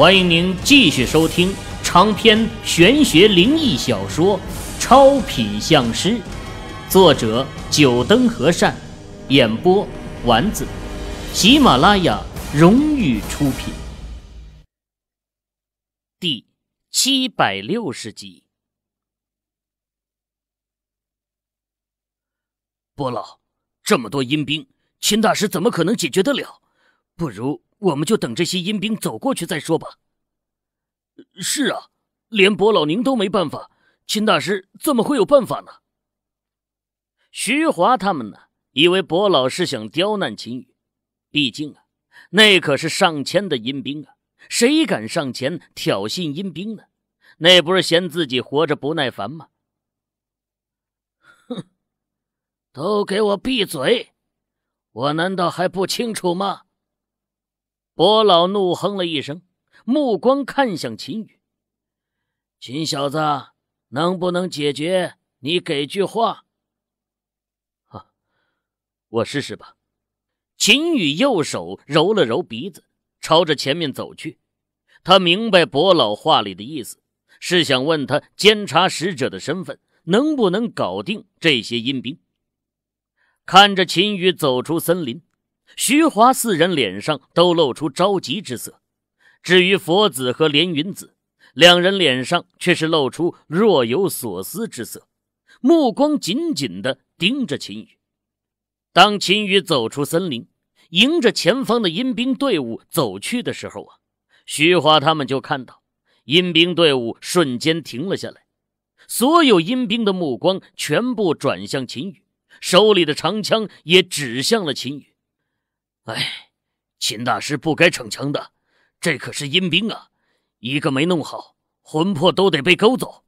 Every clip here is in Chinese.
欢迎您继续收听长篇玄学灵异小说《超品相师》，作者：九灯和善，演播：丸子，喜马拉雅荣誉出品。第七百六十集，伯老，这么多阴兵，秦大师怎么可能解决得了？不如……我们就等这些阴兵走过去再说吧。是啊，连伯老您都没办法，秦大师怎么会有办法呢？徐华他们呢？以为伯老是想刁难秦羽，毕竟啊，那可是上千的阴兵啊，谁敢上前挑衅阴兵呢？那不是嫌自己活着不耐烦吗？哼！都给我闭嘴！我难道还不清楚吗？伯老怒哼了一声，目光看向秦羽。秦小子，能不能解决？你给句话。啊，我试试吧。秦羽右手揉了揉鼻子，朝着前面走去。他明白伯老话里的意思，是想问他监察使者的身份能不能搞定这些阴兵。看着秦羽走出森林。徐华四人脸上都露出着急之色，至于佛子和连云子，两人脸上却是露出若有所思之色，目光紧紧地盯着秦羽。当秦羽走出森林，迎着前方的阴兵队伍走去的时候啊，徐华他们就看到阴兵队伍瞬间停了下来，所有阴兵的目光全部转向秦羽，手里的长枪也指向了秦羽。哎，秦大师不该逞强的，这可是阴兵啊！一个没弄好，魂魄都得被勾走。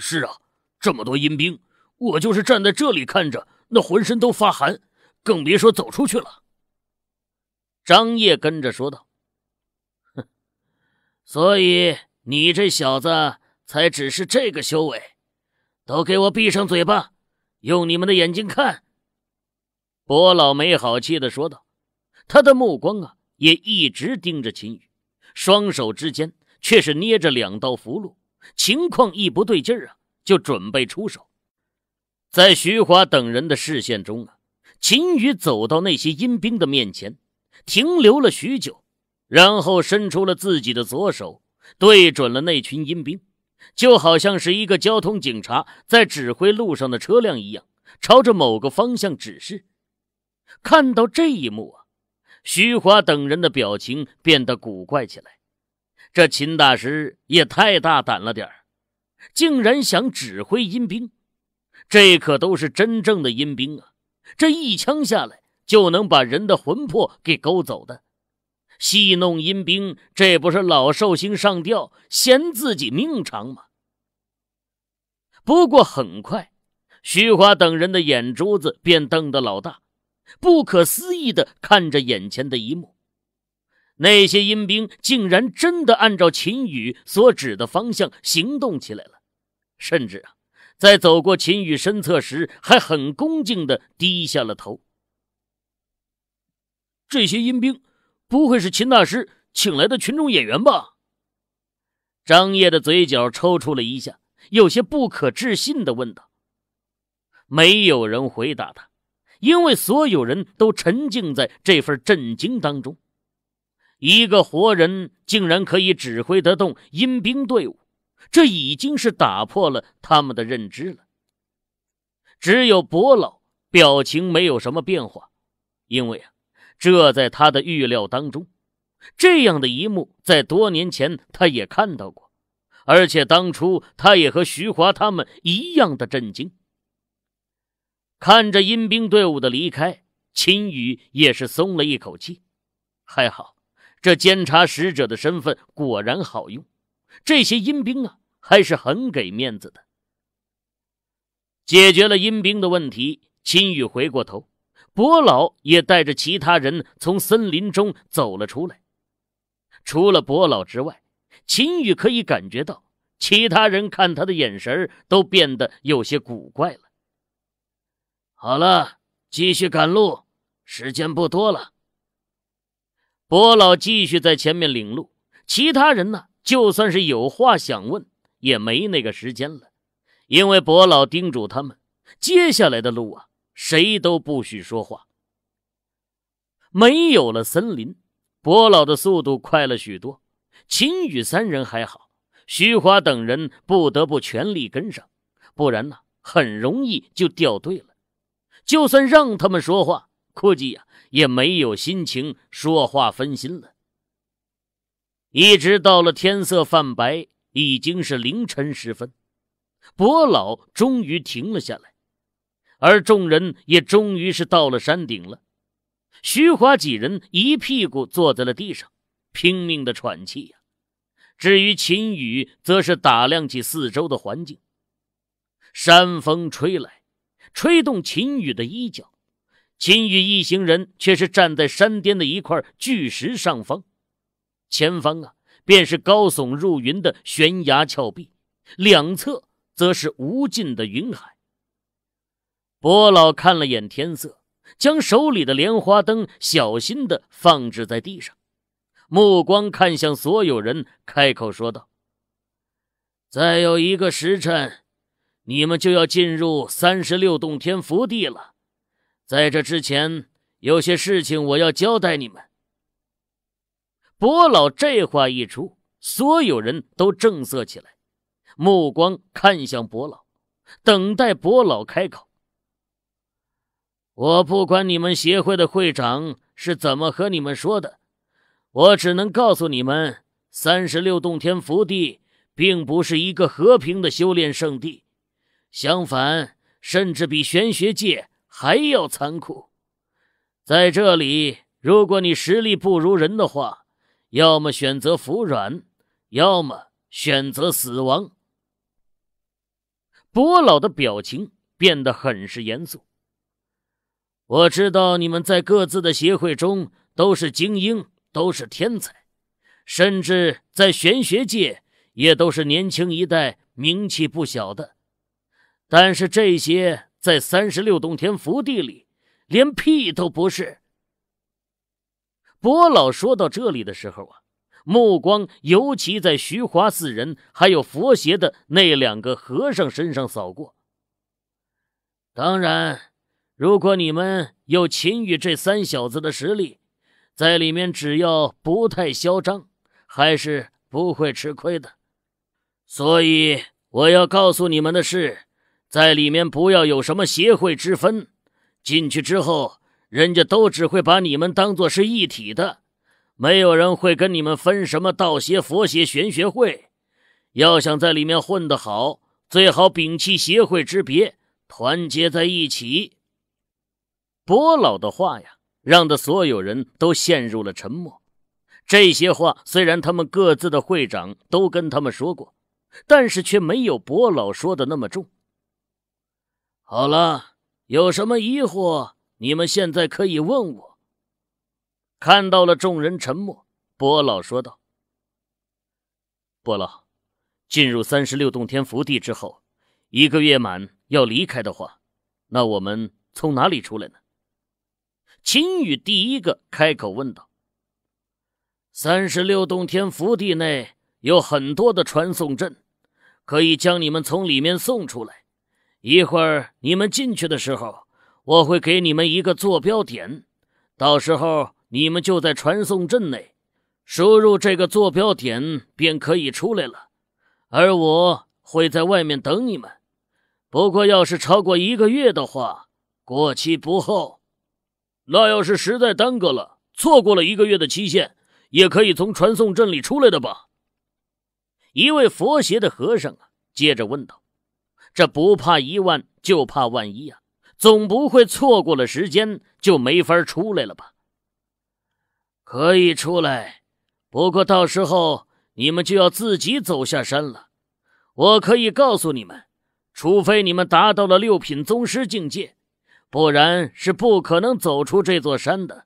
是啊，这么多阴兵，我就是站在这里看着，那浑身都发寒，更别说走出去了。张烨跟着说道：“哼，所以你这小子才只是这个修为。都给我闭上嘴巴，用你们的眼睛看。”伯老没好气的说道。他的目光啊，也一直盯着秦宇，双手之间却是捏着两道符箓，情况一不对劲儿啊，就准备出手。在徐华等人的视线中啊，秦宇走到那些阴兵的面前，停留了许久，然后伸出了自己的左手，对准了那群阴兵，就好像是一个交通警察在指挥路上的车辆一样，朝着某个方向指示。看到这一幕啊。徐华等人的表情变得古怪起来。这秦大师也太大胆了点竟然想指挥阴兵！这可都是真正的阴兵啊！这一枪下来，就能把人的魂魄给勾走的。戏弄阴兵，这不是老寿星上吊，嫌自己命长吗？不过很快，徐华等人的眼珠子便瞪得老大。不可思议的看着眼前的一幕，那些阴兵竟然真的按照秦羽所指的方向行动起来了，甚至啊，在走过秦羽身侧时，还很恭敬的低下了头。这些阴兵不会是秦大师请来的群众演员吧？张烨的嘴角抽搐了一下，有些不可置信的问道：“没有人回答他。”因为所有人都沉浸在这份震惊当中，一个活人竟然可以指挥得动阴兵队伍，这已经是打破了他们的认知了。只有伯老表情没有什么变化，因为啊，这在他的预料当中，这样的一幕在多年前他也看到过，而且当初他也和徐华他们一样的震惊。看着阴兵队伍的离开，秦羽也是松了一口气。还好，这监察使者的身份果然好用，这些阴兵啊还是很给面子的。解决了阴兵的问题，秦羽回过头，伯老也带着其他人从森林中走了出来。除了伯老之外，秦羽可以感觉到，其他人看他的眼神都变得有些古怪了。好了，继续赶路，时间不多了。伯老继续在前面领路，其他人呢，就算是有话想问，也没那个时间了，因为伯老叮嘱他们，接下来的路啊，谁都不许说话。没有了森林，伯老的速度快了许多。秦羽三人还好，徐华等人不得不全力跟上，不然呢，很容易就掉队了。就算让他们说话，估计呀也没有心情说话，分心了。一直到了天色泛白，已经是凌晨时分，伯老终于停了下来，而众人也终于是到了山顶了。徐华几人一屁股坐在了地上，拼命的喘气呀。至于秦羽，则是打量起四周的环境，山风吹来。吹动秦羽的衣角，秦羽一行人却是站在山巅的一块巨石上方，前方啊，便是高耸入云的悬崖峭壁，两侧则是无尽的云海。伯老看了眼天色，将手里的莲花灯小心的放置在地上，目光看向所有人，开口说道：“再有一个时辰。”你们就要进入三十六洞天福地了，在这之前，有些事情我要交代你们。伯老这话一出，所有人都正色起来，目光看向伯老，等待伯老开口。我不管你们协会的会长是怎么和你们说的，我只能告诉你们，三十六洞天福地并不是一个和平的修炼圣地。相反，甚至比玄学界还要残酷。在这里，如果你实力不如人的话，要么选择服软，要么选择死亡。伯老的表情变得很是严肃。我知道你们在各自的协会中都是精英，都是天才，甚至在玄学界也都是年轻一代名气不小的。但是这些在三十六洞天福地里连屁都不是。伯老说到这里的时候啊，目光尤其在徐华四人还有佛邪的那两个和尚身上扫过。当然，如果你们有秦羽这三小子的实力，在里面只要不太嚣张，还是不会吃亏的。所以我要告诉你们的是。在里面不要有什么协会之分，进去之后，人家都只会把你们当做是一体的，没有人会跟你们分什么道邪、佛邪、玄学会。要想在里面混得好，最好摒弃协会之别，团结在一起。伯老的话呀，让的所有人都陷入了沉默。这些话虽然他们各自的会长都跟他们说过，但是却没有伯老说的那么重。好了，有什么疑惑，你们现在可以问我。看到了，众人沉默。波老说道：“波老，进入三十六洞天福地之后，一个月满要离开的话，那我们从哪里出来呢？”秦羽第一个开口问道：“三十六洞天福地内有很多的传送阵，可以将你们从里面送出来。”一会儿你们进去的时候，我会给你们一个坐标点，到时候你们就在传送阵内，输入这个坐标点便可以出来了。而我会在外面等你们。不过要是超过一个月的话，过期不候。那要是实在耽搁了，错过了一个月的期限，也可以从传送阵里出来的吧？一位佛协的和尚啊，接着问道。这不怕一万，就怕万一呀！总不会错过了时间就没法出来了吧？可以出来，不过到时候你们就要自己走下山了。我可以告诉你们，除非你们达到了六品宗师境界，不然是不可能走出这座山的。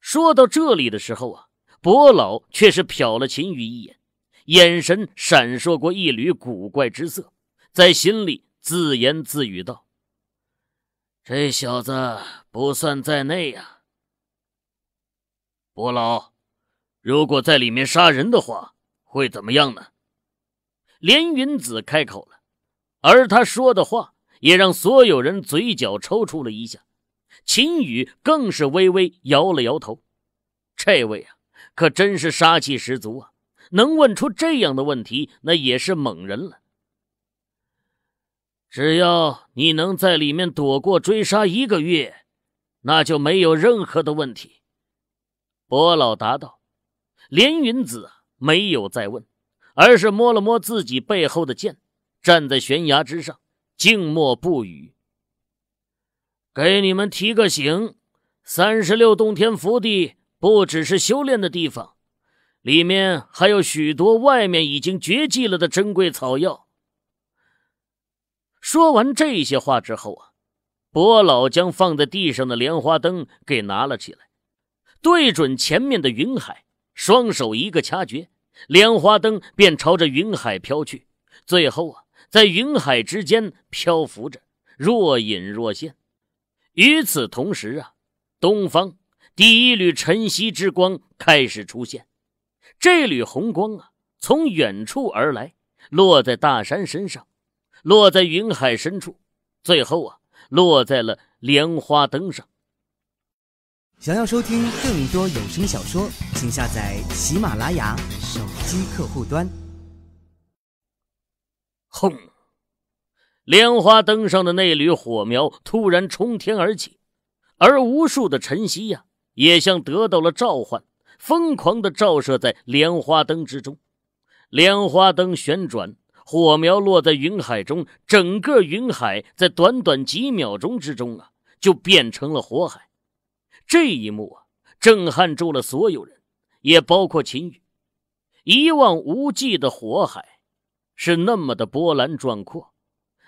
说到这里的时候啊，伯老却是瞟了秦羽一眼。眼神闪烁过一缕古怪之色，在心里自言自语道：“这小子不算在内呀。”伯劳，如果在里面杀人的话，会怎么样呢？连云子开口了，而他说的话也让所有人嘴角抽搐了一下。秦羽更是微微摇了摇头，这位啊，可真是杀气十足啊！能问出这样的问题，那也是猛人了。只要你能在里面躲过追杀一个月，那就没有任何的问题。伯老答道。连云子没有再问，而是摸了摸自己背后的剑，站在悬崖之上，静默不语。给你们提个醒：三十六洞天福地不只是修炼的地方。里面还有许多外面已经绝迹了的珍贵草药。说完这些话之后啊，伯老将放在地上的莲花灯给拿了起来，对准前面的云海，双手一个掐诀，莲花灯便朝着云海飘去。最后啊，在云海之间漂浮着，若隐若现。与此同时啊，东方第一缕晨曦之光开始出现。这缕红光啊，从远处而来，落在大山身上，落在云海深处，最后啊，落在了莲花灯上。想要收听更多有声小说，请下载喜马拉雅手机客户端。轰！莲花灯上的那缕火苗突然冲天而起，而无数的晨曦呀，也像得到了召唤。疯狂的照射在莲花灯之中，莲花灯旋转，火苗落在云海中，整个云海在短短几秒钟之中啊，就变成了火海。这一幕啊，震撼住了所有人，也包括秦羽。一望无际的火海，是那么的波澜壮阔，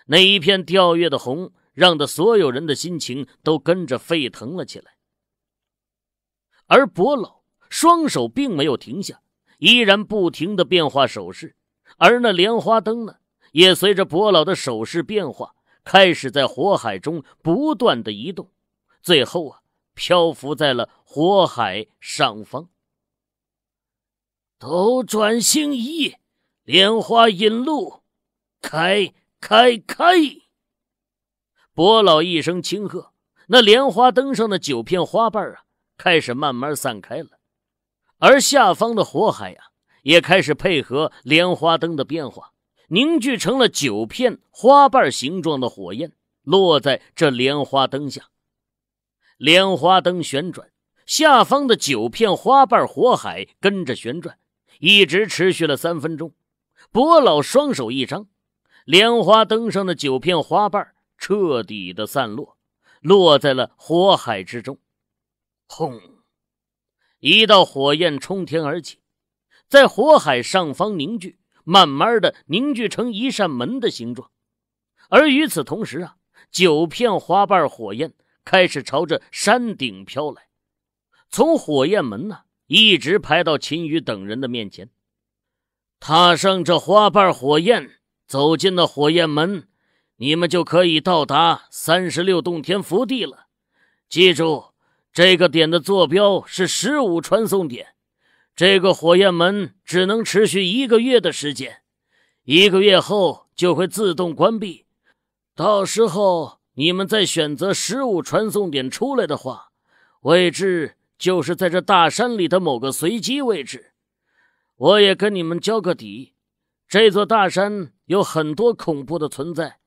那一片跳跃的红，让的所有人的心情都跟着沸腾了起来。而伯老。双手并没有停下，依然不停地变化手势，而那莲花灯呢，也随着伯老的手势变化，开始在火海中不断地移动，最后啊，漂浮在了火海上方。斗转星移，莲花引路，开开开！伯老一声轻喝，那莲花灯上的九片花瓣啊，开始慢慢散开了。而下方的火海呀，也开始配合莲花灯的变化，凝聚成了九片花瓣形状的火焰，落在这莲花灯下。莲花灯旋转，下方的九片花瓣火海跟着旋转，一直持续了三分钟。伯老双手一张，莲花灯上的九片花瓣彻底的散落，落在了火海之中。轰！一道火焰冲天而起，在火海上方凝聚，慢慢的凝聚成一扇门的形状。而与此同时啊，九片花瓣火焰开始朝着山顶飘来，从火焰门呢，一直排到秦羽等人的面前。踏上这花瓣火焰，走进了火焰门，你们就可以到达三十六洞天福地了。记住。这个点的坐标是十五传送点，这个火焰门只能持续一个月的时间，一个月后就会自动关闭。到时候你们再选择十五传送点出来的话，位置就是在这大山里的某个随机位置。我也跟你们交个底，这座大山有很多恐怖的存在，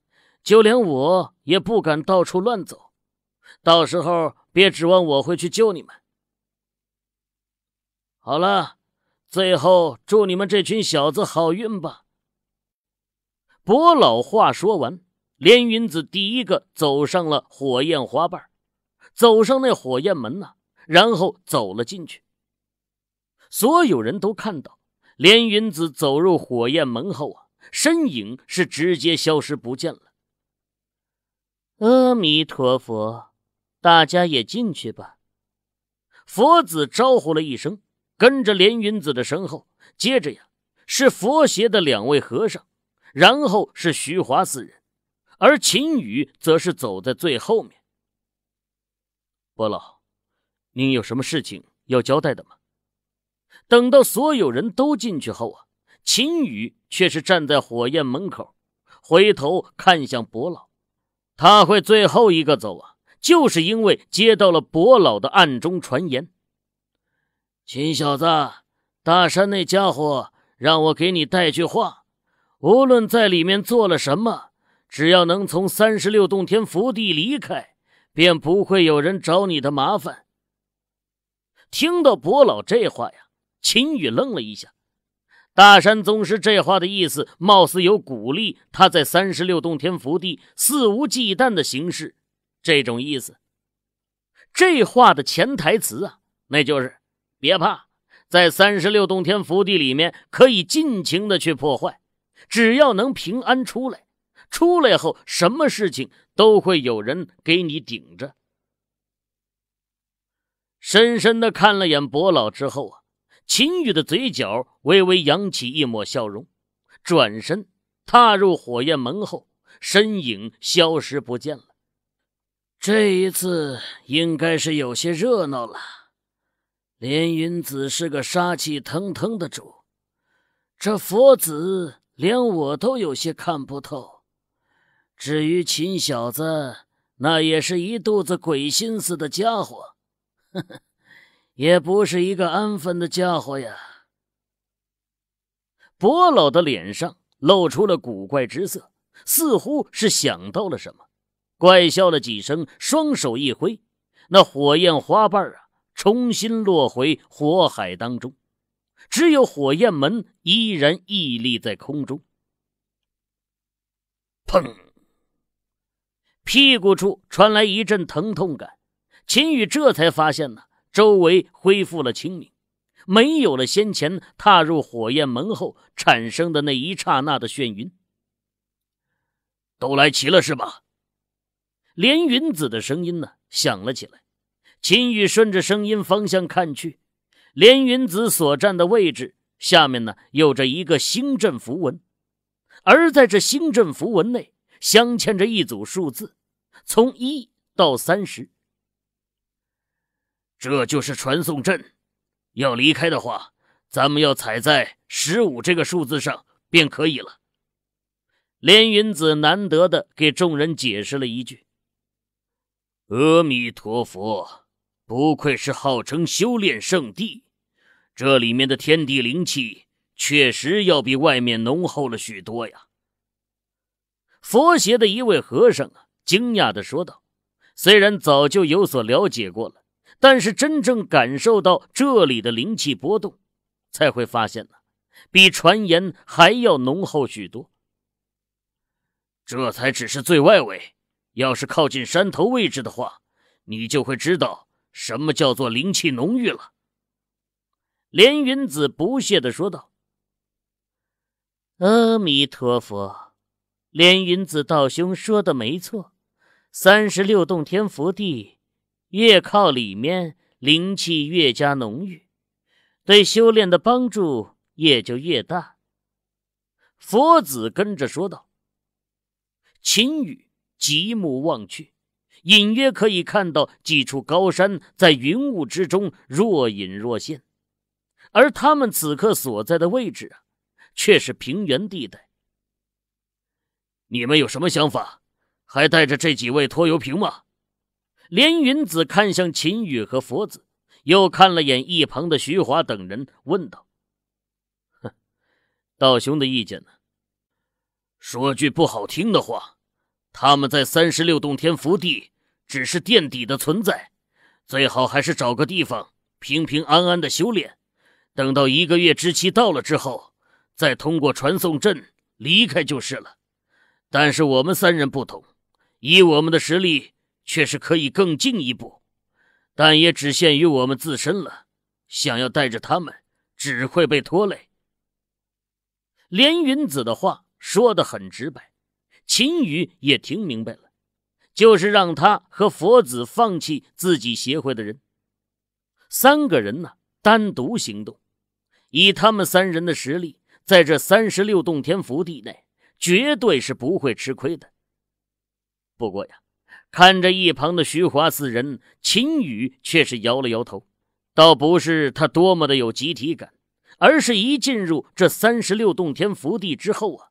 就连我也不敢到处乱走。到时候。别指望我会去救你们。好了，最后祝你们这群小子好运吧。伯老话说完，连云子第一个走上了火焰花瓣，走上那火焰门呐，然后走了进去。所有人都看到，连云子走入火焰门后啊，身影是直接消失不见了。阿弥陀佛。大家也进去吧，佛子招呼了一声，跟着连云子的身后。接着呀，是佛邪的两位和尚，然后是徐华四人，而秦羽则是走在最后面。伯老，您有什么事情要交代的吗？等到所有人都进去后啊，秦羽却是站在火焰门口，回头看向伯老，他会最后一个走啊。就是因为接到了伯老的暗中传言，秦小子，大山那家伙让我给你带句话：无论在里面做了什么，只要能从三十六洞天福地离开，便不会有人找你的麻烦。听到伯老这话呀，秦宇愣了一下。大山宗师这话的意思，貌似有鼓励他在三十六洞天福地肆无忌惮的行事。这种意思，这话的潜台词啊，那就是别怕，在三十六洞天福地里面可以尽情的去破坏，只要能平安出来，出来后什么事情都会有人给你顶着。深深的看了眼伯老之后啊，秦羽的嘴角微微扬起一抹笑容，转身踏入火焰门后，身影消失不见了。这一次应该是有些热闹了。连云子是个杀气腾腾的主，这佛子连我都有些看不透。至于秦小子，那也是一肚子鬼心思的家伙，呵呵，也不是一个安分的家伙呀。伯老的脸上露出了古怪之色，似乎是想到了什么。怪笑了几声，双手一挥，那火焰花瓣啊，重新落回火海当中。只有火焰门依然屹立在空中。砰！屁股处传来一阵疼痛感，秦宇这才发现呢，周围恢复了清明，没有了先前踏入火焰门后产生的那一刹那的眩晕。都来齐了是吧？连云子的声音呢响了起来，秦羽顺着声音方向看去，连云子所站的位置下面呢有着一个星阵符文，而在这星阵符文内镶嵌着一组数字，从一到三十，这就是传送阵。要离开的话，咱们要踩在十五这个数字上便可以了。连云子难得的给众人解释了一句。阿弥陀佛，不愧是号称修炼圣地，这里面的天地灵气确实要比外面浓厚了许多呀！佛协的一位和尚啊，惊讶的说道：“虽然早就有所了解过了，但是真正感受到这里的灵气波动，才会发现了比传言还要浓厚许多。这才只是最外围。”要是靠近山头位置的话，你就会知道什么叫做灵气浓郁了。”连云子不屑的说道。“阿弥陀佛，连云子道兄说的没错，三十六洞天福地，越靠里面灵气越加浓郁，对修炼的帮助也就越大。”佛子跟着说道：“秦羽。”极目望去，隐约可以看到几处高山在云雾之中若隐若现，而他们此刻所在的位置啊，却是平原地带。你们有什么想法？还带着这几位拖油瓶吗？连云子看向秦羽和佛子，又看了眼一旁的徐华等人，问道：“哼，道兄的意见呢？说句不好听的话。”他们在三十六洞天福地只是垫底的存在，最好还是找个地方平平安安的修炼，等到一个月之期到了之后，再通过传送阵离开就是了。但是我们三人不同，以我们的实力却是可以更进一步，但也只限于我们自身了。想要带着他们，只会被拖累。连云子的话说得很直白。秦羽也听明白了，就是让他和佛子放弃自己协会的人，三个人呢单独行动。以他们三人的实力，在这三十六洞天福地内，绝对是不会吃亏的。不过呀，看着一旁的徐华四人，秦羽却是摇了摇头，倒不是他多么的有集体感，而是一进入这三十六洞天福地之后啊。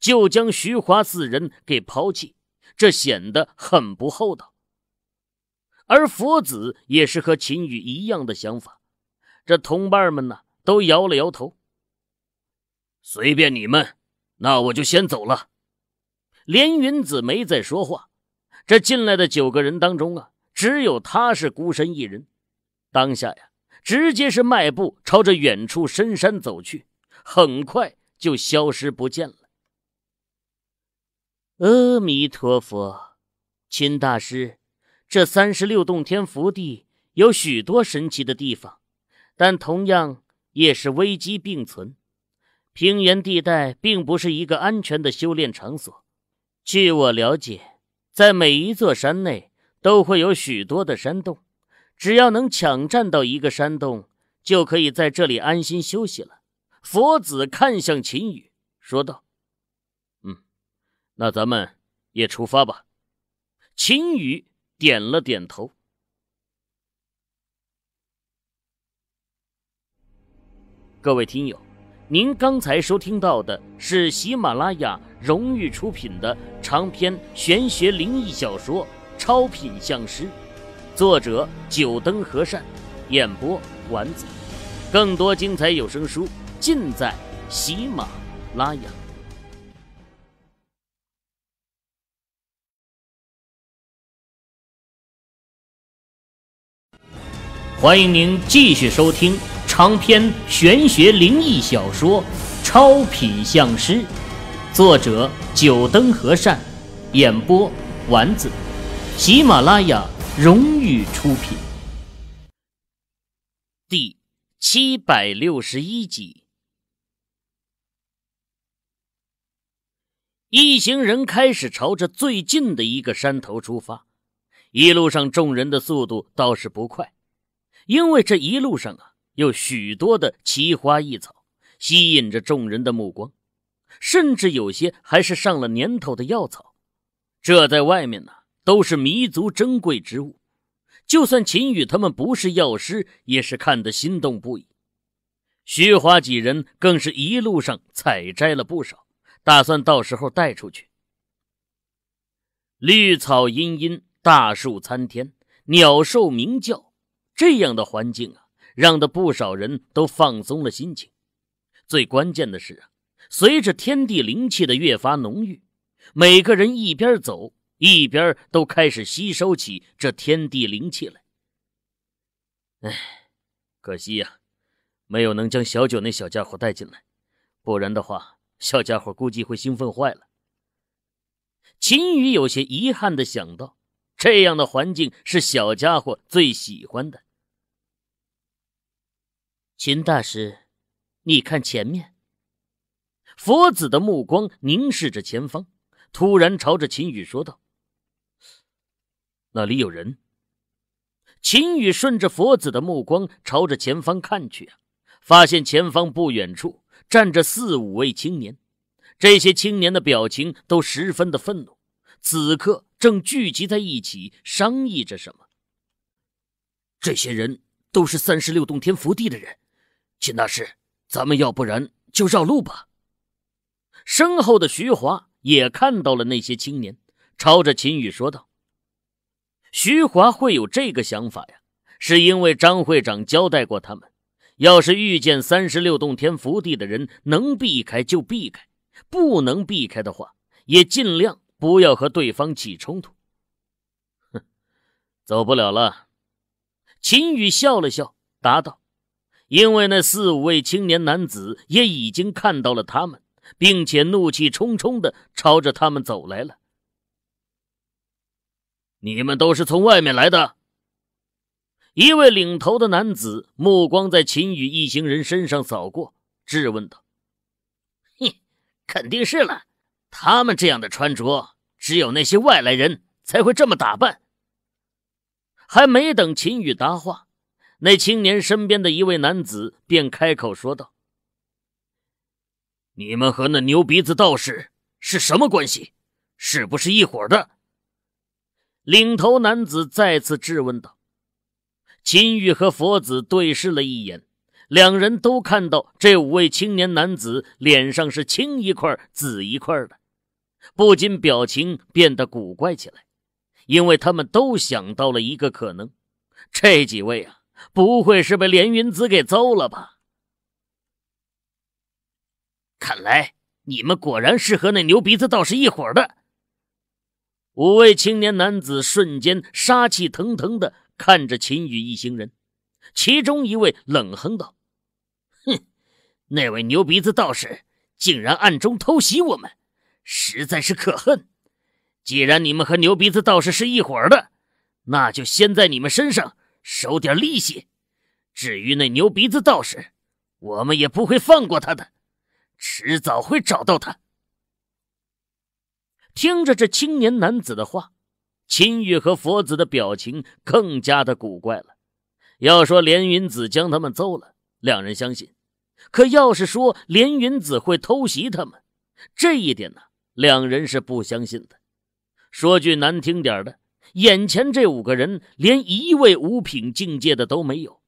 就将徐华四人给抛弃，这显得很不厚道。而佛子也是和秦羽一样的想法，这同伴们呢都摇了摇头。随便你们，那我就先走了。连云子没再说话。这进来的九个人当中啊，只有他是孤身一人。当下呀，直接是迈步朝着远处深山走去，很快就消失不见了。阿弥陀佛，秦大师，这三十六洞天福地有许多神奇的地方，但同样也是危机并存。平原地带并不是一个安全的修炼场所。据我了解，在每一座山内都会有许多的山洞，只要能抢占到一个山洞，就可以在这里安心休息了。佛子看向秦羽，说道。那咱们也出发吧。秦宇点了点头。各位听友，您刚才收听到的是喜马拉雅荣誉出品的长篇玄学灵异小说《超品相师》，作者：九灯和善，演播：丸子。更多精彩有声书，尽在喜马拉雅。欢迎您继续收听长篇玄学灵异小说《超品相师》，作者：九灯和善，演播：丸子，喜马拉雅荣誉出品。第七百六十一集，一行人开始朝着最近的一个山头出发。一路上，众人的速度倒是不快。因为这一路上啊，有许多的奇花异草吸引着众人的目光，甚至有些还是上了年头的药草，这在外面呢都是弥足珍贵之物。就算秦羽他们不是药师，也是看得心动不已。徐华几人更是一路上采摘了不少，打算到时候带出去。绿草茵茵，大树参天，鸟兽鸣叫。这样的环境啊，让的不少人都放松了心情。最关键的是啊，随着天地灵气的越发浓郁，每个人一边走一边都开始吸收起这天地灵气来。唉，可惜呀，没有能将小九那小家伙带进来，不然的话，小家伙估计会兴奋坏了。秦宇有些遗憾的想到，这样的环境是小家伙最喜欢的。秦大师，你看前面。佛子的目光凝视着前方，突然朝着秦宇说道：“那里有人。”秦宇顺着佛子的目光朝着前方看去，啊，发现前方不远处站着四五位青年，这些青年的表情都十分的愤怒，此刻正聚集在一起商议着什么。这些人都是三十六洞天福地的人。秦大师，咱们要不然就绕路吧。身后的徐华也看到了那些青年，朝着秦宇说道：“徐华会有这个想法呀，是因为张会长交代过他们，要是遇见三十六洞天福地的人，能避开就避开，不能避开的话，也尽量不要和对方起冲突。”哼，走不了了。秦宇笑了笑，答道。因为那四五位青年男子也已经看到了他们，并且怒气冲冲的朝着他们走来了。你们都是从外面来的？一位领头的男子目光在秦宇一行人身上扫过，质问道：“哼，肯定是了，他们这样的穿着，只有那些外来人才会这么打扮。”还没等秦宇答话。那青年身边的一位男子便开口说道：“你们和那牛鼻子道士是什么关系？是不是一伙的？”领头男子再次质问道。秦玉和佛子对视了一眼，两人都看到这五位青年男子脸上是青一块紫一块的，不禁表情变得古怪起来，因为他们都想到了一个可能：这几位啊。不会是被连云子给揍了吧？看来你们果然是和那牛鼻子道士一伙的。五位青年男子瞬间杀气腾腾的看着秦羽一行人，其中一位冷哼道：“哼，那位牛鼻子道士竟然暗中偷袭我们，实在是可恨。既然你们和牛鼻子道士是一伙的，那就先在你们身上。”收点利息，至于那牛鼻子道士，我们也不会放过他的，迟早会找到他。听着这青年男子的话，秦玉和佛子的表情更加的古怪了。要说连云子将他们揍了，两人相信；可要是说连云子会偷袭他们，这一点呢，两人是不相信的。说句难听点的。眼前这五个人连一位五品境界的都没有，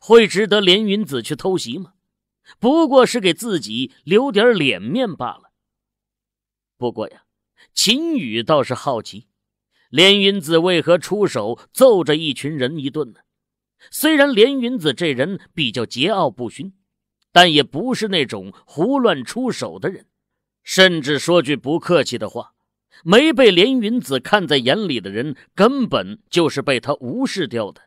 会值得连云子去偷袭吗？不过是给自己留点脸面罢了。不过呀，秦羽倒是好奇，连云子为何出手揍着一群人一顿呢？虽然连云子这人比较桀骜不驯，但也不是那种胡乱出手的人，甚至说句不客气的话。没被连云子看在眼里的人，根本就是被他无视掉的。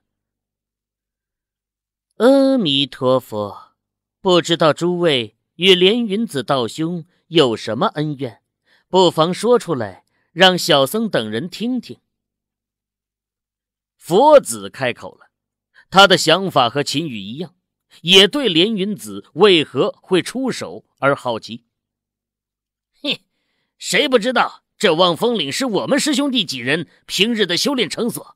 阿弥陀佛，不知道诸位与连云子道兄有什么恩怨，不妨说出来，让小僧等人听听。佛子开口了，他的想法和秦羽一样，也对连云子为何会出手而好奇。哼，谁不知道？这望风岭是我们师兄弟几人平日的修炼场所。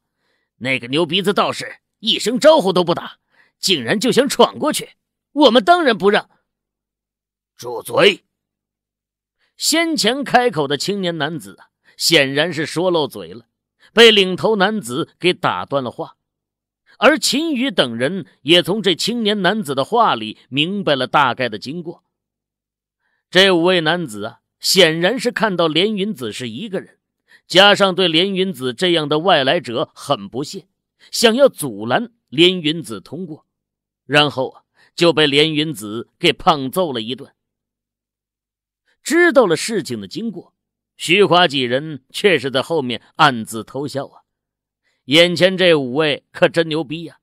那个牛鼻子道士一声招呼都不打，竟然就想闯过去，我们当然不让。住嘴！先前开口的青年男子啊，显然是说漏嘴了，被领头男子给打断了话。而秦羽等人也从这青年男子的话里明白了大概的经过。这五位男子啊。显然是看到连云子是一个人，加上对连云子这样的外来者很不屑，想要阻拦连云子通过，然后就被连云子给胖揍了一顿。知道了事情的经过，徐华几人却是在后面暗自偷笑啊！眼前这五位可真牛逼呀，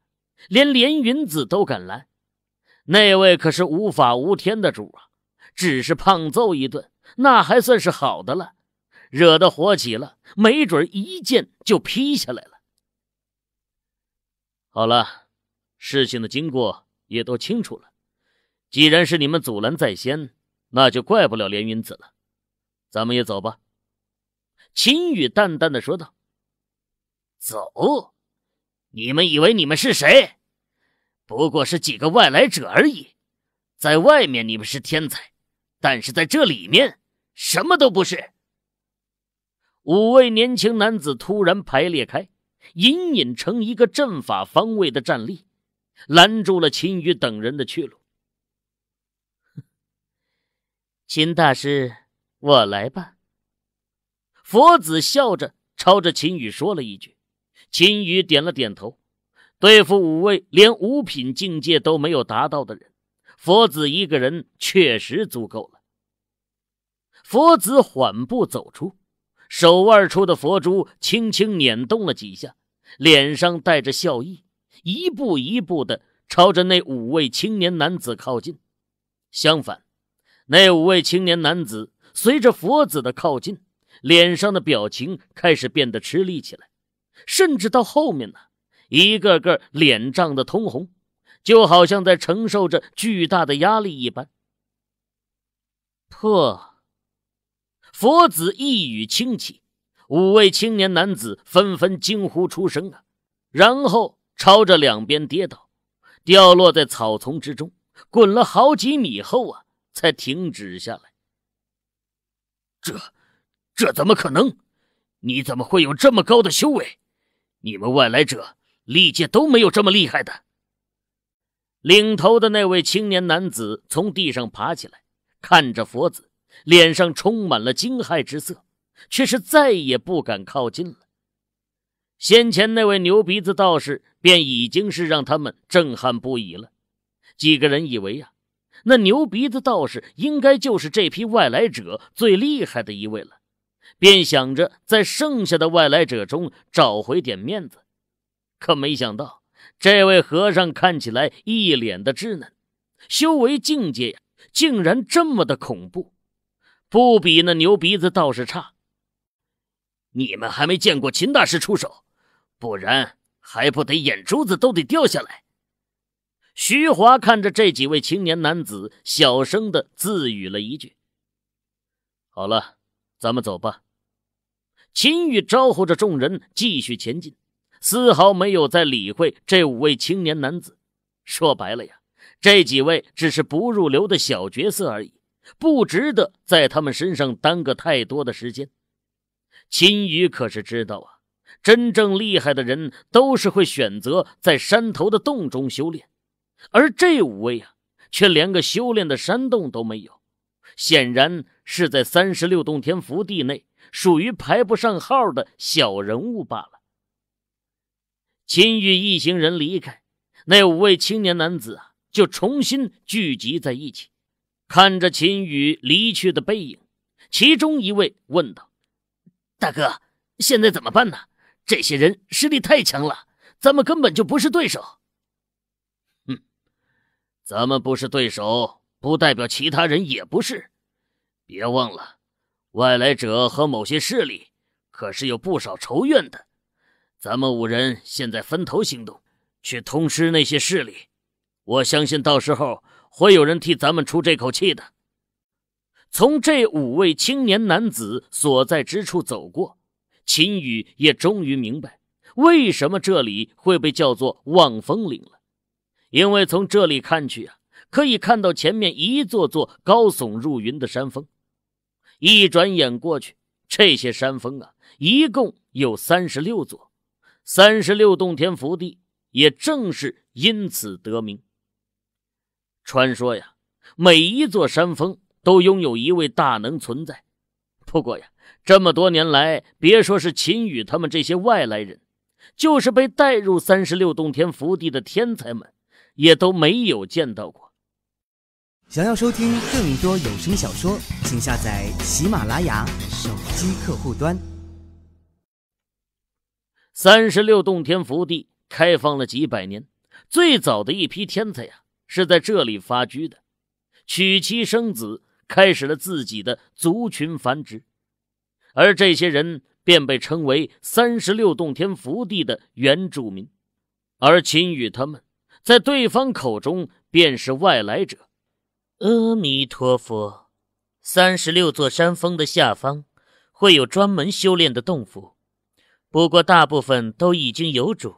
连连云子都敢拦，那位可是无法无天的主啊，只是胖揍一顿。那还算是好的了，惹得火起了，没准一剑就劈下来了。好了，事情的经过也都清楚了。既然是你们阻拦在先，那就怪不了连云子了。咱们也走吧。”秦羽淡淡的说道。“走？你们以为你们是谁？不过是几个外来者而已。在外面你们是天才，但是在这里面……”什么都不是。五位年轻男子突然排列开，隐隐成一个阵法方位的站立，拦住了秦羽等人的去路。秦大师，我来吧。佛子笑着朝着秦羽说了一句。秦羽点了点头。对付五位连五品境界都没有达到的人，佛子一个人确实足够了。佛子缓步走出，手腕处的佛珠轻轻捻动了几下，脸上带着笑意，一步一步的朝着那五位青年男子靠近。相反，那五位青年男子随着佛子的靠近，脸上的表情开始变得吃力起来，甚至到后面呢，一个个脸涨得通红，就好像在承受着巨大的压力一般。破。佛子一语轻起，五位青年男子纷纷惊呼出声啊，然后朝着两边跌倒，掉落在草丛之中，滚了好几米后啊，才停止下来。这，这怎么可能？你怎么会有这么高的修为？你们外来者历届都没有这么厉害的。领头的那位青年男子从地上爬起来，看着佛子。脸上充满了惊骇之色，却是再也不敢靠近了。先前那位牛鼻子道士便已经是让他们震撼不已了。几个人以为呀，那牛鼻子道士应该就是这批外来者最厉害的一位了，便想着在剩下的外来者中找回点面子。可没想到，这位和尚看起来一脸的稚嫩，修为境界呀，竟然这么的恐怖！不比那牛鼻子倒是差。你们还没见过秦大师出手，不然还不得眼珠子都得掉下来。徐华看着这几位青年男子，小声的自语了一句：“好了，咱们走吧。”秦宇招呼着众人继续前进，丝毫没有再理会这五位青年男子。说白了呀，这几位只是不入流的小角色而已。不值得在他们身上耽搁太多的时间。秦宇可是知道啊，真正厉害的人都是会选择在山头的洞中修炼，而这五位啊，却连个修炼的山洞都没有，显然是在三十六洞天福地内属于排不上号的小人物罢了。秦宇一行人离开，那五位青年男子啊，就重新聚集在一起。看着秦宇离去的背影，其中一位问道：“大哥，现在怎么办呢？这些人实力太强了，咱们根本就不是对手。”“哼，咱们不是对手，不代表其他人也不是。别忘了，外来者和某些势力可是有不少仇怨的。咱们五人现在分头行动，去通知那些势力。我相信到时候。”会有人替咱们出这口气的。从这五位青年男子所在之处走过，秦宇也终于明白为什么这里会被叫做望风岭了。因为从这里看去啊，可以看到前面一座座高耸入云的山峰。一转眼过去，这些山峰啊，一共有三十六座，三十六洞天福地，也正是因此得名。传说呀，每一座山峰都拥有一位大能存在。不过呀，这么多年来，别说是秦羽他们这些外来人，就是被带入三十六洞天福地的天才们，也都没有见到过。想要收听更多有声小说，请下载喜马拉雅手机客户端。三十六洞天福地开放了几百年，最早的一批天才呀。是在这里发居的，娶妻生子，开始了自己的族群繁殖，而这些人便被称为三十六洞天福地的原住民，而秦羽他们，在对方口中便是外来者。阿弥陀佛，三十六座山峰的下方，会有专门修炼的洞府，不过大部分都已经有主，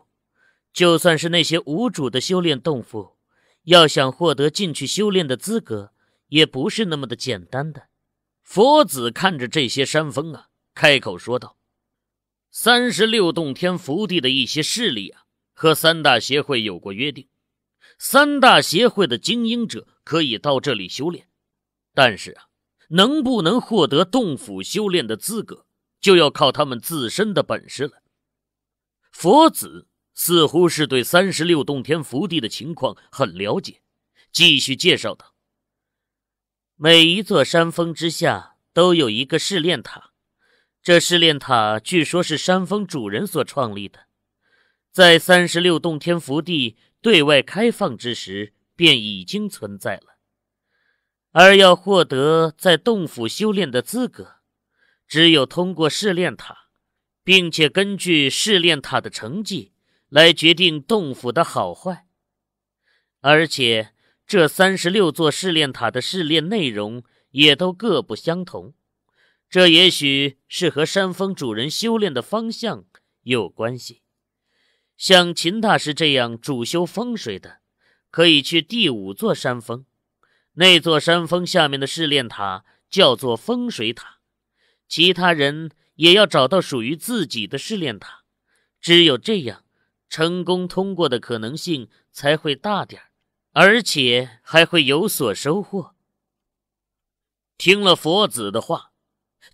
就算是那些无主的修炼洞府。要想获得进去修炼的资格，也不是那么的简单的。佛子看着这些山峰啊，开口说道：“三十六洞天福地的一些势力啊，和三大协会有过约定，三大协会的精英者可以到这里修炼，但是啊，能不能获得洞府修炼的资格，就要靠他们自身的本事了。”佛子。似乎是对三十六洞天福地的情况很了解，继续介绍道：“每一座山峰之下都有一个试炼塔，这试炼塔据说是山峰主人所创立的，在三十六洞天福地对外开放之时便已经存在了。而要获得在洞府修炼的资格，只有通过试炼塔，并且根据试炼塔的成绩。”来决定洞府的好坏，而且这三十六座试炼塔的试炼内容也都各不相同，这也许是和山峰主人修炼的方向有关系。像秦大师这样主修风水的，可以去第五座山峰，那座山峰下面的试炼塔叫做风水塔。其他人也要找到属于自己的试炼塔，只有这样。成功通过的可能性才会大点而且还会有所收获。听了佛子的话，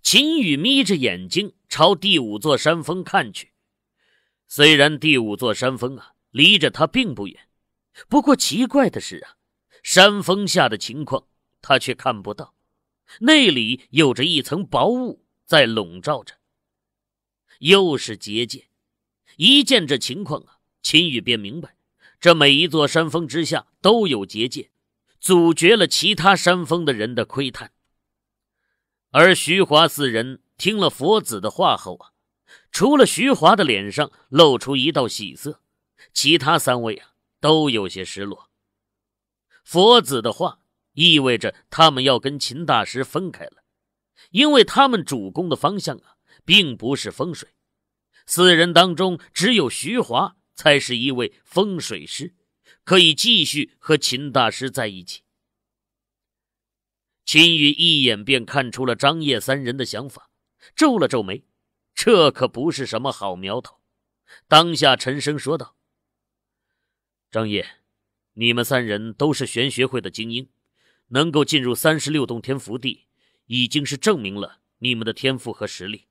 秦羽眯着眼睛朝第五座山峰看去。虽然第五座山峰啊离着他并不远，不过奇怪的是啊，山峰下的情况他却看不到，那里有着一层薄雾在笼罩着，又是结界。一见这情况啊，秦羽便明白，这每一座山峰之下都有结界，阻绝了其他山峰的人的窥探。而徐华四人听了佛子的话后啊，除了徐华的脸上露出一道喜色，其他三位啊都有些失落。佛子的话意味着他们要跟秦大师分开了，因为他们主攻的方向啊，并不是风水。四人当中，只有徐华才是一位风水师，可以继续和秦大师在一起。秦羽一眼便看出了张叶三人的想法，皱了皱眉，这可不是什么好苗头。当下沉声说道：“张叶，你们三人都是玄学会的精英，能够进入三十六洞天福地，已经是证明了你们的天赋和实力。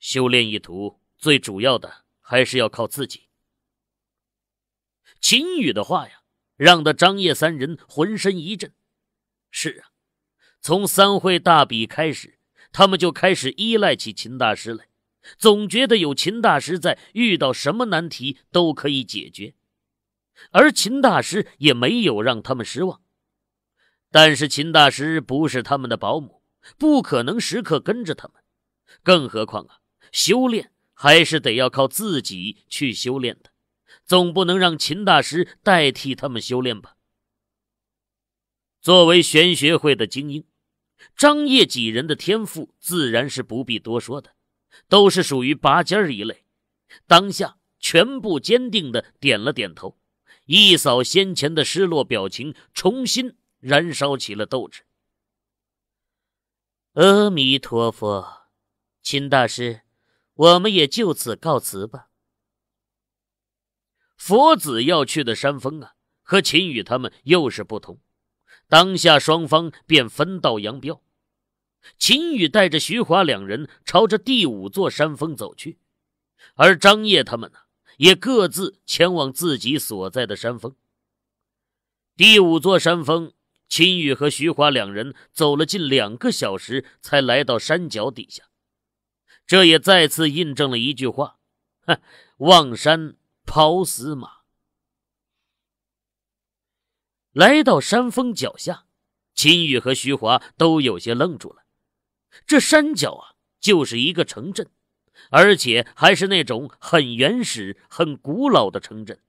修炼一途。”最主要的还是要靠自己。秦羽的话呀，让得张叶三人浑身一震。是啊，从三会大比开始，他们就开始依赖起秦大师来，总觉得有秦大师在，遇到什么难题都可以解决。而秦大师也没有让他们失望。但是秦大师不是他们的保姆，不可能时刻跟着他们。更何况啊，修炼。还是得要靠自己去修炼的，总不能让秦大师代替他们修炼吧。作为玄学会的精英，张掖几人的天赋自然是不必多说的，都是属于拔尖儿一类。当下全部坚定的点了点头，一扫先前的失落表情，重新燃烧起了斗志。阿弥陀佛，秦大师。我们也就此告辞吧。佛子要去的山峰啊，和秦宇他们又是不同。当下双方便分道扬镳。秦宇带着徐华两人朝着第五座山峰走去，而张烨他们呢，也各自前往自己所在的山峰。第五座山峰，秦宇和徐华两人走了近两个小时，才来到山脚底下。这也再次印证了一句话：“哼，望山跑死马。”来到山峰脚下，秦羽和徐华都有些愣住了。这山脚啊，就是一个城镇，而且还是那种很原始、很古老的城镇，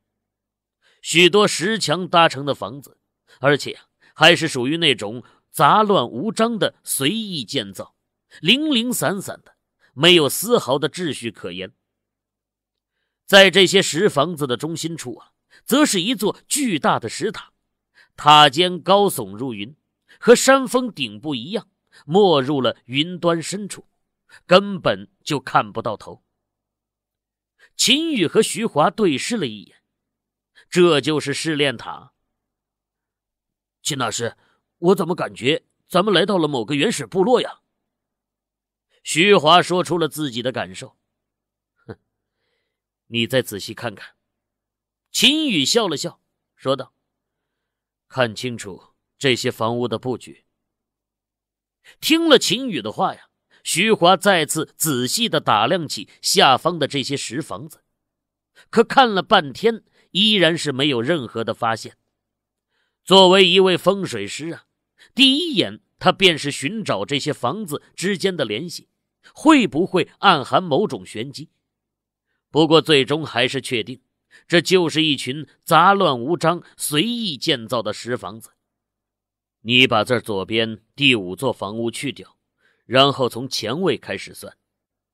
许多石墙搭成的房子，而且还是属于那种杂乱无章的随意建造，零零散散的。没有丝毫的秩序可言，在这些石房子的中心处啊，则是一座巨大的石塔，塔尖高耸入云，和山峰顶部一样没入了云端深处，根本就看不到头。秦宇和徐华对视了一眼，这就是试炼塔。秦大师，我怎么感觉咱们来到了某个原始部落呀？徐华说出了自己的感受：“哼，你再仔细看看。”秦宇笑了笑，说道：“看清楚这些房屋的布局。”听了秦宇的话呀，徐华再次仔细的打量起下方的这些石房子，可看了半天，依然是没有任何的发现。作为一位风水师啊，第一眼他便是寻找这些房子之间的联系。会不会暗含某种玄机？不过最终还是确定，这就是一群杂乱无章、随意建造的石房子。你把这左边第五座房屋去掉，然后从前位开始算，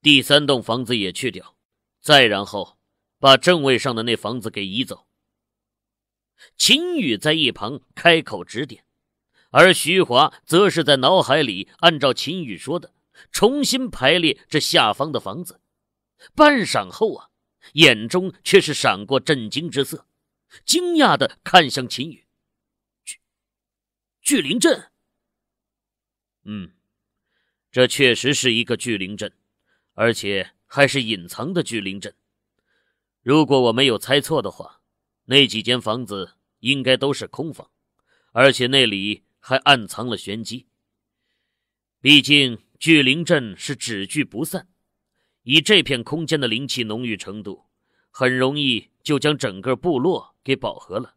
第三栋房子也去掉，再然后把正位上的那房子给移走。秦宇在一旁开口指点，而徐华则是在脑海里按照秦宇说的。重新排列这下方的房子，半晌后啊，眼中却是闪过震惊之色，惊讶的看向秦宇：“巨巨灵阵，嗯，这确实是一个巨灵阵，而且还是隐藏的巨灵阵。如果我没有猜错的话，那几间房子应该都是空房，而且那里还暗藏了玄机。毕竟。聚灵阵是只聚不散，以这片空间的灵气浓郁程度，很容易就将整个部落给饱和了。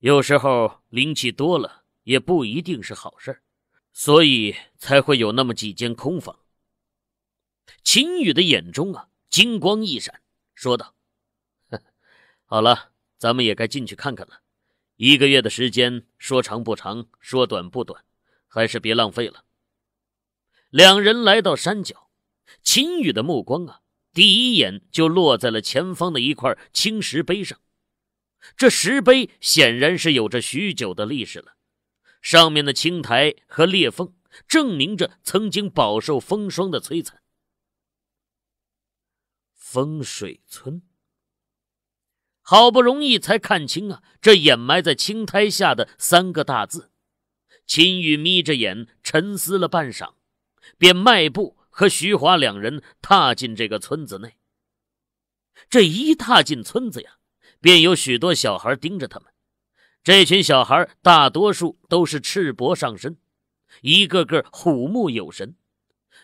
有时候灵气多了也不一定是好事，所以才会有那么几间空房。秦宇的眼中啊，金光一闪，说道：“ 好了，咱们也该进去看看了。一个月的时间，说长不长，说短不短，还是别浪费了。”两人来到山脚，秦宇的目光啊，第一眼就落在了前方的一块青石碑上。这石碑显然是有着许久的历史了，上面的青苔和裂缝证明着曾经饱受风霜的摧残。风水村。好不容易才看清啊，这掩埋在青苔下的三个大字。秦宇眯着眼，沉思了半晌。便迈步和徐华两人踏进这个村子内。这一踏进村子呀，便有许多小孩盯着他们。这群小孩大多数都是赤膊上身，一个个虎目有神，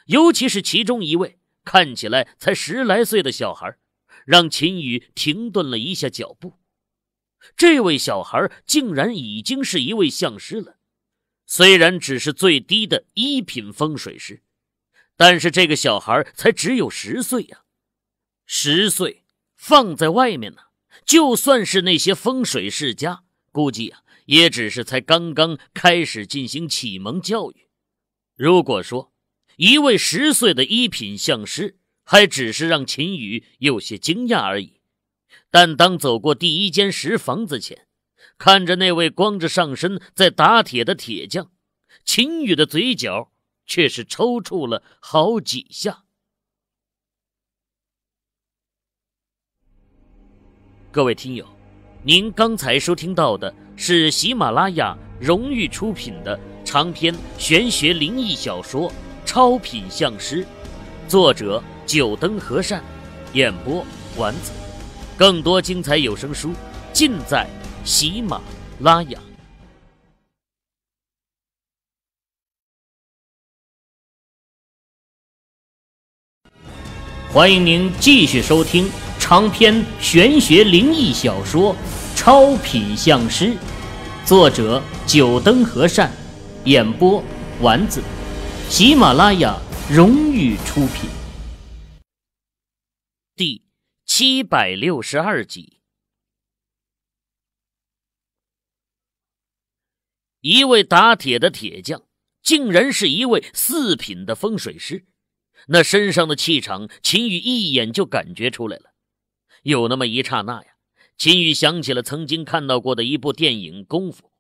尤其是其中一位看起来才十来岁的小孩，让秦宇停顿了一下脚步。这位小孩竟然已经是一位相师了。虽然只是最低的一品风水师，但是这个小孩才只有十岁呀！十岁放在外面呢，就算是那些风水世家，估计啊，也只是才刚刚开始进行启蒙教育。如果说一位十岁的一品相师，还只是让秦宇有些惊讶而已，但当走过第一间石房子前，看着那位光着上身在打铁的铁匠，秦羽的嘴角却是抽搐了好几下。各位听友，您刚才收听到的是喜马拉雅荣誉出品的长篇玄学灵异小说《超品相师》，作者九灯和善，演播丸子。更多精彩有声书尽在。喜马拉雅，欢迎您继续收听长篇玄学灵异小说《超品相师》，作者：九灯和善，演播：丸子，喜马拉雅荣誉出品，第七百六十二集。一位打铁的铁匠，竟然是一位四品的风水师。那身上的气场，秦羽一眼就感觉出来了。有那么一刹那呀，秦羽想起了曾经看到过的一部电影《功夫》。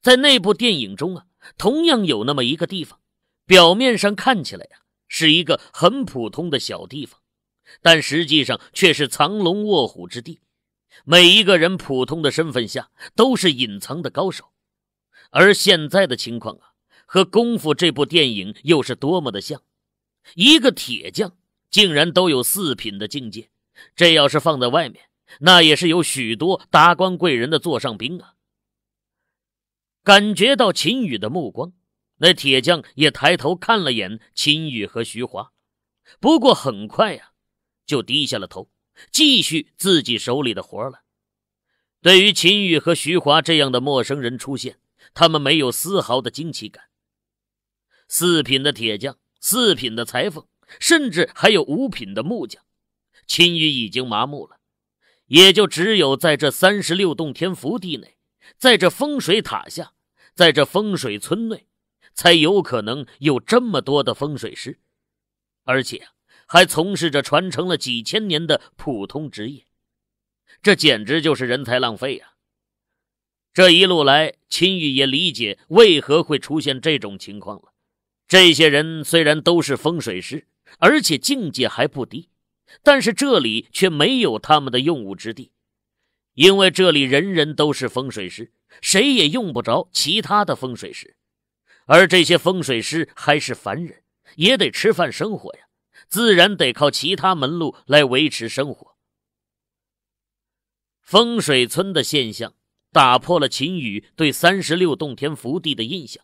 在那部电影中啊，同样有那么一个地方，表面上看起来呀，是一个很普通的小地方，但实际上却是藏龙卧虎之地。每一个人普通的身份下，都是隐藏的高手。而现在的情况啊，和《功夫》这部电影又是多么的像！一个铁匠竟然都有四品的境界，这要是放在外面，那也是有许多达官贵人的座上宾啊。感觉到秦羽的目光，那铁匠也抬头看了眼秦羽和徐华，不过很快呀，就低下了头，继续自己手里的活了。对于秦羽和徐华这样的陌生人出现，他们没有丝毫的惊奇感。四品的铁匠、四品的裁缝，甚至还有五品的木匠，秦羽已经麻木了。也就只有在这三十六洞天福地内，在这风水塔下，在这风水村内，才有可能有这么多的风水师，而且还从事着传承了几千年的普通职业。这简直就是人才浪费呀！这一路来，秦玉也理解为何会出现这种情况了。这些人虽然都是风水师，而且境界还不低，但是这里却没有他们的用武之地，因为这里人人都是风水师，谁也用不着其他的风水师。而这些风水师还是凡人，也得吃饭生活呀，自然得靠其他门路来维持生活。风水村的现象。打破了秦羽对三十六洞天福地的印象。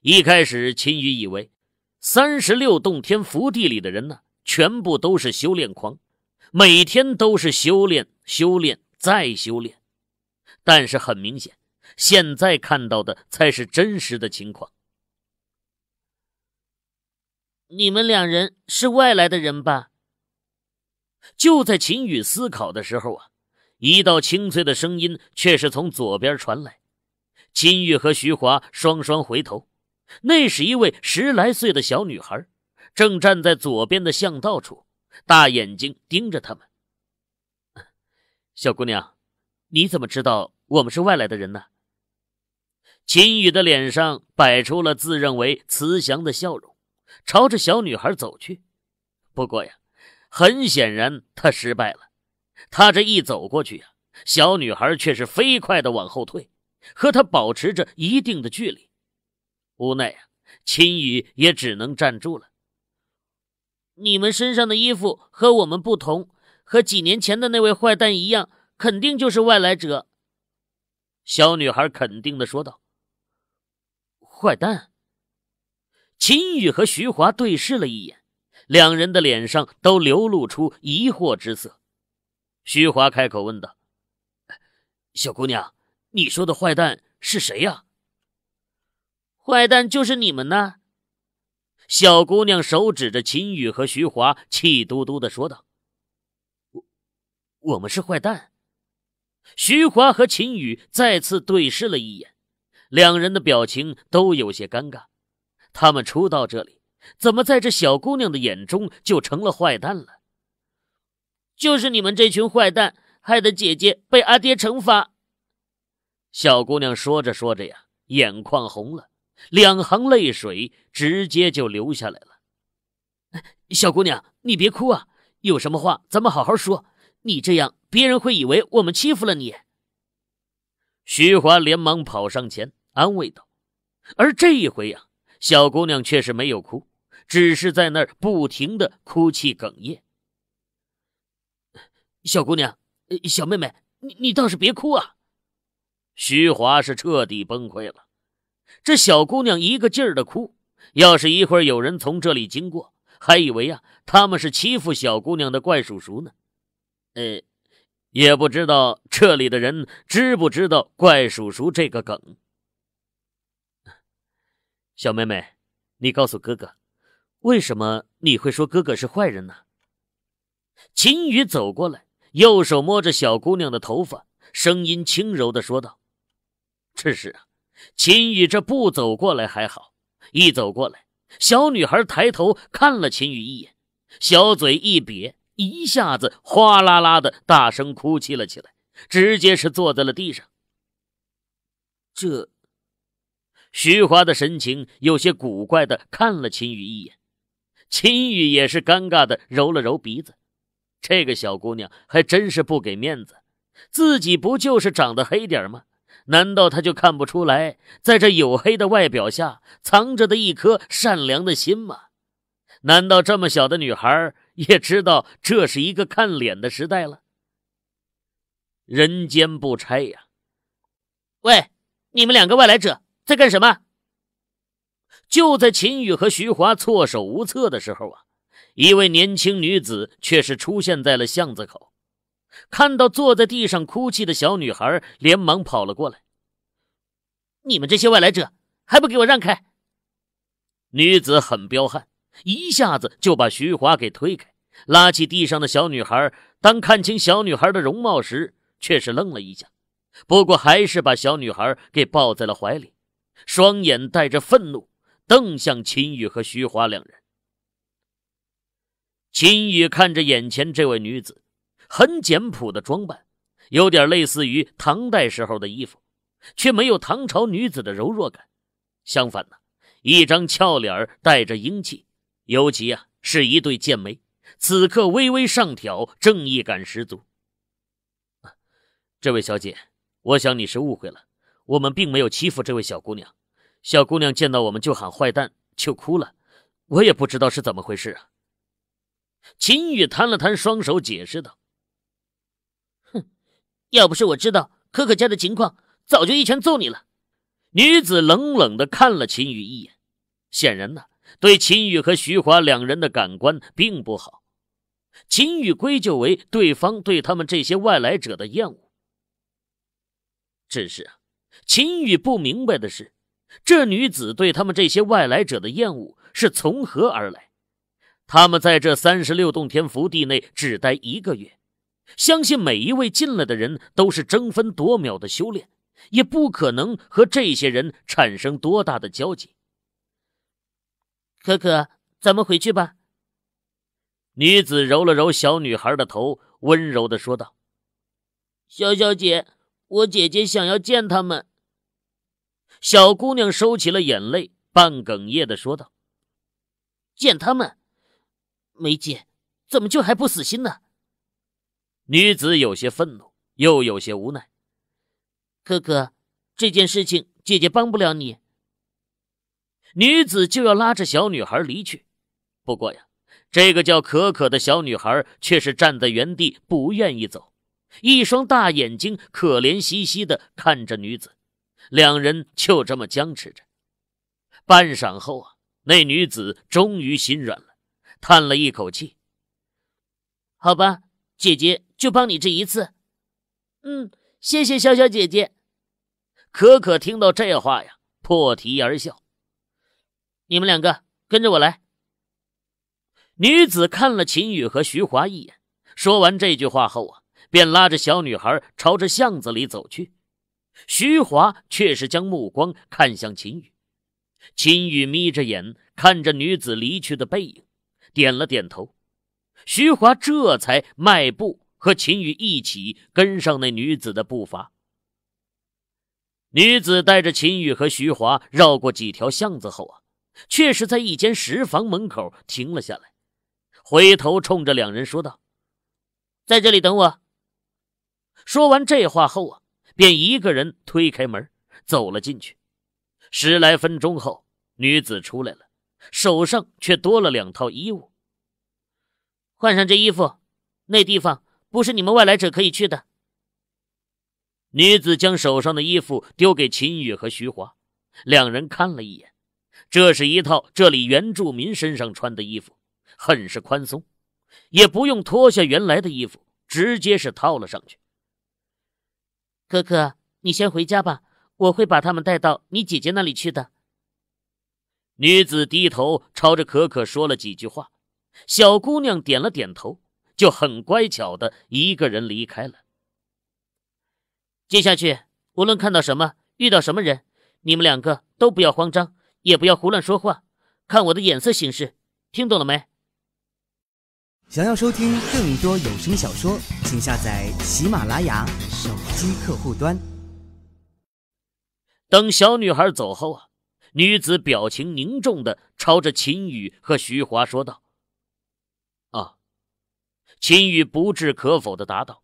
一开始，秦羽以为三十六洞天福地里的人呢，全部都是修炼狂，每天都是修炼、修炼再修炼。但是很明显，现在看到的才是真实的情况。你们两人是外来的人吧？就在秦羽思考的时候啊。一道清脆的声音却是从左边传来，金玉和徐华双双回头，那是一位十来岁的小女孩，正站在左边的巷道处，大眼睛盯着他们。小姑娘，你怎么知道我们是外来的人呢？秦宇的脸上摆出了自认为慈祥的笑容，朝着小女孩走去。不过呀，很显然他失败了。他这一走过去呀，小女孩却是飞快的往后退，和他保持着一定的距离。无奈呀，秦宇也只能站住了。你们身上的衣服和我们不同，和几年前的那位坏蛋一样，肯定就是外来者。”小女孩肯定的说道。“坏蛋？”秦宇和徐华对视了一眼，两人的脸上都流露出疑惑之色。徐华开口问道：“小姑娘，你说的坏蛋是谁呀？”“坏蛋就是你们呐！”小姑娘手指着秦宇和徐华，气嘟嘟的说道：“我，我们是坏蛋。”徐华和秦宇再次对视了一眼，两人的表情都有些尴尬。他们初到这里，怎么在这小姑娘的眼中就成了坏蛋了？就是你们这群坏蛋，害得姐姐被阿爹惩罚。小姑娘说着说着呀，眼眶红了，两行泪水直接就流下来了。小姑娘，你别哭啊，有什么话咱们好好说。你这样别人会以为我们欺负了你。徐华连忙跑上前安慰道，而这一回呀，小姑娘却是没有哭，只是在那儿不停的哭泣哽咽。小姑娘，小妹妹，你你倒是别哭啊！徐华是彻底崩溃了。这小姑娘一个劲儿的哭，要是一会儿有人从这里经过，还以为啊他们是欺负小姑娘的怪叔叔呢。呃，也不知道这里的人知不知道“怪叔叔”这个梗。小妹妹，你告诉哥哥，为什么你会说哥哥是坏人呢？秦宇走过来。右手摸着小姑娘的头发，声音轻柔的说道：“这是啊，秦宇这不走过来还好，一走过来，小女孩抬头看了秦宇一眼，小嘴一瘪，一下子哗啦啦的大声哭泣了起来，直接是坐在了地上。”这，徐华的神情有些古怪的看了秦宇一眼，秦宇也是尴尬的揉了揉鼻子。这个小姑娘还真是不给面子，自己不就是长得黑点吗？难道他就看不出来，在这黝黑的外表下藏着的一颗善良的心吗？难道这么小的女孩也知道这是一个看脸的时代了？人间不拆呀！喂，你们两个外来者在干什么？就在秦宇和徐华措手无策的时候啊！一位年轻女子却是出现在了巷子口，看到坐在地上哭泣的小女孩，连忙跑了过来。你们这些外来者还不给我让开！女子很彪悍，一下子就把徐华给推开，拉起地上的小女孩。当看清小女孩的容貌时，却是愣了一下，不过还是把小女孩给抱在了怀里，双眼带着愤怒，瞪向秦宇和徐华两人。秦宇看着眼前这位女子，很简朴的装扮，有点类似于唐代时候的衣服，却没有唐朝女子的柔弱感。相反呢，一张俏脸带着英气，尤其啊是一对剑眉，此刻微微上挑，正义感十足。这位小姐，我想你是误会了，我们并没有欺负这位小姑娘。小姑娘见到我们就喊坏蛋，就哭了，我也不知道是怎么回事啊。秦宇摊了摊双手，解释道：“哼，要不是我知道可可家的情况，早就一拳揍你了。”女子冷冷的看了秦宇一眼，显然呢，对秦宇和徐华两人的感官并不好。秦宇归咎为对方对他们这些外来者的厌恶。只是，秦宇不明白的是，这女子对他们这些外来者的厌恶是从何而来。他们在这三十六洞天福地内只待一个月，相信每一位进来的人都是争分夺秒的修炼，也不可能和这些人产生多大的交集。可可，咱们回去吧。”女子揉了揉小女孩的头，温柔的说道。“小小姐，我姐姐想要见他们。”小姑娘收起了眼泪，半哽咽的说道：“见他们。”梅姐，怎么就还不死心呢？女子有些愤怒，又有些无奈。哥哥，这件事情姐姐帮不了你。女子就要拉着小女孩离去，不过呀，这个叫可可的小女孩却是站在原地，不愿意走，一双大眼睛可怜兮兮的看着女子，两人就这么僵持着。半晌后啊，那女子终于心软了。叹了一口气，好吧，姐姐就帮你这一次。嗯，谢谢小小姐姐。可可听到这话呀，破涕而笑。你们两个跟着我来。女子看了秦宇和徐华一眼，说完这句话后啊，便拉着小女孩朝着巷子里走去。徐华却是将目光看向秦宇，秦宇眯着眼看着女子离去的背影。点了点头，徐华这才迈步和秦宇一起跟上那女子的步伐。女子带着秦宇和徐华绕过几条巷子后啊，却是在一间石房门口停了下来，回头冲着两人说道：“在这里等我。”说完这话后啊，便一个人推开门走了进去。十来分钟后，女子出来了。手上却多了两套衣物，换上这衣服，那地方不是你们外来者可以去的。女子将手上的衣服丢给秦宇和徐华，两人看了一眼，这是一套这里原住民身上穿的衣服，很是宽松，也不用脱下原来的衣服，直接是套了上去。哥哥，你先回家吧，我会把他们带到你姐姐那里去的。女子低头朝着可可说了几句话，小姑娘点了点头，就很乖巧的一个人离开了。接下去，无论看到什么，遇到什么人，你们两个都不要慌张，也不要胡乱说话，看我的眼色行事，听懂了没？想要收听更多有声小说，请下载喜马拉雅手机客户端。等小女孩走后啊。女子表情凝重的朝着秦宇和徐华说道：“啊！”秦宇不置可否的答道。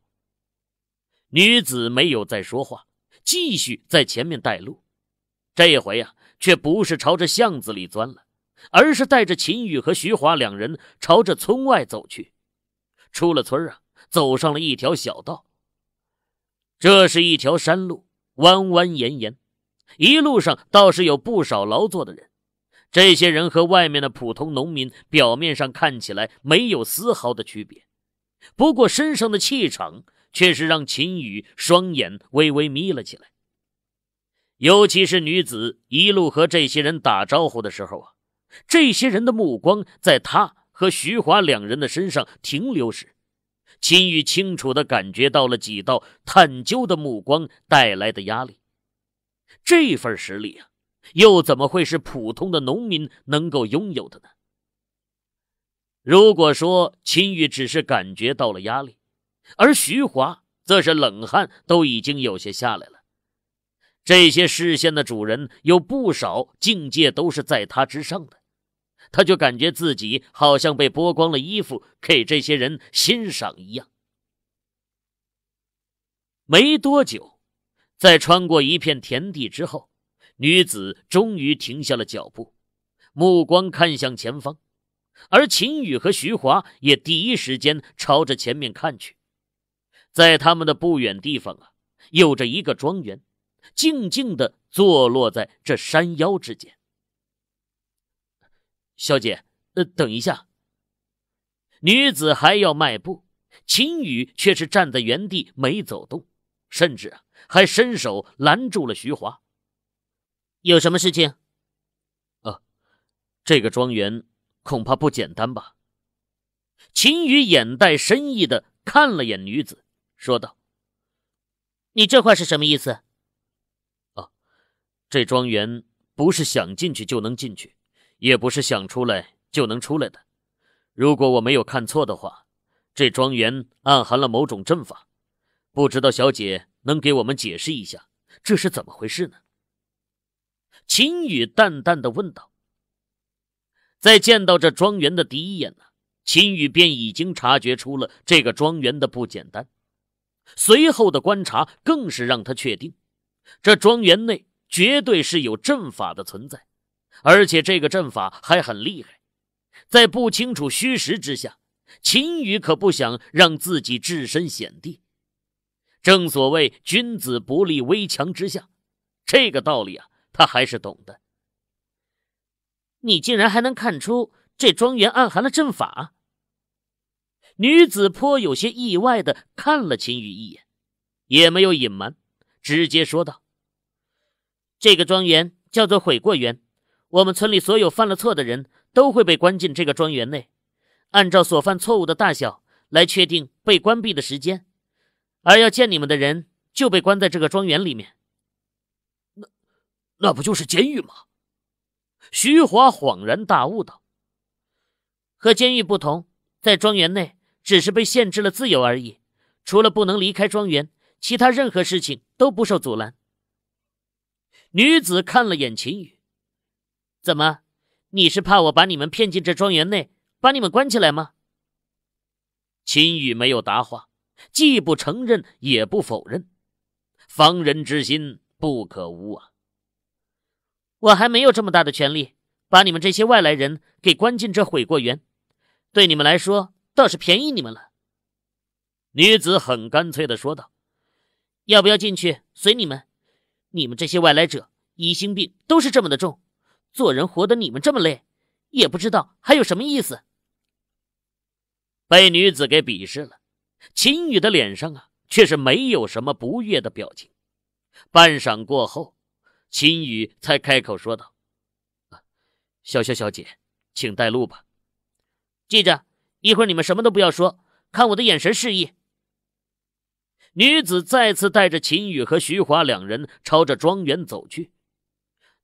女子没有再说话，继续在前面带路。这回啊，却不是朝着巷子里钻了，而是带着秦宇和徐华两人朝着村外走去。出了村啊，走上了一条小道。这是一条山路，弯弯延延。一路上倒是有不少劳作的人，这些人和外面的普通农民表面上看起来没有丝毫的区别，不过身上的气场却是让秦宇双眼微微眯了起来。尤其是女子一路和这些人打招呼的时候啊，这些人的目光在她和徐华两人的身上停留时，秦宇清楚的感觉到了几道探究的目光带来的压力。这份实力啊，又怎么会是普通的农民能够拥有的呢？如果说秦羽只是感觉到了压力，而徐华则是冷汗都已经有些下来了。这些视线的主人有不少境界都是在他之上的，他就感觉自己好像被剥光了衣服给这些人欣赏一样。没多久。在穿过一片田地之后，女子终于停下了脚步，目光看向前方，而秦宇和徐华也第一时间朝着前面看去，在他们的不远地方啊，有着一个庄园，静静的坐落在这山腰之间。小姐，呃，等一下。女子还要迈步，秦宇却是站在原地没走动，甚至啊。还伸手拦住了徐华。有什么事情？啊，这个庄园恐怕不简单吧？秦宇眼带深意的看了眼女子，说道：“你这话是什么意思？”啊，这庄园不是想进去就能进去，也不是想出来就能出来的。如果我没有看错的话，这庄园暗含了某种阵法，不知道小姐。能给我们解释一下这是怎么回事呢？秦宇淡淡的问道。在见到这庄园的第一眼呢，秦宇便已经察觉出了这个庄园的不简单，随后的观察更是让他确定，这庄园内绝对是有阵法的存在，而且这个阵法还很厉害。在不清楚虚实之下，秦宇可不想让自己置身险地。正所谓“君子不立危墙之下”，这个道理啊，他还是懂的。你竟然还能看出这庄园暗含了阵法？女子颇有些意外的看了秦羽一眼，也没有隐瞒，直接说道：“这个庄园叫做悔过园，我们村里所有犯了错的人都会被关进这个庄园内，按照所犯错误的大小来确定被关闭的时间。”而要见你们的人就被关在这个庄园里面，那那不就是监狱吗？徐华恍然大悟道：“和监狱不同，在庄园内只是被限制了自由而已，除了不能离开庄园，其他任何事情都不受阻拦。”女子看了眼秦宇，怎么，你是怕我把你们骗进这庄园内，把你们关起来吗？”秦宇没有答话。既不承认，也不否认，防人之心不可无啊！我还没有这么大的权利，把你们这些外来人给关进这悔过园，对你们来说倒是便宜你们了。女子很干脆的说道：“要不要进去，随你们。你们这些外来者，疑心病都是这么的重，做人活得你们这么累，也不知道还有什么意思。”被女子给鄙视了。秦宇的脸上啊，却是没有什么不悦的表情。半晌过后，秦宇才开口说道：“啊，小小姐，请带路吧。记着，一会儿你们什么都不要说，看我的眼神示意。”女子再次带着秦宇和徐华两人朝着庄园走去。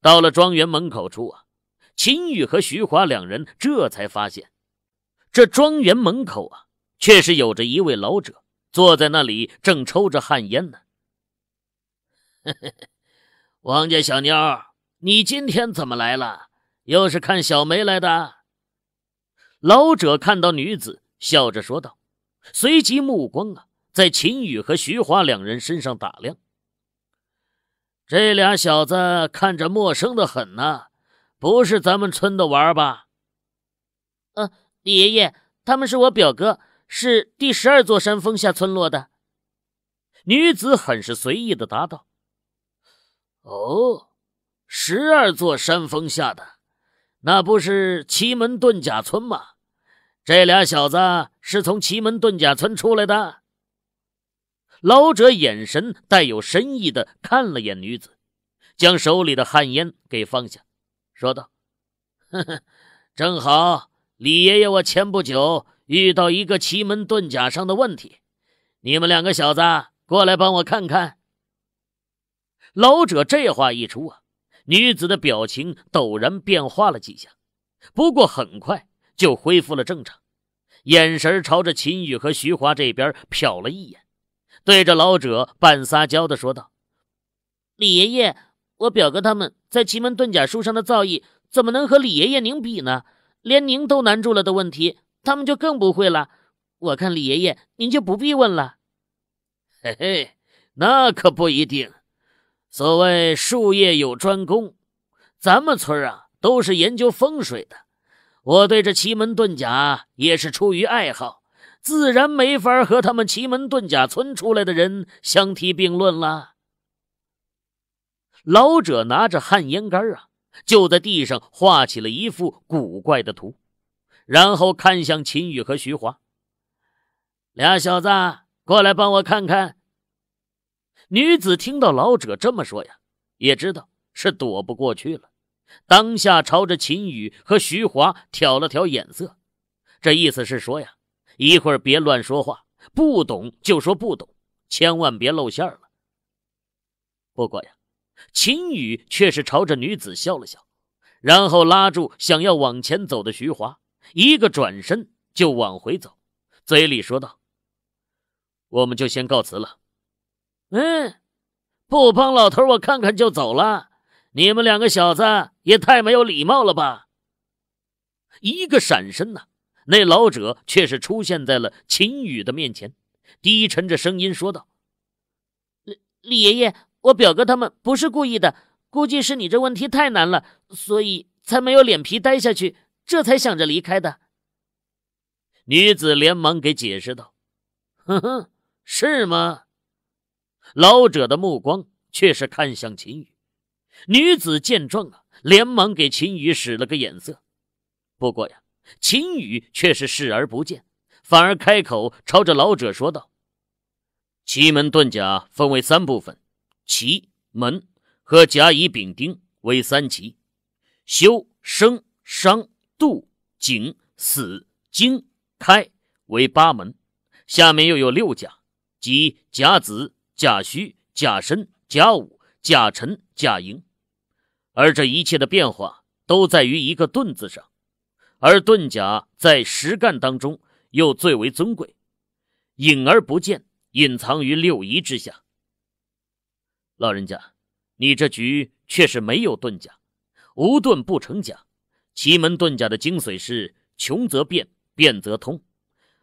到了庄园门口处啊，秦宇和徐华两人这才发现，这庄园门口啊。确实有着一位老者坐在那里，正抽着旱烟呢。王家小妞，你今天怎么来了？又是看小梅来的？老者看到女子，笑着说道，随即目光啊，在秦宇和徐华两人身上打量。这俩小子看着陌生的很呢，不是咱们村的娃吧？嗯，爷爷，他们是我表哥。是第十二座山峰下村落的女子，很是随意的答道：“哦，十二座山峰下的，那不是奇门遁甲村吗？这俩小子是从奇门遁甲村出来的。”老者眼神带有深意的看了眼女子，将手里的旱烟给放下，说道：“呵呵，正好，李爷爷，我前不久。”遇到一个奇门遁甲上的问题，你们两个小子过来帮我看看。老者这话一出啊，女子的表情陡然变化了几下，不过很快就恢复了正常，眼神朝着秦羽和徐华这边瞟了一眼，对着老者半撒娇的说道：“李爷爷，我表哥他们在奇门遁甲书上的造诣怎么能和李爷爷您比呢？连您都难住了的问题。”他们就更不会了。我看李爷爷，您就不必问了。嘿嘿，那可不一定。所谓术业有专攻，咱们村啊都是研究风水的。我对这奇门遁甲也是出于爱好，自然没法和他们奇门遁甲村出来的人相提并论了。老者拿着旱烟杆啊，就在地上画起了一幅古怪的图。然后看向秦宇和徐华，俩小子过来帮我看看。女子听到老者这么说呀，也知道是躲不过去了，当下朝着秦宇和徐华挑了挑眼色，这意思是说呀，一会儿别乱说话，不懂就说不懂，千万别露馅了。不过呀，秦宇却是朝着女子笑了笑，然后拉住想要往前走的徐华。一个转身就往回走，嘴里说道：“我们就先告辞了。”“嗯，不帮老头，我看看就走了。”“你们两个小子也太没有礼貌了吧！”一个闪身呢，那老者却是出现在了秦宇的面前，低沉着声音说道：“李爷爷，我表哥他们不是故意的，估计是你这问题太难了，所以才没有脸皮待下去。”这才想着离开的女子连忙给解释道：“呵呵，是吗？”老者的目光却是看向秦羽。女子见状啊，连忙给秦羽使了个眼色。不过呀，秦羽却是视而不见，反而开口朝着老者说道：“奇门遁甲分为三部分，奇门和甲乙丙丁为三奇，修生伤。”杜景死经开为八门，下面又有六甲，即甲子、甲戌、甲申、甲午、甲辰、甲寅。而这一切的变化都在于一个遁字上，而遁甲在实干当中又最为尊贵，隐而不见，隐藏于六仪之下。老人家，你这局却是没有遁甲，无遁不成甲。奇门遁甲的精髓是穷则变，变则通。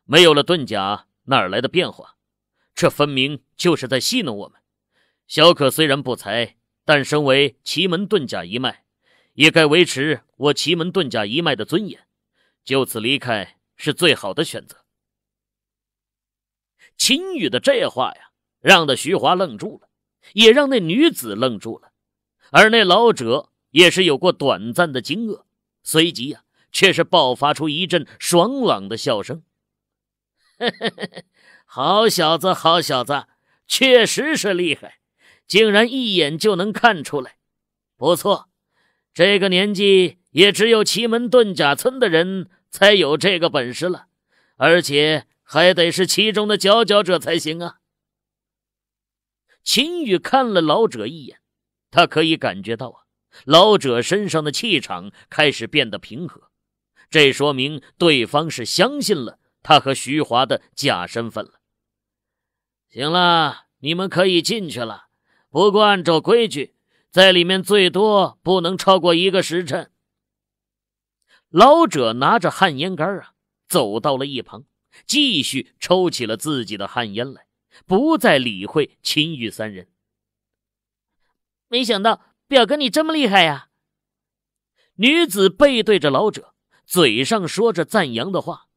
没有了遁甲，哪来的变化？这分明就是在戏弄我们。小可虽然不才，但身为奇门遁甲一脉，也该维持我奇门遁甲一脉的尊严。就此离开是最好的选择。秦羽的这话呀，让的徐华愣住了，也让那女子愣住了，而那老者也是有过短暂的惊愕。随即呀，却是爆发出一阵爽朗的笑声：“ 好小子，好小子，确实是厉害，竟然一眼就能看出来。不错，这个年纪也只有奇门遁甲村的人才有这个本事了，而且还得是其中的佼佼者才行啊。”秦羽看了老者一眼，他可以感觉到啊。老者身上的气场开始变得平和，这说明对方是相信了他和徐华的假身份了。行了，你们可以进去了。不过按照规矩，在里面最多不能超过一个时辰。老者拿着旱烟杆啊，走到了一旁，继续抽起了自己的旱烟来，不再理会秦玉三人。没想到。表哥，你这么厉害呀！女子背对着老者，嘴上说着赞扬的话，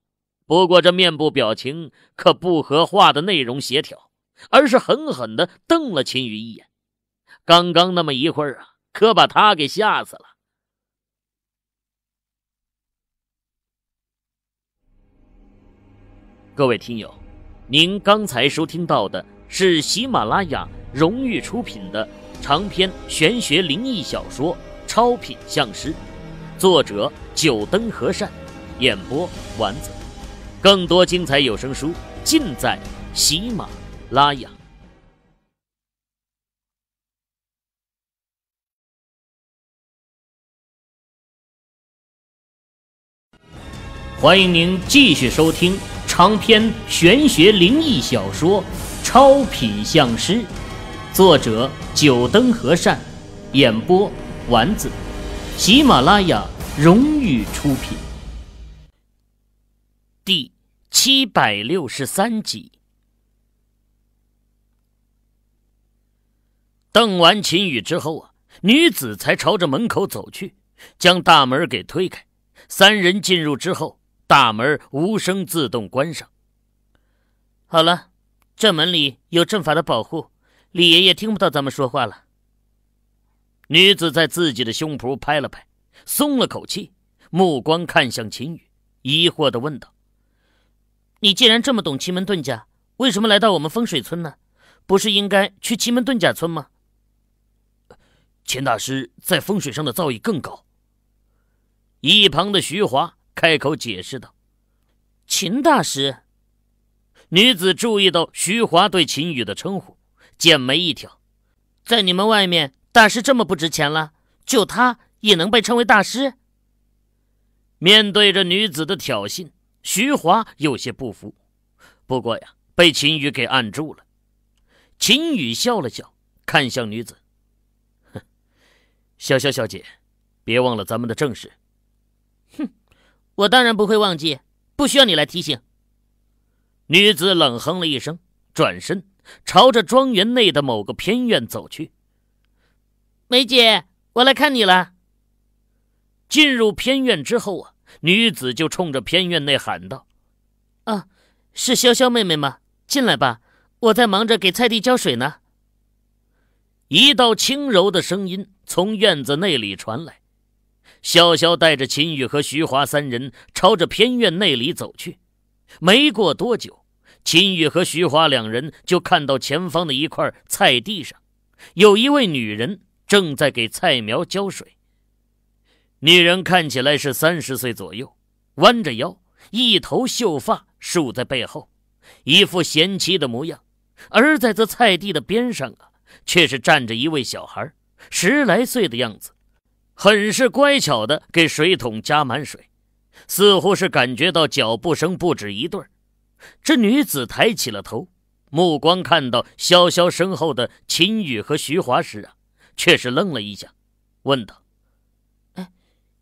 不过这面部表情可不和话的内容协调，而是狠狠的瞪了秦羽一眼。刚刚那么一会儿啊，可把他给吓死了。各位听友，您刚才收听到的是喜马拉雅荣誉出品的。长篇玄学灵异小说《超品相师》，作者：九灯和善，演播：丸子。更多精彩有声书尽在喜马拉雅。欢迎您继续收听长篇玄学灵异小说《超品相师》。作者九灯和善，演播丸子，喜马拉雅荣誉出品。第七百六十三集。瞪完秦雨之后啊，女子才朝着门口走去，将大门给推开。三人进入之后，大门无声自动关上。好了，这门里有阵法的保护。李爷爷听不到咱们说话了。女子在自己的胸脯拍了拍，松了口气，目光看向秦宇，疑惑的问道：“你既然这么懂奇门遁甲，为什么来到我们风水村呢？不是应该去奇门遁甲村吗？”秦大师在风水上的造诣更高。一旁的徐华开口解释道：“秦大师。”女子注意到徐华对秦宇的称呼。剑眉一挑，在你们外面大师这么不值钱了，就他也能被称为大师？面对着女子的挑衅，徐华有些不服，不过呀，被秦宇给按住了。秦宇笑了笑，看向女子：“哼，小小小姐，别忘了咱们的正事。”“哼，我当然不会忘记，不需要你来提醒。”女子冷哼了一声，转身。朝着庄园内的某个偏院走去。梅姐，我来看你了。进入偏院之后啊，女子就冲着偏院内喊道：“啊，是潇潇妹妹吗？进来吧，我在忙着给菜地浇水呢。”一道轻柔的声音从院子内里传来。潇潇带着秦宇和徐华三人朝着偏院内里走去。没过多久。秦宇和徐华两人就看到前方的一块菜地上，有一位女人正在给菜苗浇水。女人看起来是三十岁左右，弯着腰，一头秀发竖在背后，一副贤妻的模样。而在这菜地的边上啊，却是站着一位小孩，十来岁的样子，很是乖巧的给水桶加满水，似乎是感觉到脚步声不止一对儿。这女子抬起了头，目光看到潇潇身后的秦宇和徐华时啊，却是愣了一下，问道：“哎，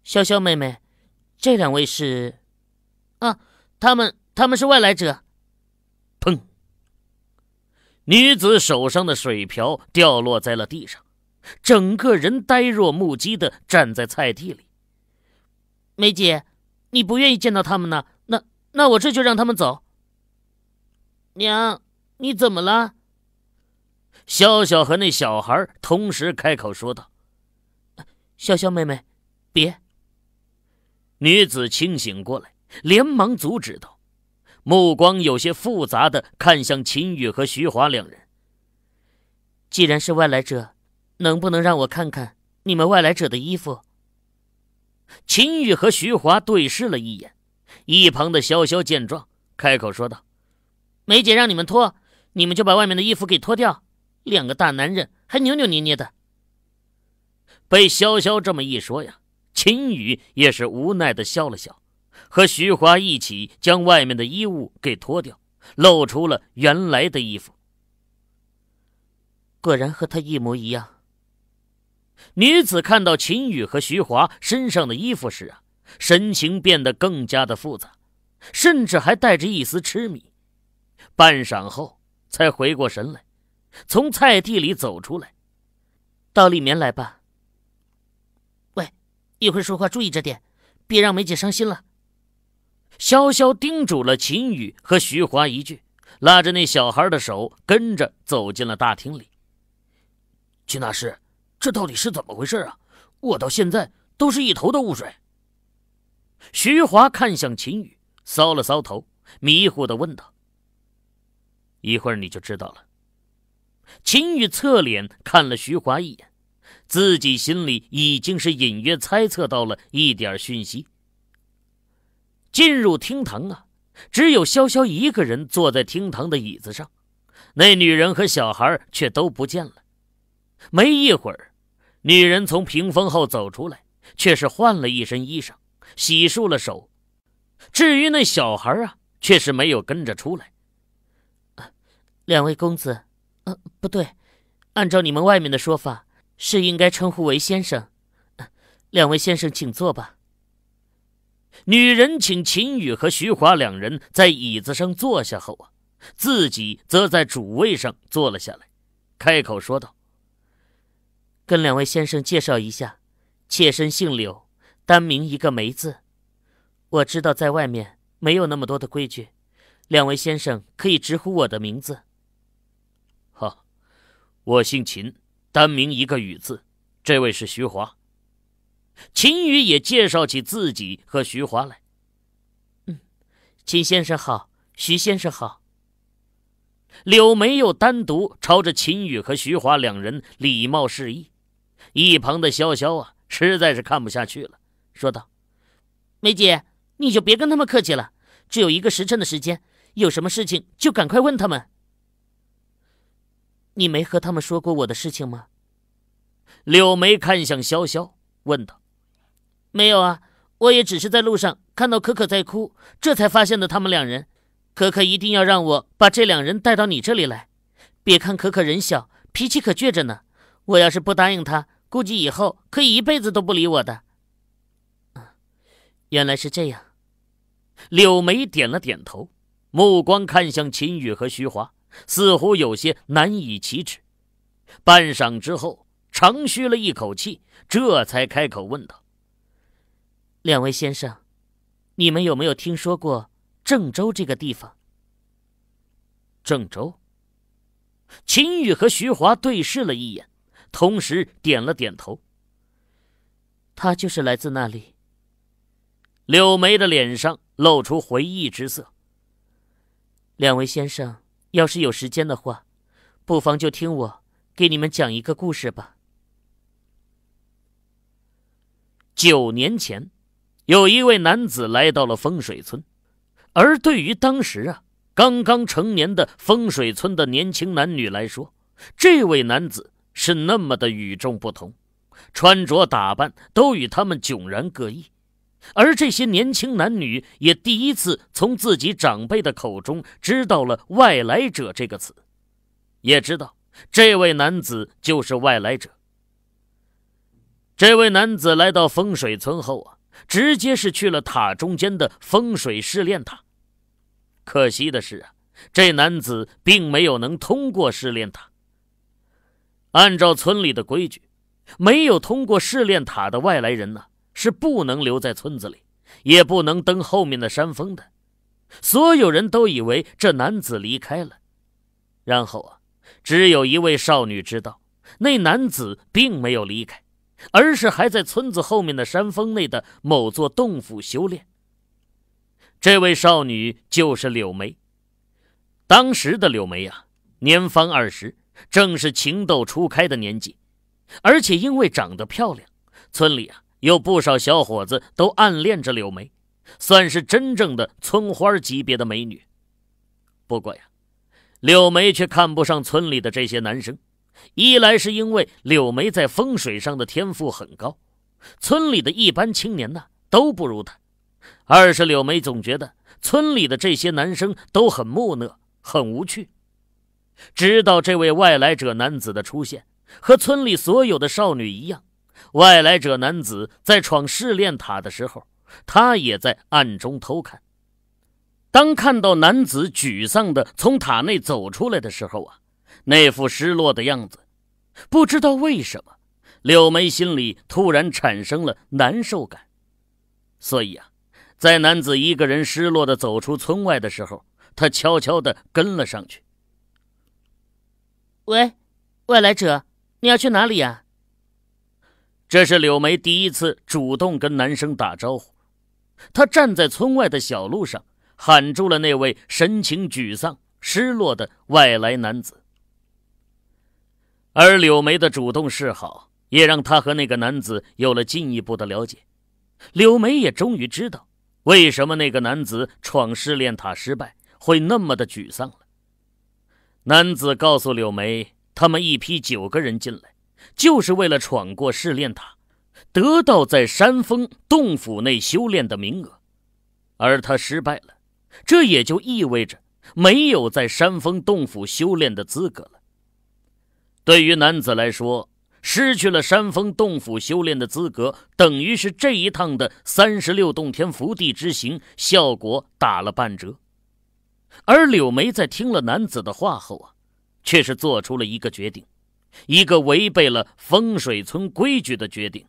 潇潇妹妹，这两位是……啊，他们他们是外来者。”砰！女子手上的水瓢掉落在了地上，整个人呆若木鸡的站在菜地里。梅姐，你不愿意见到他们呢？那那我这就让他们走。娘，你怎么了？潇潇和那小孩同时开口说道：“潇潇妹妹，别！”女子清醒过来，连忙阻止道，目光有些复杂的看向秦宇和徐华两人。既然是外来者，能不能让我看看你们外来者的衣服？秦宇和徐华对视了一眼，一旁的潇潇见状，开口说道。梅姐让你们脱，你们就把外面的衣服给脱掉。两个大男人还扭扭捏捏的。被潇潇这么一说呀，秦宇也是无奈的笑了笑，和徐华一起将外面的衣物给脱掉，露出了原来的衣服。果然和他一模一样。女子看到秦宇和徐华身上的衣服时啊，神情变得更加的复杂，甚至还带着一丝痴迷。半晌后才回过神来，从菜地里走出来，到里面来吧。喂，一会儿说话注意着点，别让梅姐伤心了。潇潇叮嘱了秦宇和徐华一句，拉着那小孩的手，跟着走进了大厅里。秦大师，这到底是怎么回事啊？我到现在都是一头的雾水。徐华看向秦宇，搔了搔头，迷糊的问道。一会儿你就知道了。秦宇侧脸看了徐华一眼，自己心里已经是隐约猜测到了一点讯息。进入厅堂啊，只有潇潇一个人坐在厅堂的椅子上，那女人和小孩却都不见了。没一会儿，女人从屏风后走出来，却是换了一身衣裳，洗漱了手。至于那小孩啊，却是没有跟着出来。两位公子，呃，不对，按照你们外面的说法，是应该称呼为先生。两位先生，请坐吧。女人请秦宇和徐华两人在椅子上坐下后啊，自己则在主位上坐了下来，开口说道：“跟两位先生介绍一下，妾身姓柳，单名一个梅字。我知道在外面没有那么多的规矩，两位先生可以直呼我的名字。”我姓秦，单名一个雨字。这位是徐华。秦雨也介绍起自己和徐华来。嗯，秦先生好，徐先生好。柳梅又单独朝着秦雨和徐华两人礼貌示意。一旁的潇潇啊，实在是看不下去了，说道：“梅姐，你就别跟他们客气了。只有一个时辰的时间，有什么事情就赶快问他们。”你没和他们说过我的事情吗？柳眉看向潇潇，问道：“没有啊，我也只是在路上看到可可在哭，这才发现的。他们两人，可可一定要让我把这两人带到你这里来。别看可可人小，脾气可倔着呢。我要是不答应他，估计以后可以一辈子都不理我的。”原来是这样，柳眉点了点头，目光看向秦宇和徐华。似乎有些难以启齿，半晌之后，长吁了一口气，这才开口问道：“两位先生，你们有没有听说过郑州这个地方？”郑州，秦宇和徐华对视了一眼，同时点了点头。他就是来自那里。柳眉的脸上露出回忆之色。两位先生。要是有时间的话，不妨就听我给你们讲一个故事吧。九年前，有一位男子来到了风水村。而对于当时啊刚刚成年的风水村的年轻男女来说，这位男子是那么的与众不同，穿着打扮都与他们迥然各异。而这些年轻男女也第一次从自己长辈的口中知道了“外来者”这个词，也知道这位男子就是外来者。这位男子来到风水村后啊，直接是去了塔中间的风水试炼塔。可惜的是啊，这男子并没有能通过试炼塔。按照村里的规矩，没有通过试炼塔的外来人呢。是不能留在村子里，也不能登后面的山峰的。所有人都以为这男子离开了，然后啊，只有一位少女知道，那男子并没有离开，而是还在村子后面的山峰内的某座洞府修炼。这位少女就是柳梅。当时的柳梅啊，年方二十，正是情窦初开的年纪，而且因为长得漂亮，村里啊。有不少小伙子都暗恋着柳梅，算是真正的村花级别的美女。不过呀，柳梅却看不上村里的这些男生。一来是因为柳梅在风水上的天赋很高，村里的一般青年呢都不如她；二是柳梅总觉得村里的这些男生都很木讷、很无趣。直到这位外来者男子的出现，和村里所有的少女一样。外来者男子在闯试炼塔的时候，他也在暗中偷看。当看到男子沮丧的从塔内走出来的时候啊，那副失落的样子，不知道为什么，柳梅心里突然产生了难受感。所以啊，在男子一个人失落的走出村外的时候，他悄悄的跟了上去。喂，外来者，你要去哪里呀？这是柳梅第一次主动跟男生打招呼，她站在村外的小路上，喊住了那位神情沮丧、失落的外来男子。而柳梅的主动示好，也让她和那个男子有了进一步的了解。柳梅也终于知道，为什么那个男子闯试炼塔失败，会那么的沮丧了。男子告诉柳梅，他们一批九个人进来。就是为了闯过试炼塔，得到在山峰洞府内修炼的名额，而他失败了，这也就意味着没有在山峰洞府修炼的资格了。对于男子来说，失去了山峰洞府修炼的资格，等于是这一趟的三十六洞天福地之行效果打了半折。而柳眉在听了男子的话后啊，却是做出了一个决定。一个违背了风水村规矩的决定。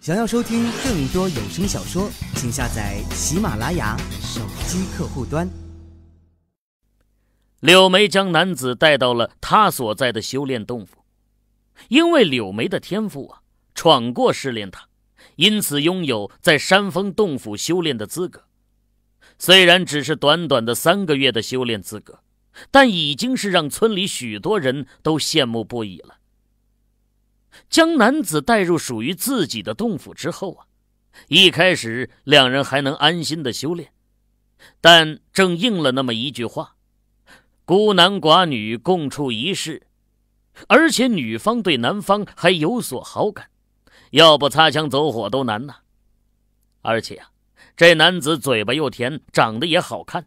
想要收听更多有声小说，请下载喜马拉雅手机客户端。柳梅将男子带到了他所在的修炼洞府，因为柳梅的天赋啊，闯过试炼塔，因此拥有在山峰洞府修炼的资格，虽然只是短短的三个月的修炼资格。但已经是让村里许多人都羡慕不已了。将男子带入属于自己的洞府之后啊，一开始两人还能安心的修炼，但正应了那么一句话：“孤男寡女共处一室”，而且女方对男方还有所好感，要不擦枪走火都难呐。而且啊，这男子嘴巴又甜，长得也好看。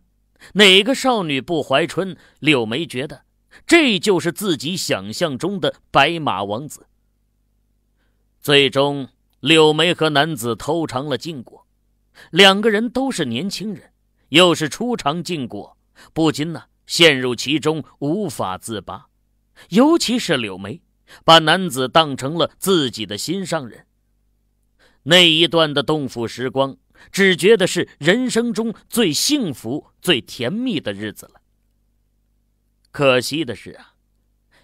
哪个少女不怀春？柳眉觉得，这就是自己想象中的白马王子。最终，柳眉和男子偷尝了禁果，两个人都是年轻人，又是初尝禁果，不禁呢陷入其中无法自拔。尤其是柳眉，把男子当成了自己的心上人。那一段的洞府时光。只觉得是人生中最幸福、最甜蜜的日子了。可惜的是啊，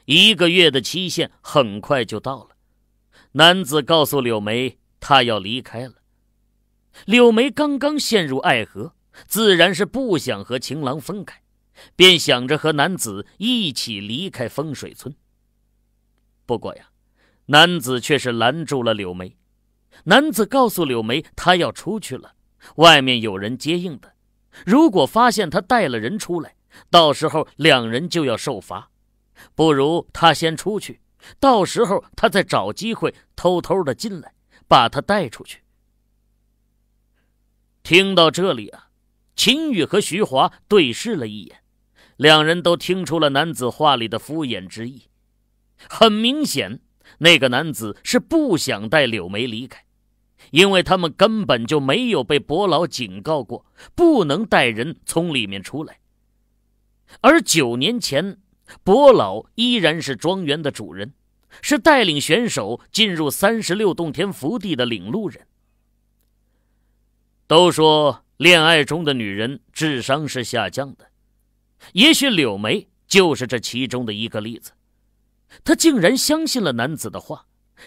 一个月的期限很快就到了。男子告诉柳梅，他要离开了。柳梅刚刚陷入爱河，自然是不想和情郎分开，便想着和男子一起离开风水村。不过呀，男子却是拦住了柳梅。男子告诉柳梅，他要出去了，外面有人接应的。如果发现他带了人出来，到时候两人就要受罚。不如他先出去，到时候他再找机会偷偷的进来，把他带出去。听到这里啊，秦宇和徐华对视了一眼，两人都听出了男子话里的敷衍之意。很明显，那个男子是不想带柳梅离开。因为他们根本就没有被伯老警告过，不能带人从里面出来。而九年前，伯老依然是庄园的主人，是带领选手进入三十六洞天福地的领路人。都说恋爱中的女人智商是下降的，也许柳梅就是这其中的一个例子。她竟然相信了男子的话，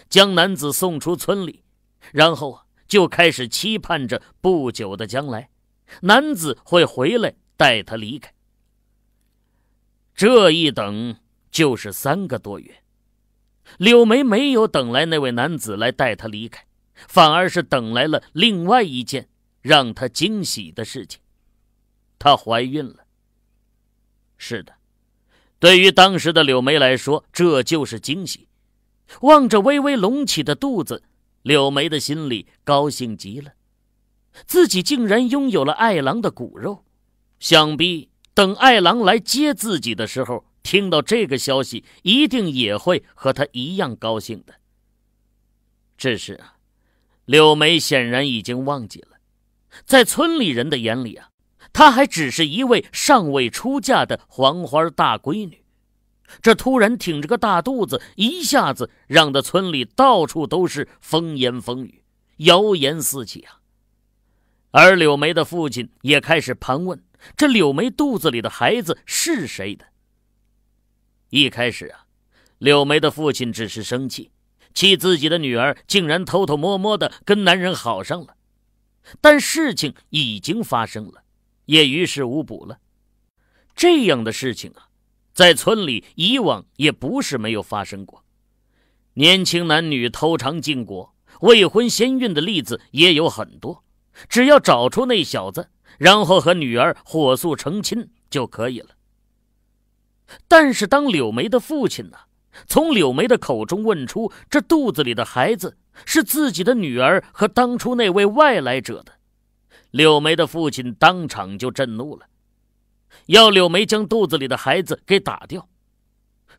将男子送出村里。然后就开始期盼着不久的将来，男子会回来带她离开。这一等就是三个多月，柳梅没有等来那位男子来带她离开，反而是等来了另外一件让她惊喜的事情：她怀孕了。是的，对于当时的柳梅来说，这就是惊喜。望着微微隆起的肚子。柳梅的心里高兴极了，自己竟然拥有了爱郎的骨肉，想必等爱郎来接自己的时候，听到这个消息，一定也会和他一样高兴的。只是啊，柳梅显然已经忘记了，在村里人的眼里啊，她还只是一位尚未出嫁的黄花大闺女。这突然挺着个大肚子，一下子让得村里到处都是风言风语，谣言四起啊。而柳梅的父亲也开始盘问，这柳梅肚子里的孩子是谁的。一开始啊，柳梅的父亲只是生气，气自己的女儿竟然偷偷摸摸的跟男人好上了。但事情已经发生了，也于事无补了。这样的事情啊。在村里，以往也不是没有发生过年轻男女偷尝禁果、未婚先孕的例子，也有很多。只要找出那小子，然后和女儿火速成亲就可以了。但是，当柳梅的父亲呢，从柳梅的口中问出这肚子里的孩子是自己的女儿和当初那位外来者的，柳梅的父亲当场就震怒了。要柳梅将肚子里的孩子给打掉，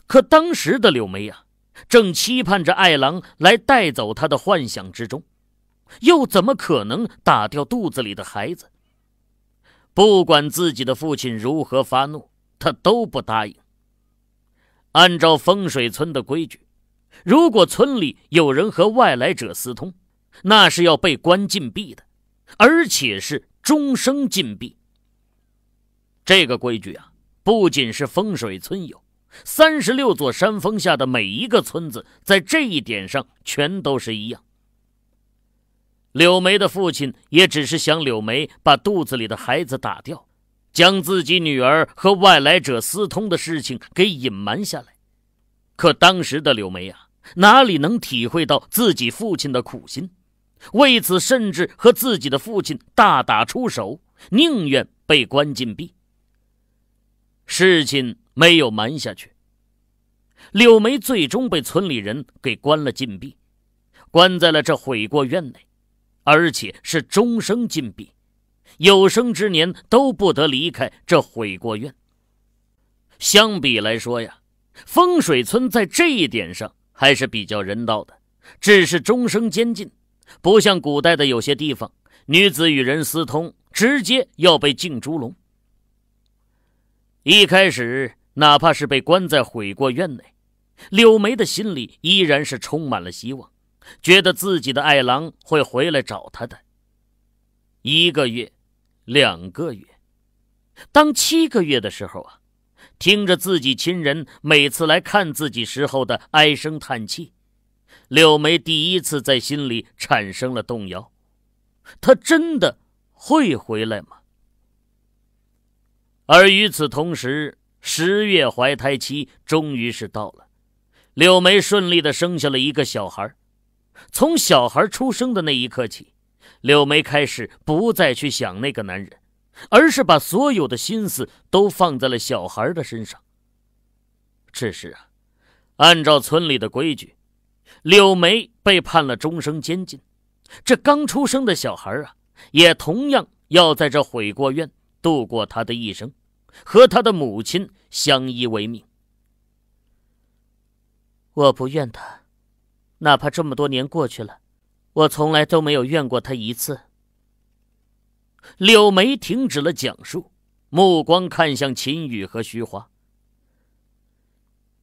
可当时的柳梅啊，正期盼着爱郎来带走她的幻想之中，又怎么可能打掉肚子里的孩子？不管自己的父亲如何发怒，他都不答应。按照风水村的规矩，如果村里有人和外来者私通，那是要被关禁闭的，而且是终生禁闭。这个规矩啊，不仅是风水村有，三十六座山峰下的每一个村子，在这一点上全都是一样。柳梅的父亲也只是想柳梅把肚子里的孩子打掉，将自己女儿和外来者私通的事情给隐瞒下来。可当时的柳梅啊，哪里能体会到自己父亲的苦心？为此，甚至和自己的父亲大打出手，宁愿被关禁闭。事情没有瞒下去，柳梅最终被村里人给关了禁闭，关在了这悔过院内，而且是终生禁闭，有生之年都不得离开这悔过院。相比来说呀，风水村在这一点上还是比较人道的，只是终生监禁，不像古代的有些地方，女子与人私通，直接要被进猪笼。一开始，哪怕是被关在悔过院内，柳梅的心里依然是充满了希望，觉得自己的爱郎会回来找她的。一个月，两个月，当七个月的时候啊，听着自己亲人每次来看自己时候的唉声叹气，柳梅第一次在心里产生了动摇：他真的会回来吗？而与此同时，十月怀胎期终于是到了，柳梅顺利的生下了一个小孩从小孩出生的那一刻起，柳梅开始不再去想那个男人，而是把所有的心思都放在了小孩的身上。只是啊，按照村里的规矩，柳梅被判了终生监禁，这刚出生的小孩啊，也同样要在这悔过院。度过他的一生，和他的母亲相依为命。我不怨他，哪怕这么多年过去了，我从来都没有怨过他一次。柳眉停止了讲述，目光看向秦宇和徐华。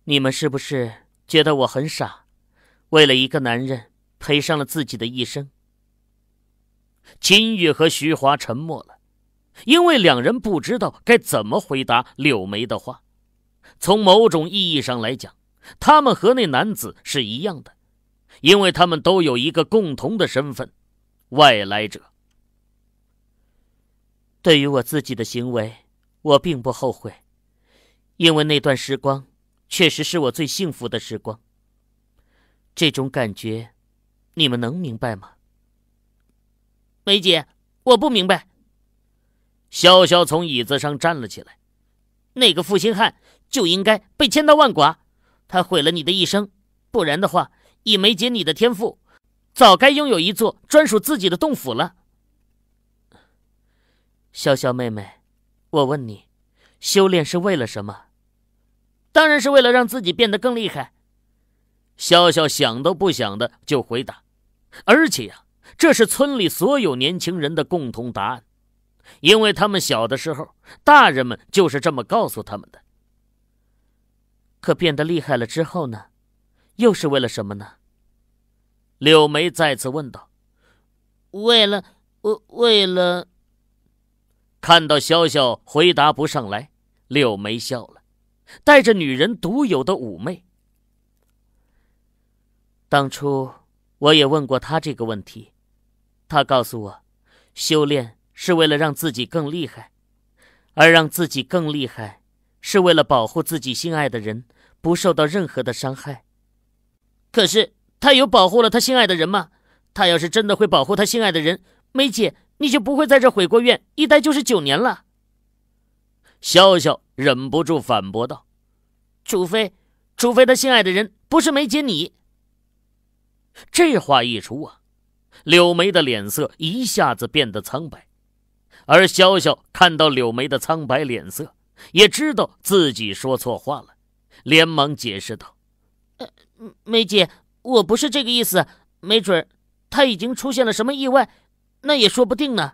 你们是不是觉得我很傻？为了一个男人，赔上了自己的一生。秦宇和徐华沉默了。因为两人不知道该怎么回答柳眉的话，从某种意义上来讲，他们和那男子是一样的，因为他们都有一个共同的身份——外来者。对于我自己的行为，我并不后悔，因为那段时光确实是我最幸福的时光。这种感觉，你们能明白吗？梅姐，我不明白。潇潇从椅子上站了起来，那个负心汉就应该被千刀万剐，他毁了你的一生，不然的话，以梅姐你的天赋，早该拥有一座专属自己的洞府了。潇潇妹妹，我问你，修炼是为了什么？当然是为了让自己变得更厉害。潇潇想都不想的就回答，而且呀，这是村里所有年轻人的共同答案。因为他们小的时候，大人们就是这么告诉他们的。可变得厉害了之后呢，又是为了什么呢？柳眉再次问道：“为了，为为了。”看到潇潇回答不上来，柳眉笑了，带着女人独有的妩媚。当初我也问过他这个问题，他告诉我，修炼。是为了让自己更厉害，而让自己更厉害，是为了保护自己心爱的人不受到任何的伤害。可是他有保护了他心爱的人吗？他要是真的会保护他心爱的人，梅姐，你就不会在这悔过院一待就是九年了。笑笑忍不住反驳道：“除非，除非他心爱的人不是梅姐你。”这话一出啊，柳眉的脸色一下子变得苍白。而潇潇看到柳眉的苍白脸色，也知道自己说错话了，连忙解释道：“呃，梅姐，我不是这个意思，没准他已经出现了什么意外，那也说不定呢。”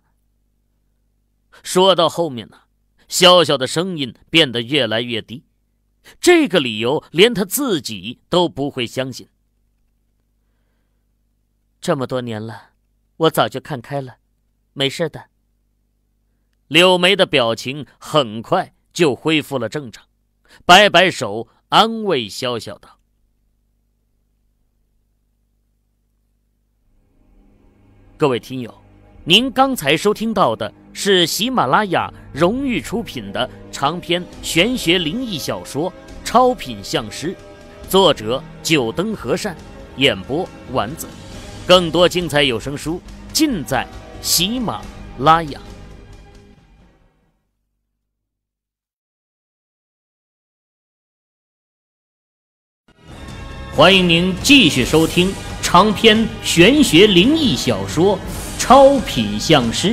说到后面呢，潇潇的声音变得越来越低，这个理由连他自己都不会相信。这么多年了，我早就看开了，没事的。柳眉的表情很快就恢复了正常，摆摆手安慰潇潇道：“各位听友，您刚才收听到的是喜马拉雅荣誉出品的长篇玄学灵异小说《超品相师》，作者：九灯和善，演播：丸子。更多精彩有声书尽在喜马拉雅。”欢迎您继续收听长篇玄学灵异小说《超品相师》，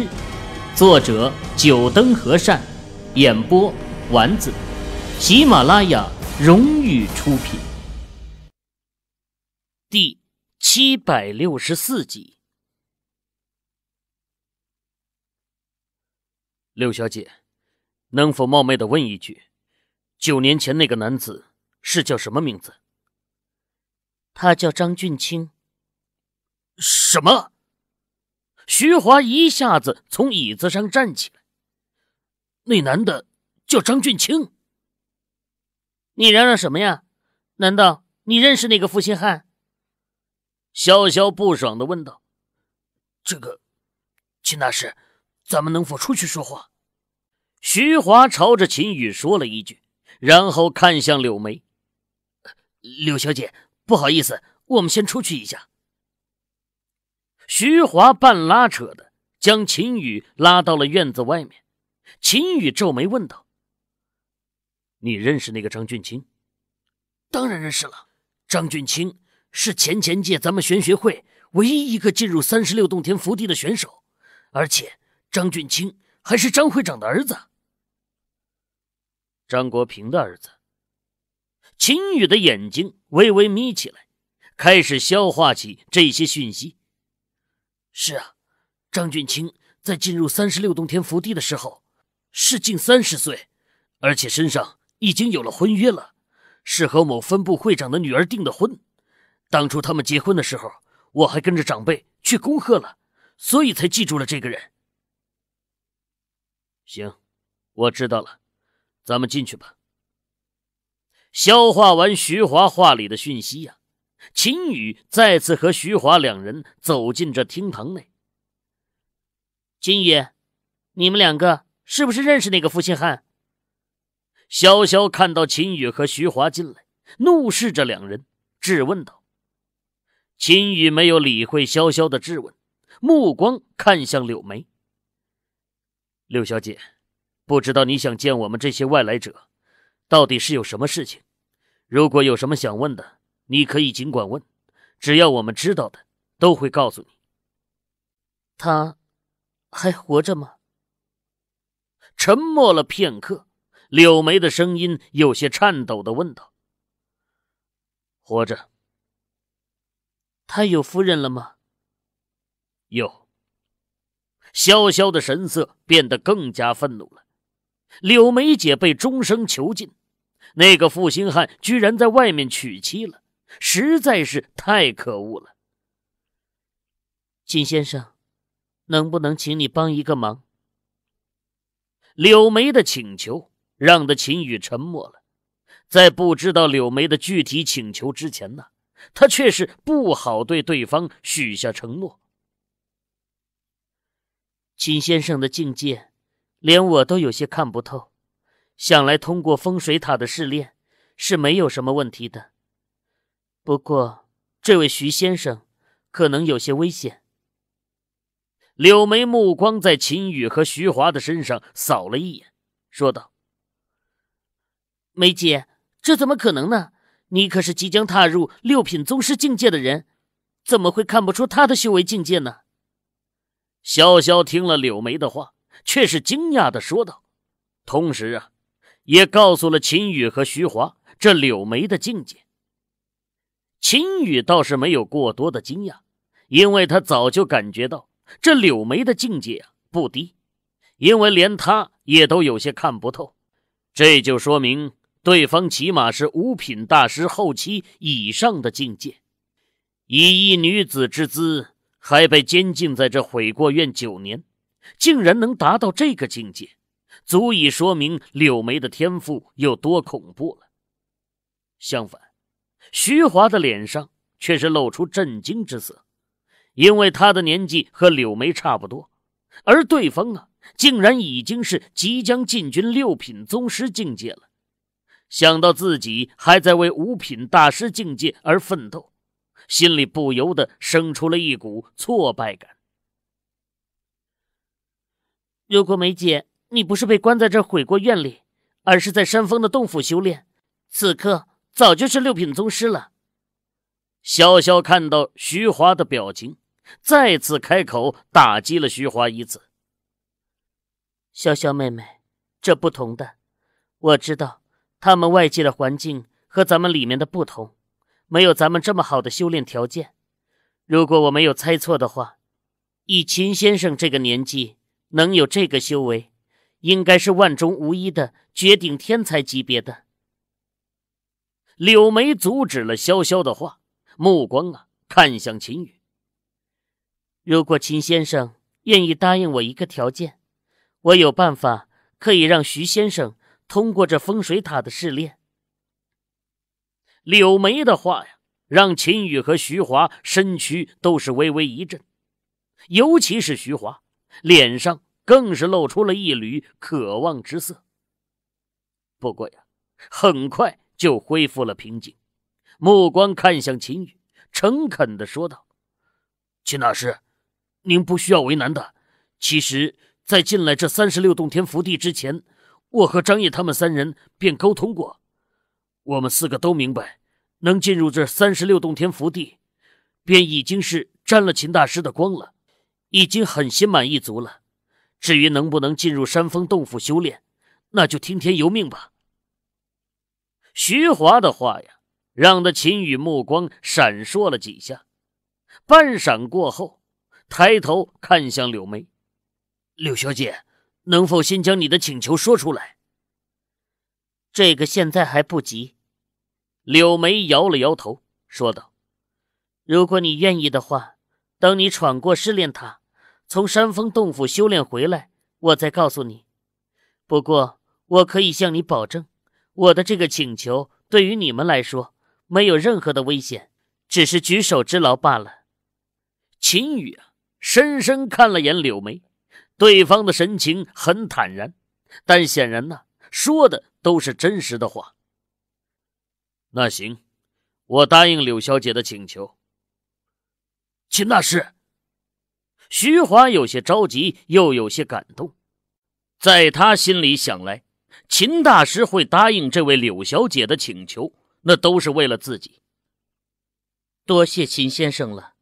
作者：九灯和善，演播：丸子，喜马拉雅荣誉出品，第七百六十四集。柳小姐，能否冒昧的问一句，九年前那个男子是叫什么名字？他叫张俊清。什么？徐华一下子从椅子上站起来。那男的叫张俊清。你嚷嚷什么呀？难道你认识那个负心汉？潇潇不爽的问道：“这个，秦大师，咱们能否出去说话？”徐华朝着秦宇说了一句，然后看向柳眉，柳小姐。不好意思，我们先出去一下。徐华半拉扯的将秦宇拉到了院子外面。秦宇皱眉问道：“你认识那个张俊清？”“当然认识了。张俊清是前前届咱们玄学会唯一一个进入三十六洞天福地的选手，而且张俊清还是张会长的儿子，张国平的儿子。”秦宇的眼睛微微眯起来，开始消化起这些讯息。是啊，张俊清在进入三十六洞天福地的时候是近三十岁，而且身上已经有了婚约了，是和某分部会长的女儿订的婚。当初他们结婚的时候，我还跟着长辈去恭贺了，所以才记住了这个人。行，我知道了，咱们进去吧。消化完徐华话里的讯息呀，秦宇再次和徐华两人走进这厅堂内。秦宇，你们两个是不是认识那个负心汉？潇潇看到秦宇和徐华进来，怒视着两人，质问道。秦宇没有理会潇潇的质问，目光看向柳眉。柳小姐，不知道你想见我们这些外来者？到底是有什么事情？如果有什么想问的，你可以尽管问，只要我们知道的，都会告诉你。他还活着吗？沉默了片刻，柳眉的声音有些颤抖的问道：“活着。”他有夫人了吗？有。潇潇的神色变得更加愤怒了。柳梅姐被终生囚禁，那个负心汉居然在外面娶妻了，实在是太可恶了。秦先生，能不能请你帮一个忙？柳梅的请求让的秦宇沉默了，在不知道柳梅的具体请求之前呢，他却是不好对对方许下承诺。秦先生的境界。连我都有些看不透，想来通过风水塔的试炼是没有什么问题的。不过，这位徐先生可能有些危险。柳眉目光在秦宇和徐华的身上扫了一眼，说道：“梅姐，这怎么可能呢？你可是即将踏入六品宗师境界的人，怎么会看不出他的修为境界呢？”潇潇听了柳眉的话。却是惊讶的说道，同时啊，也告诉了秦羽和徐华这柳眉的境界。秦羽倒是没有过多的惊讶，因为他早就感觉到这柳眉的境界啊不低，因为连他也都有些看不透，这就说明对方起码是五品大师后期以上的境界。以一女子之姿，还被监禁在这悔过院九年。竟然能达到这个境界，足以说明柳眉的天赋有多恐怖了。相反，徐华的脸上却是露出震惊之色，因为他的年纪和柳眉差不多，而对方啊，竟然已经是即将进军六品宗师境界了。想到自己还在为五品大师境界而奋斗，心里不由得生出了一股挫败感。如果梅姐你不是被关在这悔过院里，而是在山峰的洞府修炼，此刻早就是六品宗师了。潇潇看到徐华的表情，再次开口打击了徐华一次。潇潇妹妹，这不同的，我知道他们外界的环境和咱们里面的不同，没有咱们这么好的修炼条件。如果我没有猜错的话，以秦先生这个年纪，能有这个修为，应该是万中无一的绝顶天才级别的。柳眉阻止了潇潇的话，目光啊看向秦羽。如果秦先生愿意答应我一个条件，我有办法可以让徐先生通过这风水塔的试炼。柳眉的话呀，让秦羽和徐华身躯都是微微一震，尤其是徐华。脸上更是露出了一缕渴望之色。不过呀，很快就恢复了平静，目光看向秦宇，诚恳地说道：“秦大师，您不需要为难的。其实，在进来这三十六洞天福地之前，我和张毅他们三人便沟通过。我们四个都明白，能进入这三十六洞天福地，便已经是沾了秦大师的光了。”已经很心满意足了，至于能不能进入山峰洞府修炼，那就听天由命吧。徐华的话呀，让得秦羽目光闪烁了几下，半闪过后，抬头看向柳眉：“柳小姐，能否先将你的请求说出来？”这个现在还不急。柳眉摇了摇头，说道：“如果你愿意的话，等你闯过试炼塔。”从山峰洞府修炼回来，我再告诉你。不过，我可以向你保证，我的这个请求对于你们来说没有任何的危险，只是举手之劳罢了。秦羽啊，深深看了眼柳眉，对方的神情很坦然，但显然呢，说的都是真实的话。那行，我答应柳小姐的请求，秦大师。徐华有些着急，又有些感动。在他心里想来，秦大师会答应这位柳小姐的请求，那都是为了自己。多谢秦先生了。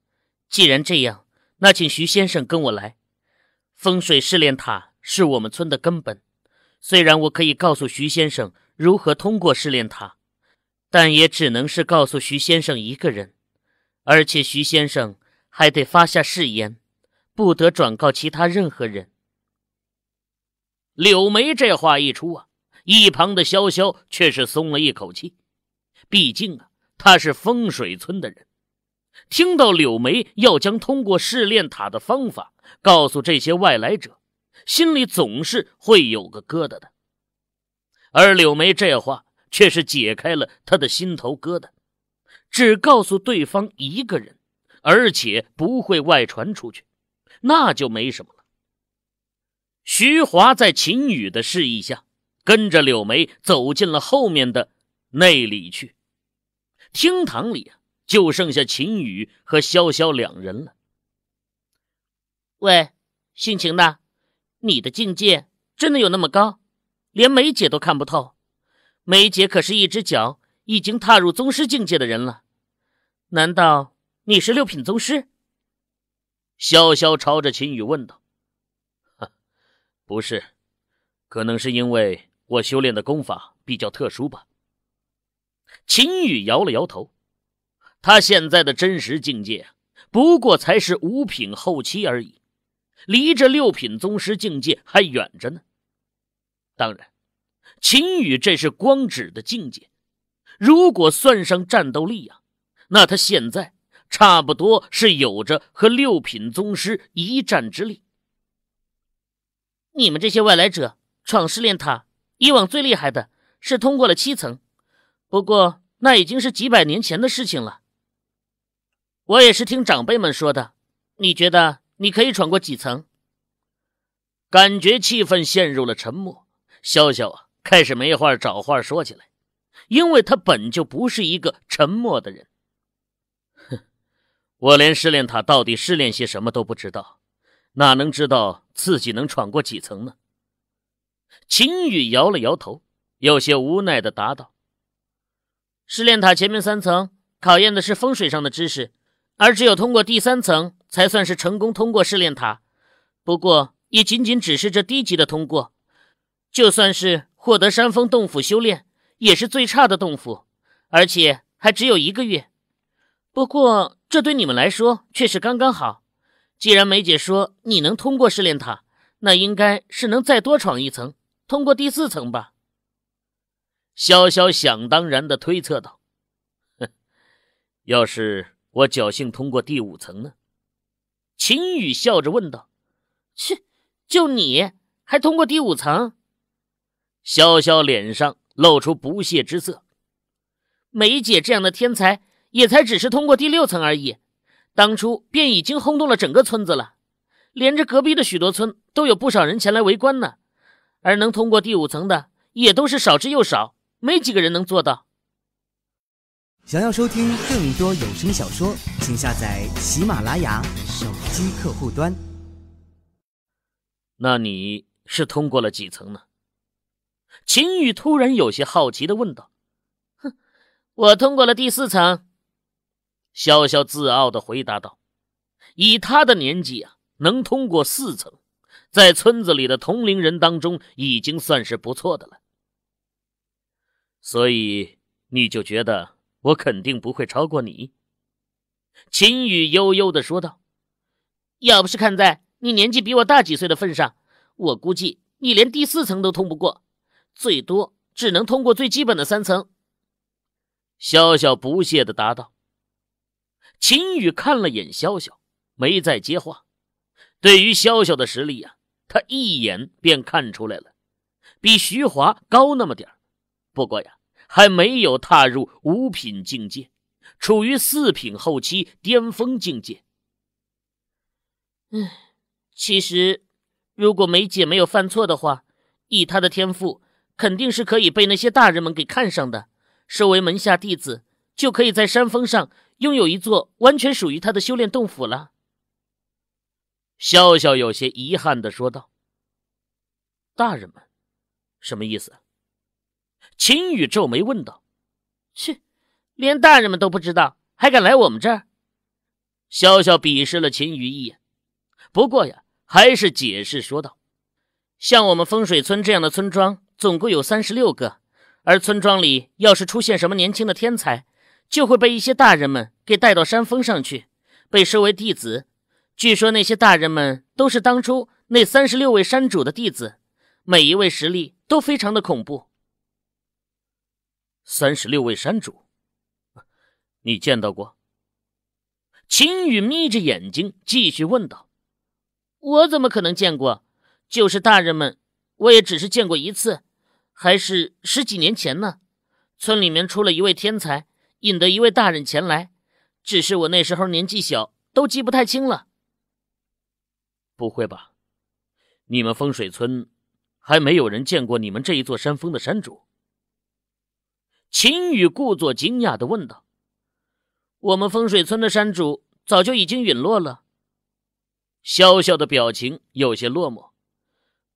既然这样，那请徐先生跟我来。风水试炼塔是我们村的根本。虽然我可以告诉徐先生如何通过试炼塔，但也只能是告诉徐先生一个人，而且徐先生还得发下誓言。不得转告其他任何人。柳梅这话一出啊，一旁的潇潇却是松了一口气。毕竟啊，他是风水村的人，听到柳梅要将通过试炼塔的方法告诉这些外来者，心里总是会有个疙瘩的。而柳梅这话却是解开了他的心头疙瘩，只告诉对方一个人，而且不会外传出去。那就没什么了。徐华在秦宇的示意下，跟着柳眉走进了后面的内里去。厅堂里就剩下秦宇和潇潇两人了。喂，姓秦的，你的境界真的有那么高？连梅姐都看不透。梅姐可是一只脚已经踏入宗师境界的人了，难道你是六品宗师？潇潇朝着秦宇问道：“不是，可能是因为我修炼的功法比较特殊吧。”秦宇摇了摇头，他现在的真实境界不过才是五品后期而已，离这六品宗师境界还远着呢。当然，秦宇这是光指的境界，如果算上战斗力呀，那他现在……差不多是有着和六品宗师一战之力。你们这些外来者闯试炼塔，以往最厉害的是通过了七层，不过那已经是几百年前的事情了。我也是听长辈们说的。你觉得你可以闯过几层？感觉气氛陷入了沉默。潇啊，开始没话找话说起来，因为他本就不是一个沉默的人。我连试炼塔到底试炼些什么都不知道，哪能知道自己能闯过几层呢？秦宇摇了摇头，有些无奈的答道：“试炼塔前面三层考验的是风水上的知识，而只有通过第三层才算是成功通过试炼塔。不过，也仅仅只是这低级的通过。就算是获得山峰洞府修炼，也是最差的洞府，而且还只有一个月。不过……”这对你们来说却是刚刚好。既然梅姐说你能通过试炼塔，那应该是能再多闯一层，通过第四层吧？潇潇想当然的推测道：“哼，要是我侥幸通过第五层呢？”秦宇笑着问道：“切，就你还通过第五层？”潇潇脸上露出不屑之色：“梅姐这样的天才。”也才只是通过第六层而已，当初便已经轰动了整个村子了，连着隔壁的许多村都有不少人前来围观呢。而能通过第五层的，也都是少之又少，没几个人能做到。想要收听更多有声小说，请下载喜马拉雅手机客户端。那你是通过了几层呢？秦宇突然有些好奇的问道：“哼，我通过了第四层。”笑笑自傲的回答道：“以他的年纪啊，能通过四层，在村子里的同龄人当中已经算是不错的了。所以你就觉得我肯定不会超过你？”秦雨悠悠的说道：“要不是看在你年纪比我大几岁的份上，我估计你连第四层都通不过，最多只能通过最基本的三层。”笑笑不屑的答道。秦宇看了眼潇潇，没再接话。对于潇潇的实力呀，他一眼便看出来了，比徐华高那么点不过呀，还没有踏入五品境界，处于四品后期巅峰境界。嗯，其实，如果梅姐没有犯错的话，以她的天赋，肯定是可以被那些大人们给看上的，收为门下弟子，就可以在山峰上。拥有一座完全属于他的修炼洞府了，笑笑有些遗憾的说道：“大人们，什么意思？”秦宇皱眉问道：“切，连大人们都不知道，还敢来我们这儿？”笑笑鄙视了秦宇一眼，不过呀，还是解释说道：“像我们风水村这样的村庄，总共有三十六个，而村庄里要是出现什么年轻的天才。”就会被一些大人们给带到山峰上去，被收为弟子。据说那些大人们都是当初那三十六位山主的弟子，每一位实力都非常的恐怖。三十六位山主，你见到过？秦羽眯着眼睛继续问道：“我怎么可能见过？就是大人们，我也只是见过一次，还是十几年前呢。村里面出了一位天才。”引得一位大人前来，只是我那时候年纪小，都记不太清了。不会吧？你们风水村还没有人见过你们这一座山峰的山主？秦宇故作惊讶的问道：“我们风水村的山主早就已经陨落了。”潇潇的表情有些落寞。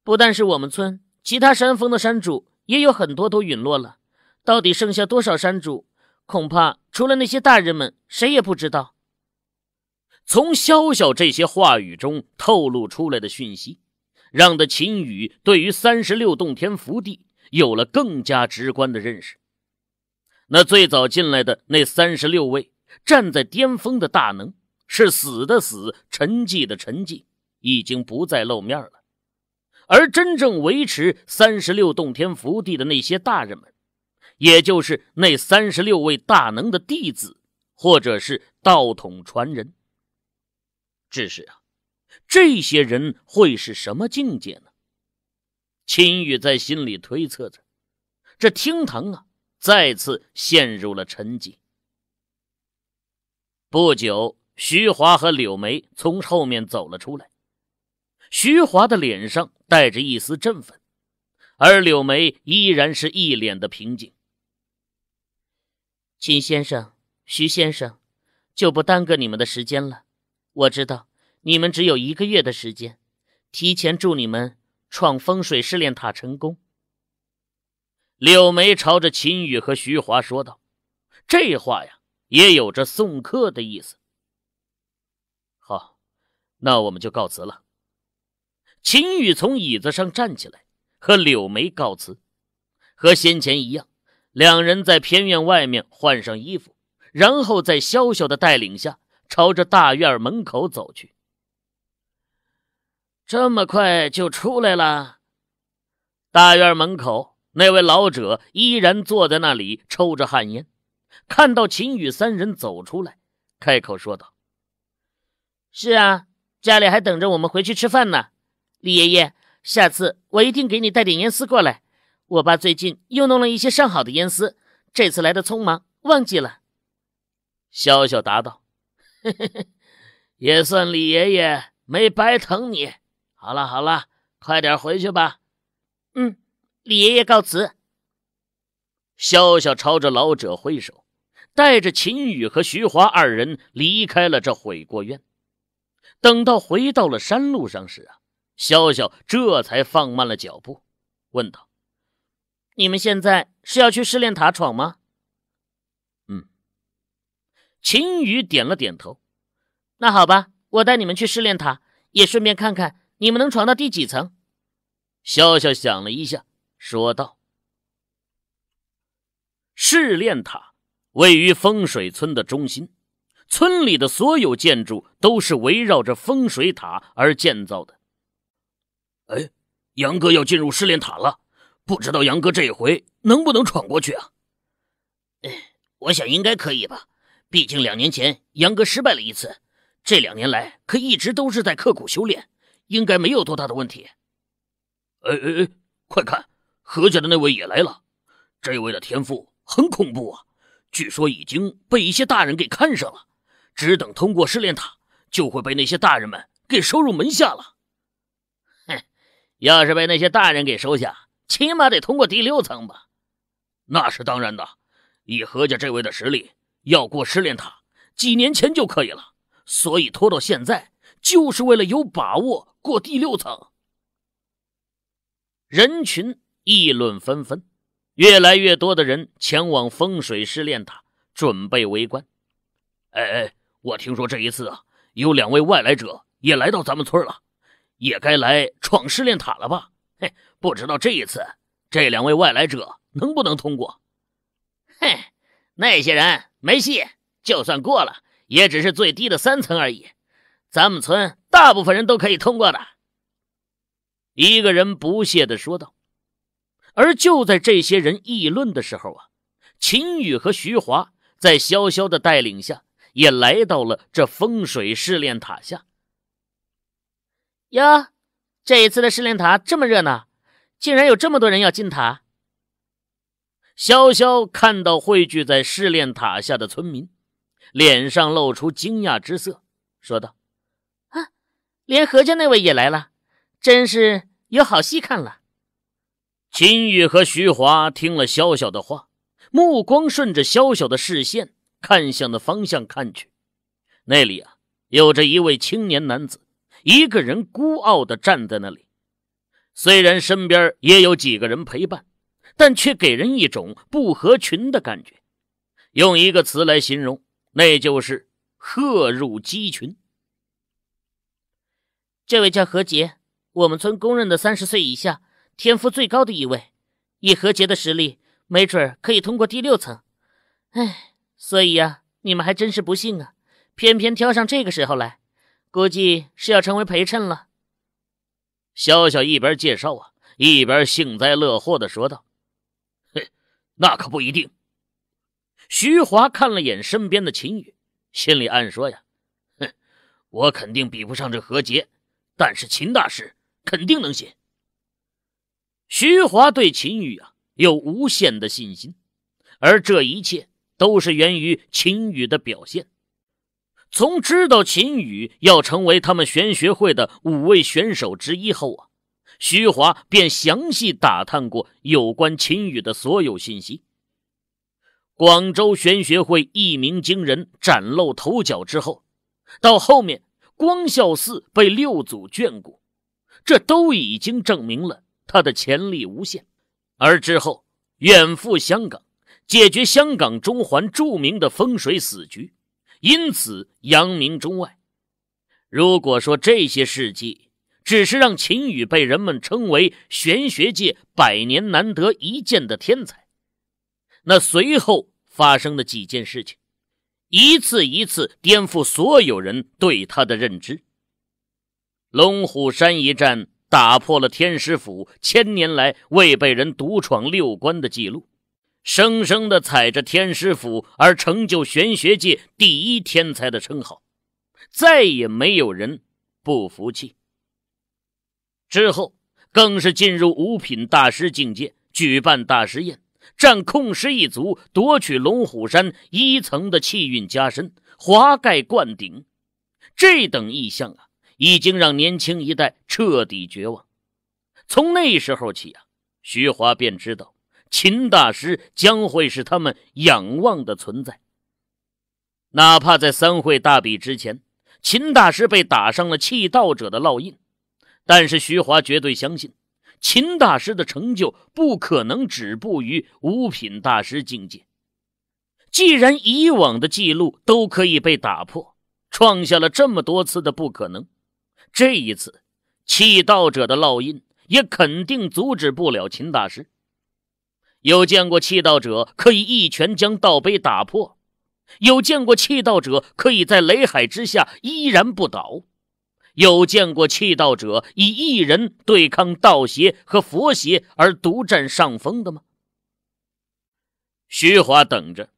不但是我们村，其他山峰的山主也有很多都陨落了。到底剩下多少山主？恐怕除了那些大人们，谁也不知道。从潇潇这些话语中透露出来的讯息，让的秦羽对于三十六洞天福地有了更加直观的认识。那最早进来的那三十六位站在巅峰的大能，是死的死，沉寂的沉寂，已经不再露面了。而真正维持三十六洞天福地的那些大人们。也就是那三十六位大能的弟子，或者是道统传人。只是啊，这些人会是什么境界呢？秦宇在心里推测着。这厅堂啊，再次陷入了沉寂。不久，徐华和柳眉从后面走了出来。徐华的脸上带着一丝振奋，而柳眉依然是一脸的平静。秦先生，徐先生，就不耽搁你们的时间了。我知道你们只有一个月的时间，提前祝你们创风水试炼塔成功。柳眉朝着秦羽和徐华说道：“这话呀，也有着送客的意思。”好，那我们就告辞了。秦羽从椅子上站起来，和柳眉告辞，和先前一样。两人在偏院外面换上衣服，然后在潇潇的带领下，朝着大院门口走去。这么快就出来了？大院门口那位老者依然坐在那里抽着旱烟，看到秦宇三人走出来，开口说道：“是啊，家里还等着我们回去吃饭呢。李爷爷，下次我一定给你带点烟丝过来。”我爸最近又弄了一些上好的烟丝，这次来的匆忙忘记了。笑笑答道：“嘿嘿嘿，也算李爷爷没白疼你。”好了好了，快点回去吧。嗯，李爷爷告辞。笑笑朝着老者挥手，带着秦宇和徐华二人离开了这悔过院。等到回到了山路上时啊，笑笑这才放慢了脚步，问道。你们现在是要去试炼塔闯吗？嗯，秦羽点了点头。那好吧，我带你们去试炼塔，也顺便看看你们能闯到第几层。笑笑想了一下，说道：“试炼塔位于风水村的中心，村里的所有建筑都是围绕着风水塔而建造的。”哎，杨哥要进入试炼塔了。不知道杨哥这一回能不能闯过去啊？哎，我想应该可以吧。毕竟两年前杨哥失败了一次，这两年来可一直都是在刻苦修炼，应该没有多大的问题。哎哎哎，快看，何家的那位也来了。这位的天赋很恐怖啊，据说已经被一些大人给看上了，只等通过试炼塔，就会被那些大人们给收入门下了。哼，要是被那些大人给收下。起码得通过第六层吧？那是当然的。以何家这位的实力，要过失恋塔，几年前就可以了。所以拖到现在，就是为了有把握过第六层。人群议论纷纷，越来越多的人前往风水试炼塔准备围观。哎哎，我听说这一次啊，有两位外来者也来到咱们村了，也该来闯试炼塔了吧？嘿，不知道这一次这两位外来者能不能通过。嘿，那些人没戏，就算过了，也只是最低的三层而已。咱们村大部分人都可以通过的。”一个人不屑的说道。而就在这些人议论的时候啊，秦宇和徐华在潇潇的带领下，也来到了这风水试炼塔下。呀。这一次的试炼塔这么热闹，竟然有这么多人要进塔。潇潇看到汇聚在试炼塔下的村民，脸上露出惊讶之色，说道：“啊，连何家那位也来了，真是有好戏看了。”秦宇和徐华听了潇潇的话，目光顺着潇潇的视线看向的方向看去，那里啊，有着一位青年男子。一个人孤傲地站在那里，虽然身边也有几个人陪伴，但却给人一种不合群的感觉。用一个词来形容，那就是“鹤入鸡群”。这位叫何杰，我们村公认的三十岁以下天赋最高的一位。以何杰的实力，没准可以通过第六层。唉，所以呀，你们还真是不幸啊，偏偏挑上这个时候来。估计是要成为陪衬了。潇潇一边介绍啊，一边幸灾乐祸的说道：“哼，那可不一定。”徐华看了眼身边的秦宇，心里暗说：“呀，哼，我肯定比不上这何杰，但是秦大师肯定能写。”徐华对秦宇啊有无限的信心，而这一切都是源于秦宇的表现。从知道秦羽要成为他们玄学会的五位选手之一后啊，徐华便详细打探过有关秦羽的所有信息。广州玄学会一鸣惊人、崭露头角之后，到后面光孝寺被六祖眷顾，这都已经证明了他的潜力无限。而之后远赴香港，解决香港中环著名的风水死局。因此扬名中外。如果说这些事迹只是让秦羽被人们称为玄学界百年难得一见的天才，那随后发生的几件事情，一次一次颠覆所有人对他的认知。龙虎山一战，打破了天师府千年来未被人独闯六关的记录。生生的踩着天师府而成就玄学界第一天才的称号，再也没有人不服气。之后更是进入五品大师境界，举办大师宴，占空师一族夺取龙虎山一层的气运加深，华盖灌顶，这等异象啊，已经让年轻一代彻底绝望。从那时候起啊，徐华便知道。秦大师将会是他们仰望的存在。哪怕在三会大比之前，秦大师被打上了弃道者的烙印，但是徐华绝对相信，秦大师的成就不可能止步于五品大师境界。既然以往的记录都可以被打破，创下了这么多次的不可能，这一次弃道者的烙印也肯定阻止不了秦大师。有见过气道者可以一拳将道碑打破？有见过气道者可以在雷海之下依然不倒？有见过气道者以一人对抗道邪和佛邪而独占上风的吗？徐华等着，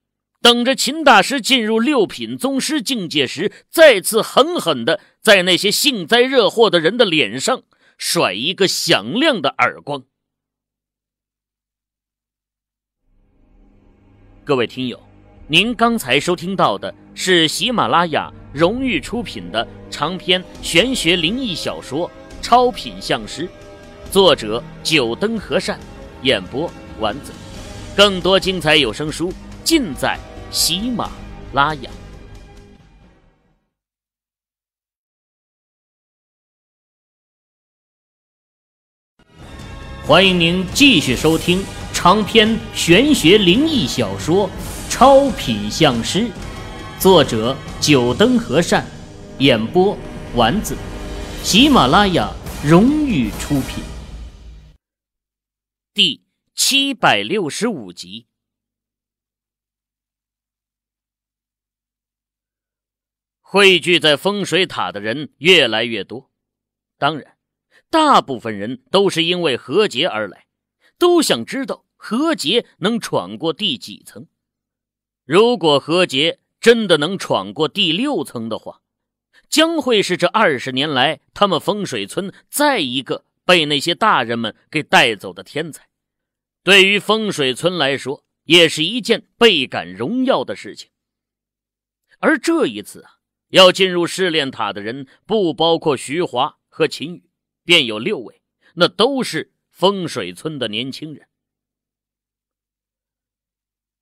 等着秦大师进入六品宗师境界时，再次狠狠的在那些幸灾乐祸的人的脸上甩一个响亮的耳光。各位听友，您刚才收听到的是喜马拉雅荣誉出品的长篇玄学灵异小说《超品相师》，作者九灯和善，演播丸子。更多精彩有声书尽在喜马拉雅，欢迎您继续收听。长篇玄学灵异小说《超品相师》，作者九灯和善，演播丸子，喜马拉雅荣誉出品，第七百六十五集。汇聚在风水塔的人越来越多，当然，大部分人都是因为何杰而来，都想知道。何杰能闯过第几层？如果何杰真的能闯过第六层的话，将会是这二十年来他们风水村再一个被那些大人们给带走的天才。对于风水村来说，也是一件倍感荣耀的事情。而这一次啊，要进入试炼塔的人不包括徐华和秦宇，便有六位，那都是风水村的年轻人。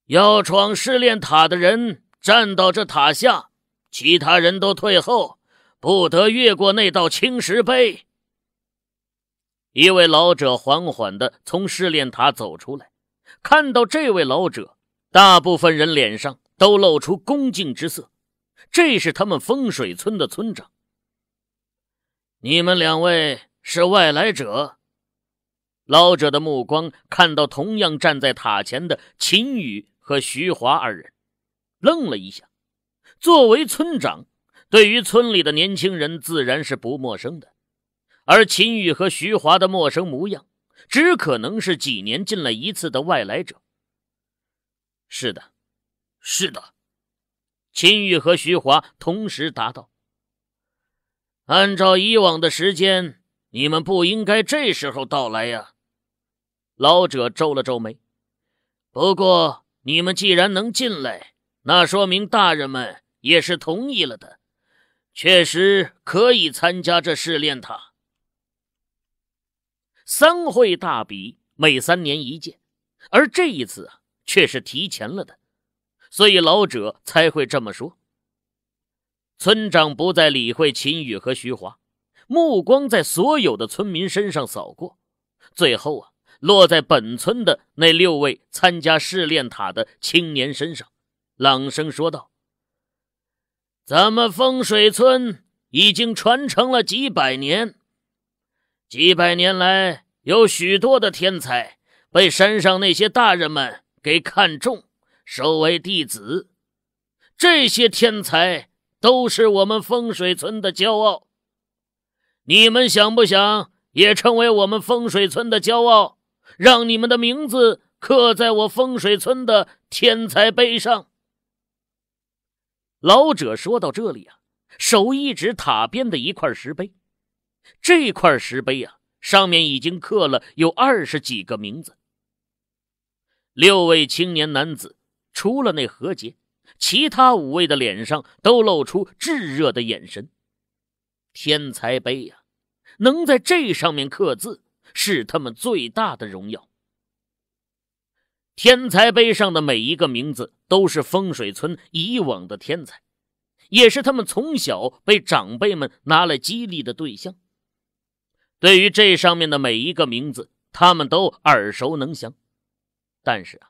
要闯试炼塔的人站到这塔下，其他人都退后，不得越过那道青石碑。一位老者缓缓的从试炼塔走出来，看到这位老者，大部分人脸上都露出恭敬之色。这是他们风水村的村长。你们两位是外来者。老者的目光看到同样站在塔前的秦宇和徐华二人愣了一下。作为村长，对于村里的年轻人自然是不陌生的，而秦宇和徐华的陌生模样，只可能是几年进了一次的外来者。是的，是的，秦宇和徐华同时答道：“按照以往的时间，你们不应该这时候到来呀。”老者皱了皱眉，不过。你们既然能进来，那说明大人们也是同意了的。确实可以参加这试炼塔。三会大比每三年一届，而这一次啊，却是提前了的，所以老者才会这么说。村长不再理会秦宇和徐华，目光在所有的村民身上扫过，最后啊。落在本村的那六位参加试炼塔的青年身上，朗声说道：“咱们风水村已经传承了几百年，几百年来有许多的天才被山上那些大人们给看中，收为弟子。这些天才都是我们风水村的骄傲。你们想不想也成为我们风水村的骄傲？”让你们的名字刻在我风水村的天才碑上。”老者说到这里啊，手一指塔边的一块石碑。这块石碑啊，上面已经刻了有二十几个名字。六位青年男子，除了那何杰，其他五位的脸上都露出炙热的眼神。天才碑呀，能在这上面刻字。是他们最大的荣耀。天才碑上的每一个名字，都是风水村以往的天才，也是他们从小被长辈们拿来激励的对象。对于这上面的每一个名字，他们都耳熟能详。但是啊，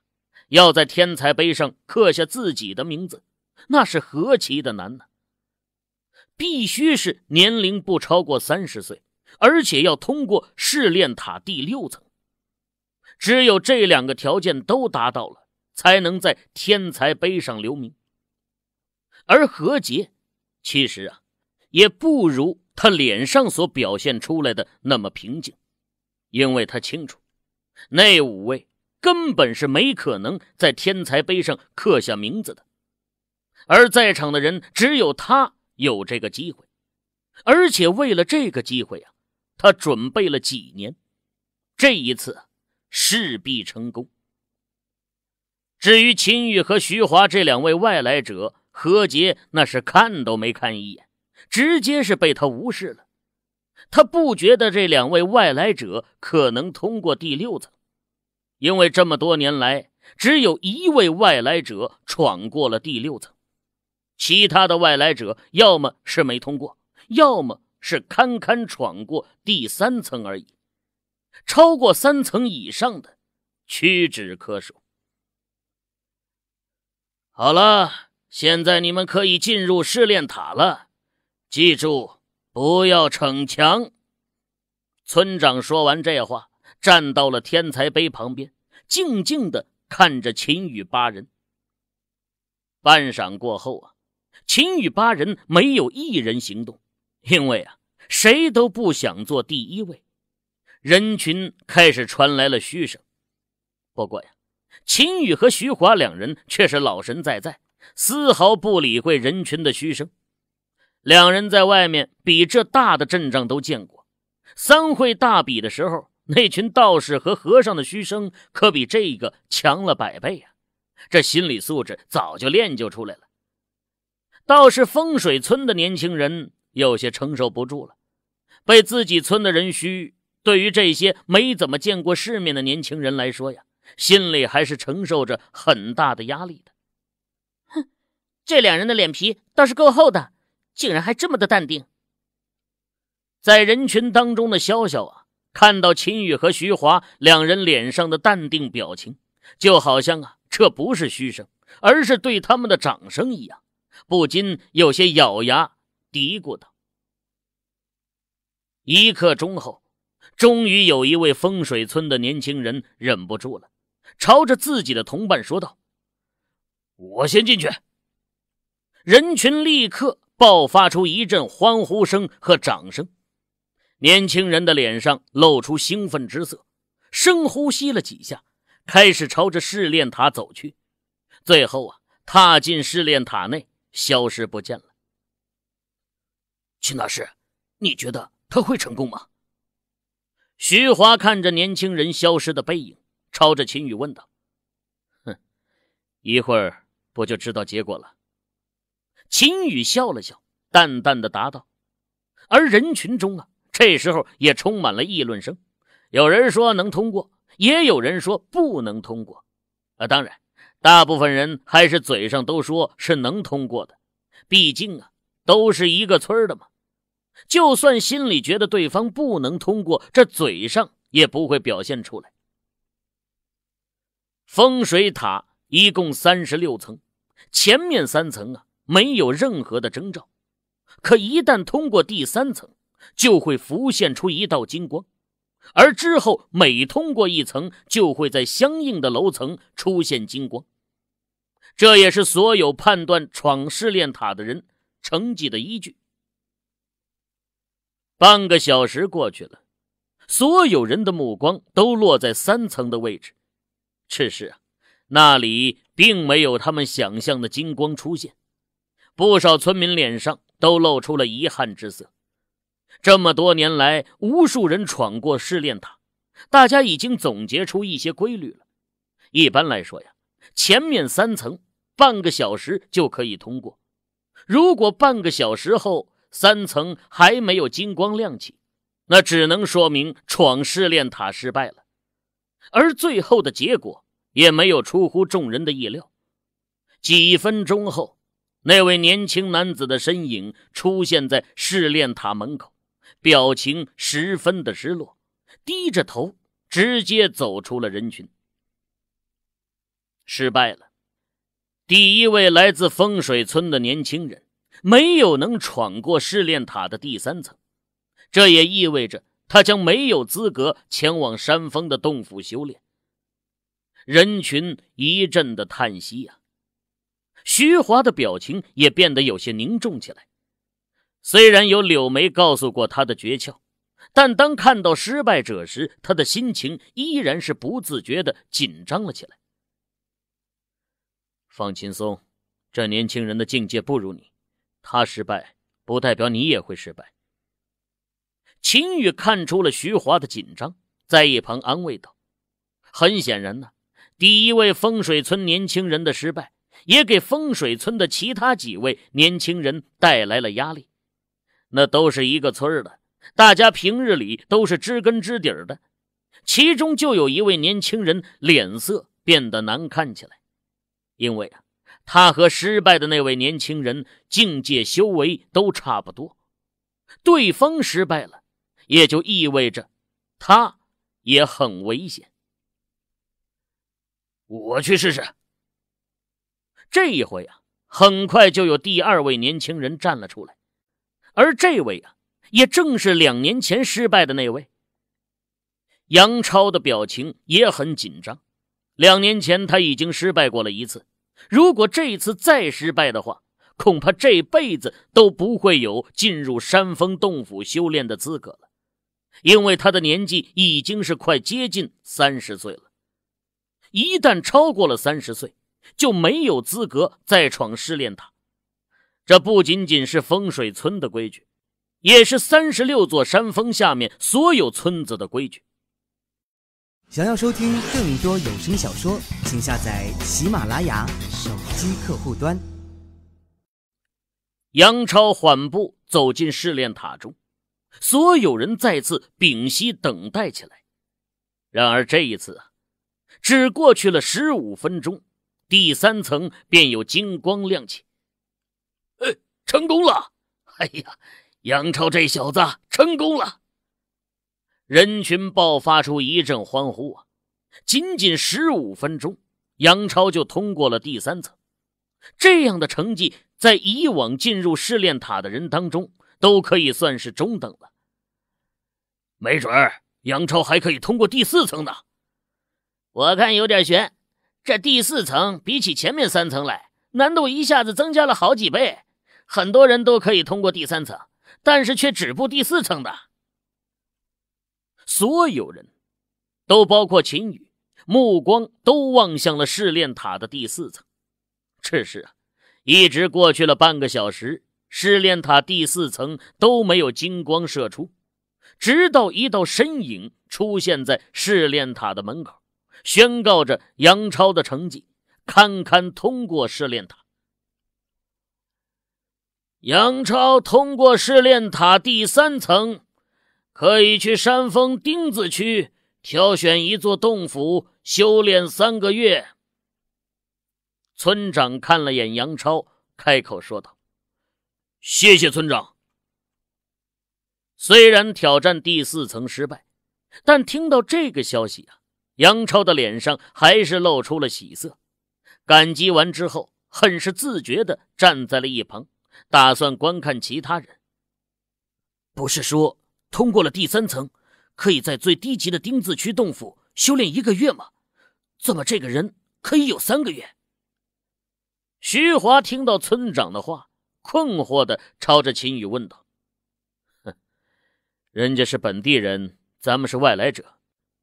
要在天才碑上刻下自己的名字，那是何其的难呢！必须是年龄不超过三十岁。而且要通过试炼塔第六层，只有这两个条件都达到了，才能在天才碑上留名。而何洁，其实啊，也不如他脸上所表现出来的那么平静，因为他清楚，那五位根本是没可能在天才碑上刻下名字的，而在场的人只有他有这个机会，而且为了这个机会啊，他准备了几年，这一次势必成功。至于秦羽和徐华这两位外来者，何洁那是看都没看一眼，直接是被他无视了。他不觉得这两位外来者可能通过第六层，因为这么多年来，只有一位外来者闯过了第六层，其他的外来者要么是没通过，要么……是堪堪闯过第三层而已，超过三层以上的屈指可数。好了，现在你们可以进入试炼塔了，记住不要逞强。村长说完这话，站到了天才杯旁边，静静的看着秦羽八人。半晌过后啊，秦羽八人没有一人行动。因为啊，谁都不想做第一位。人群开始传来了嘘声。不过呀，秦宇和徐华两人却是老神在在，丝毫不理会人群的嘘声。两人在外面比这大的阵仗都见过，三会大比的时候，那群道士和和尚的嘘声可比这个强了百倍啊！这心理素质早就练就出来了。倒是风水村的年轻人。有些承受不住了，被自己村的人嘘，对于这些没怎么见过世面的年轻人来说呀，心里还是承受着很大的压力的。哼，这两人的脸皮倒是够厚的，竟然还这么的淡定。在人群当中的潇潇啊，看到秦宇和徐华两人脸上的淡定表情，就好像啊，这不是嘘声，而是对他们的掌声一样，不禁有些咬牙。嘀咕道。一刻钟后，终于有一位风水村的年轻人忍不住了，朝着自己的同伴说道：“我先进去。”人群立刻爆发出一阵欢呼声和掌声。年轻人的脸上露出兴奋之色，深呼吸了几下，开始朝着试炼塔走去。最后啊，踏进试炼塔内，消失不见了。秦大师，你觉得他会成功吗？徐华看着年轻人消失的背影，朝着秦宇问道：“哼，一会儿不就知道结果了？”秦宇笑了笑，淡淡的答道。而人群中啊，这时候也充满了议论声，有人说能通过，也有人说不能通过。啊，当然，大部分人还是嘴上都说是能通过的，毕竟啊。都是一个村的嘛，就算心里觉得对方不能通过，这嘴上也不会表现出来。风水塔一共三十六层，前面三层啊没有任何的征兆，可一旦通过第三层，就会浮现出一道金光，而之后每通过一层，就会在相应的楼层出现金光，这也是所有判断闯试炼塔的人。成绩的依据。半个小时过去了，所有人的目光都落在三层的位置。只是啊，那里并没有他们想象的金光出现。不少村民脸上都露出了遗憾之色。这么多年来，无数人闯过试炼塔，大家已经总结出一些规律了。一般来说呀，前面三层半个小时就可以通过。如果半个小时后三层还没有金光亮起，那只能说明闯试炼塔失败了。而最后的结果也没有出乎众人的意料。几分钟后，那位年轻男子的身影出现在试炼塔门口，表情十分的失落，低着头直接走出了人群。失败了。第一位来自风水村的年轻人没有能闯过试炼塔的第三层，这也意味着他将没有资格前往山峰的洞府修炼。人群一阵的叹息呀，徐华的表情也变得有些凝重起来。虽然有柳眉告诉过他的诀窍，但当看到失败者时，他的心情依然是不自觉的紧张了起来。放轻松，这年轻人的境界不如你，他失败不代表你也会失败。秦宇看出了徐华的紧张，在一旁安慰道：“很显然呢，第一位风水村年轻人的失败，也给风水村的其他几位年轻人带来了压力。那都是一个村的，大家平日里都是知根知底的。其中就有一位年轻人脸色变得难看起来。”因为啊，他和失败的那位年轻人境界修为都差不多，对方失败了，也就意味着他也很危险。我去试试。这一回啊，很快就有第二位年轻人站了出来，而这位啊，也正是两年前失败的那位。杨超的表情也很紧张。两年前他已经失败过了一次，如果这次再失败的话，恐怕这辈子都不会有进入山峰洞府修炼的资格了，因为他的年纪已经是快接近三十岁了，一旦超过了三十岁，就没有资格再闯试炼塔。这不仅仅是风水村的规矩，也是三十六座山峰下面所有村子的规矩。想要收听更多有声小说，请下载喜马拉雅手机客户端。杨超缓步走进试炼塔中，所有人再次屏息等待起来。然而这一次，只过去了十五分钟，第三层便有金光亮起。哎，成功了！哎呀，杨超这小子成功了！人群爆发出一阵欢呼啊！仅仅十五分钟，杨超就通过了第三层，这样的成绩在以往进入试炼塔的人当中都可以算是中等了。没准儿杨超还可以通过第四层呢。我看有点悬。这第四层比起前面三层来，难度一下子增加了好几倍，很多人都可以通过第三层，但是却止步第四层的。所有人都包括秦羽，目光都望向了试炼塔的第四层。只是啊，一直过去了半个小时，试炼塔第四层都没有金光射出。直到一道身影出现在试炼塔的门口，宣告着杨超的成绩堪堪通过试炼塔。杨超通过试炼塔第三层。可以去山峰丁字区挑选一座洞府修炼三个月。村长看了眼杨超，开口说道：“谢谢村长。”虽然挑战第四层失败，但听到这个消息啊，杨超的脸上还是露出了喜色，感激完之后，很是自觉的站在了一旁，打算观看其他人。不是说。通过了第三层，可以在最低级的丁字区洞府修炼一个月吗？怎么这个人可以有三个月？徐华听到村长的话，困惑的朝着秦宇问道：“哼，人家是本地人，咱们是外来者，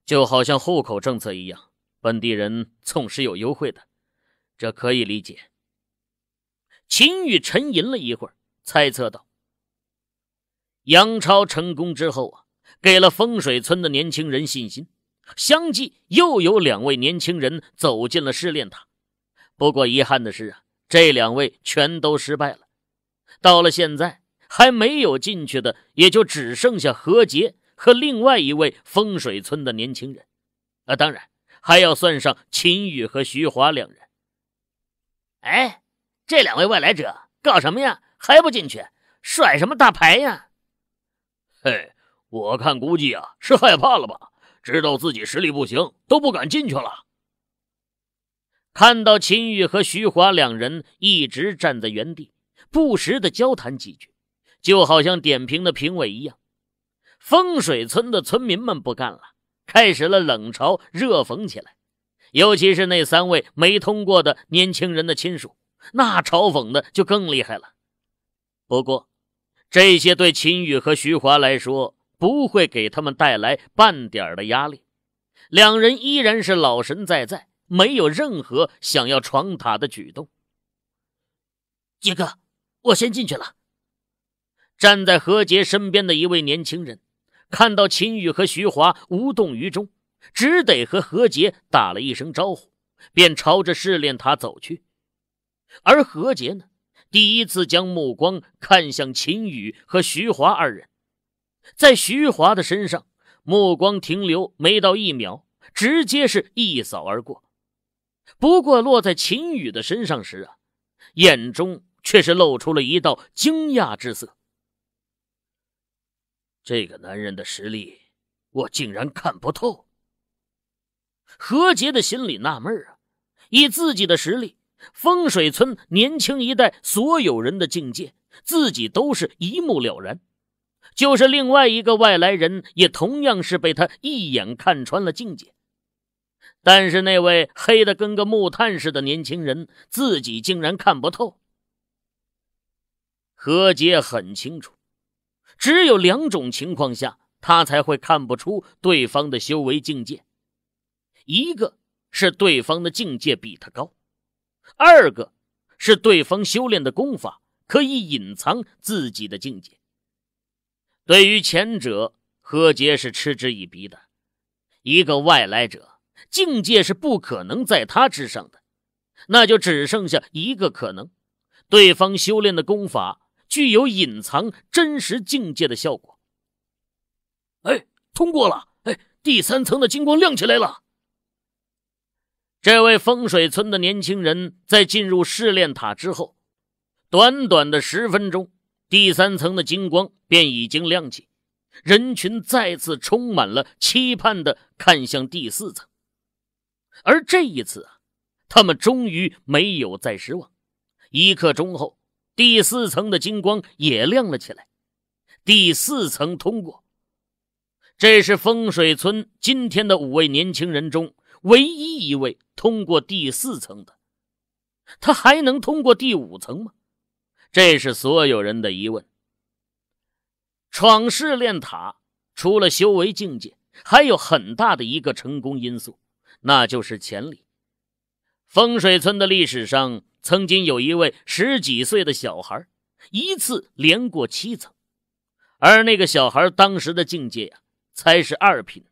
就好像户口政策一样，本地人总是有优惠的，这可以理解。”秦宇沉吟了一会儿，猜测道。杨超成功之后啊，给了风水村的年轻人信心，相继又有两位年轻人走进了试炼塔。不过遗憾的是啊，这两位全都失败了。到了现在还没有进去的，也就只剩下何杰和另外一位风水村的年轻人。啊，当然还要算上秦宇和徐华两人。哎，这两位外来者搞什么呀？还不进去？甩什么大牌呀？嘿，我看估计啊是害怕了吧，知道自己实力不行，都不敢进去了。看到秦玉和徐华两人一直站在原地，不时的交谈几句，就好像点评的评委一样。风水村的村民们不干了，开始了冷嘲热讽起来，尤其是那三位没通过的年轻人的亲属，那嘲讽的就更厉害了。不过，这些对秦宇和徐华来说不会给他们带来半点的压力，两人依然是老神在在，没有任何想要闯塔的举动。杰哥，我先进去了。站在何杰身边的一位年轻人看到秦宇和徐华无动于衷，只得和何杰打了一声招呼，便朝着试炼塔走去。而何杰呢？第一次将目光看向秦宇和徐华二人，在徐华的身上，目光停留没到一秒，直接是一扫而过。不过落在秦宇的身上时啊，眼中却是露出了一道惊讶之色。这个男人的实力，我竟然看不透。何洁的心里纳闷啊，以自己的实力。风水村年轻一代所有人的境界，自己都是一目了然。就是另外一个外来人，也同样是被他一眼看穿了境界。但是那位黑的跟个木炭似的年轻人，自己竟然看不透。何洁很清楚，只有两种情况下，他才会看不出对方的修为境界：一个是对方的境界比他高。二个是对方修炼的功法可以隐藏自己的境界。对于前者，何杰是嗤之以鼻的。一个外来者，境界是不可能在他之上的。那就只剩下一个可能，对方修炼的功法具有隐藏真实境界的效果。哎，通过了！哎，第三层的金光亮起来了。这位风水村的年轻人在进入试炼塔之后，短短的十分钟，第三层的金光便已经亮起，人群再次充满了期盼的看向第四层。而这一次啊，他们终于没有再失望。一刻钟后，第四层的金光也亮了起来。第四层通过，这是风水村今天的五位年轻人中。唯一一位通过第四层的，他还能通过第五层吗？这是所有人的疑问。闯试炼塔，除了修为境界，还有很大的一个成功因素，那就是潜力。风水村的历史上，曾经有一位十几岁的小孩，一次连过七层，而那个小孩当时的境界呀，才是二品。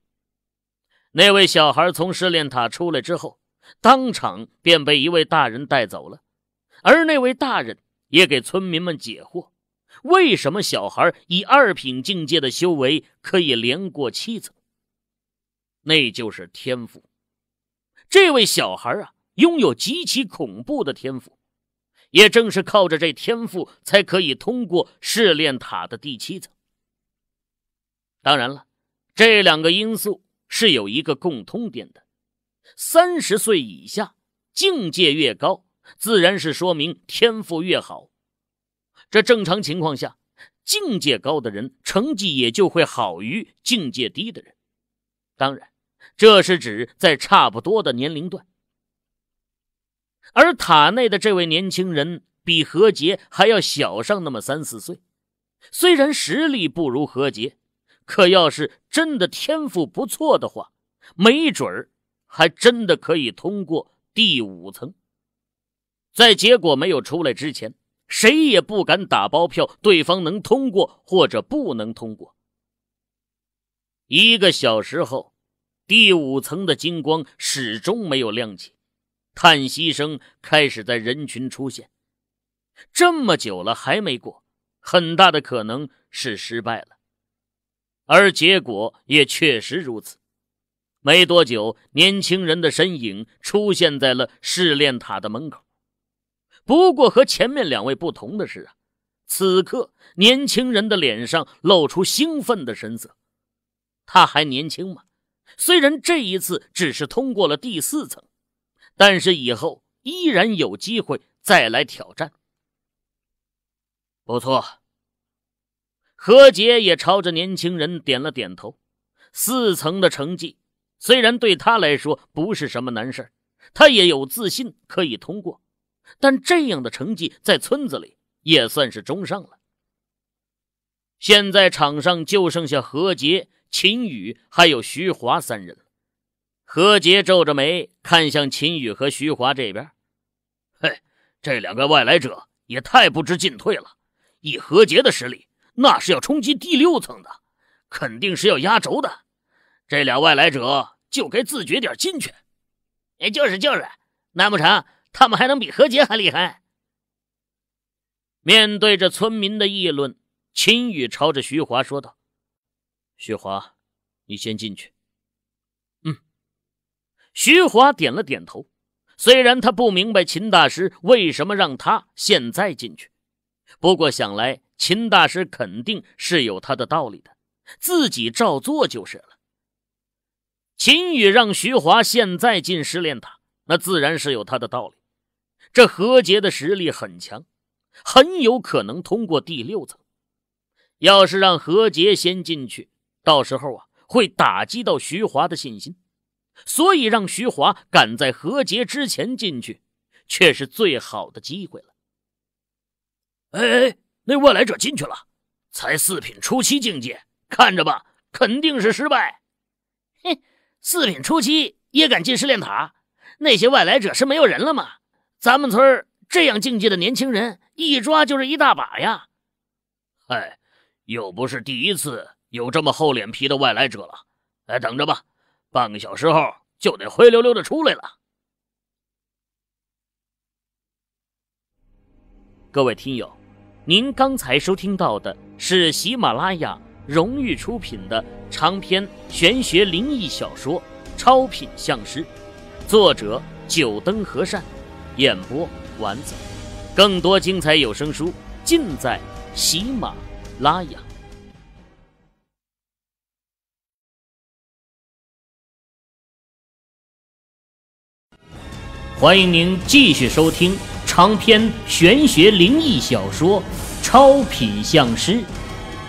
那位小孩从试炼塔出来之后，当场便被一位大人带走了，而那位大人也给村民们解惑：为什么小孩以二品境界的修为可以连过七层？那就是天赋。这位小孩啊，拥有极其恐怖的天赋，也正是靠着这天赋，才可以通过试炼塔的第七层。当然了，这两个因素。是有一个共通点的，三十岁以下，境界越高，自然是说明天赋越好。这正常情况下，境界高的人成绩也就会好于境界低的人。当然，这是指在差不多的年龄段。而塔内的这位年轻人比何杰还要小上那么三四岁，虽然实力不如何杰。可要是真的天赋不错的话，没准儿还真的可以通过第五层。在结果没有出来之前，谁也不敢打包票对方能通过或者不能通过。一个小时后，第五层的金光始终没有亮起，叹息声开始在人群出现。这么久了还没过，很大的可能是失败了。而结果也确实如此。没多久，年轻人的身影出现在了试炼塔的门口。不过和前面两位不同的是啊，此刻年轻人的脸上露出兴奋的神色。他还年轻嘛，虽然这一次只是通过了第四层，但是以后依然有机会再来挑战。不错。何杰也朝着年轻人点了点头。四层的成绩虽然对他来说不是什么难事他也有自信可以通过，但这样的成绩在村子里也算是中上了。现在场上就剩下何杰、秦宇还有徐华三人了。何杰皱着眉看向秦宇和徐华这边：“嘿，这两个外来者也太不知进退了。以何杰的实力。”那是要冲击第六层的，肯定是要压轴的。这俩外来者就该自觉点进去。哎，就是就是，难不成他们还能比何杰还厉害？面对着村民的议论，秦宇朝着徐华说道：“徐华，你先进去。”嗯。徐华点了点头，虽然他不明白秦大师为什么让他现在进去，不过想来。秦大师肯定是有他的道理的，自己照做就是了。秦羽让徐华现在进失恋塔，那自然是有他的道理。这何洁的实力很强，很有可能通过第六层。要是让何洁先进去，到时候啊会打击到徐华的信心，所以让徐华赶在何洁之前进去，却是最好的机会了。哎哎。那外来者进去了，才四品初期境界，看着吧，肯定是失败。哼，四品初期也敢进试炼塔？那些外来者是没有人了吗？咱们村这样境界的年轻人，一抓就是一大把呀。哎，又不是第一次有这么厚脸皮的外来者了，哎，等着吧，半个小时后就得灰溜溜的出来了。各位听友。您刚才收听到的是喜马拉雅荣誉出品的长篇玄学灵异小说《超品相师》，作者九灯和善，演播丸子。更多精彩有声书尽在喜马拉雅，欢迎您继续收听。长篇玄学灵异小说《超品相师》，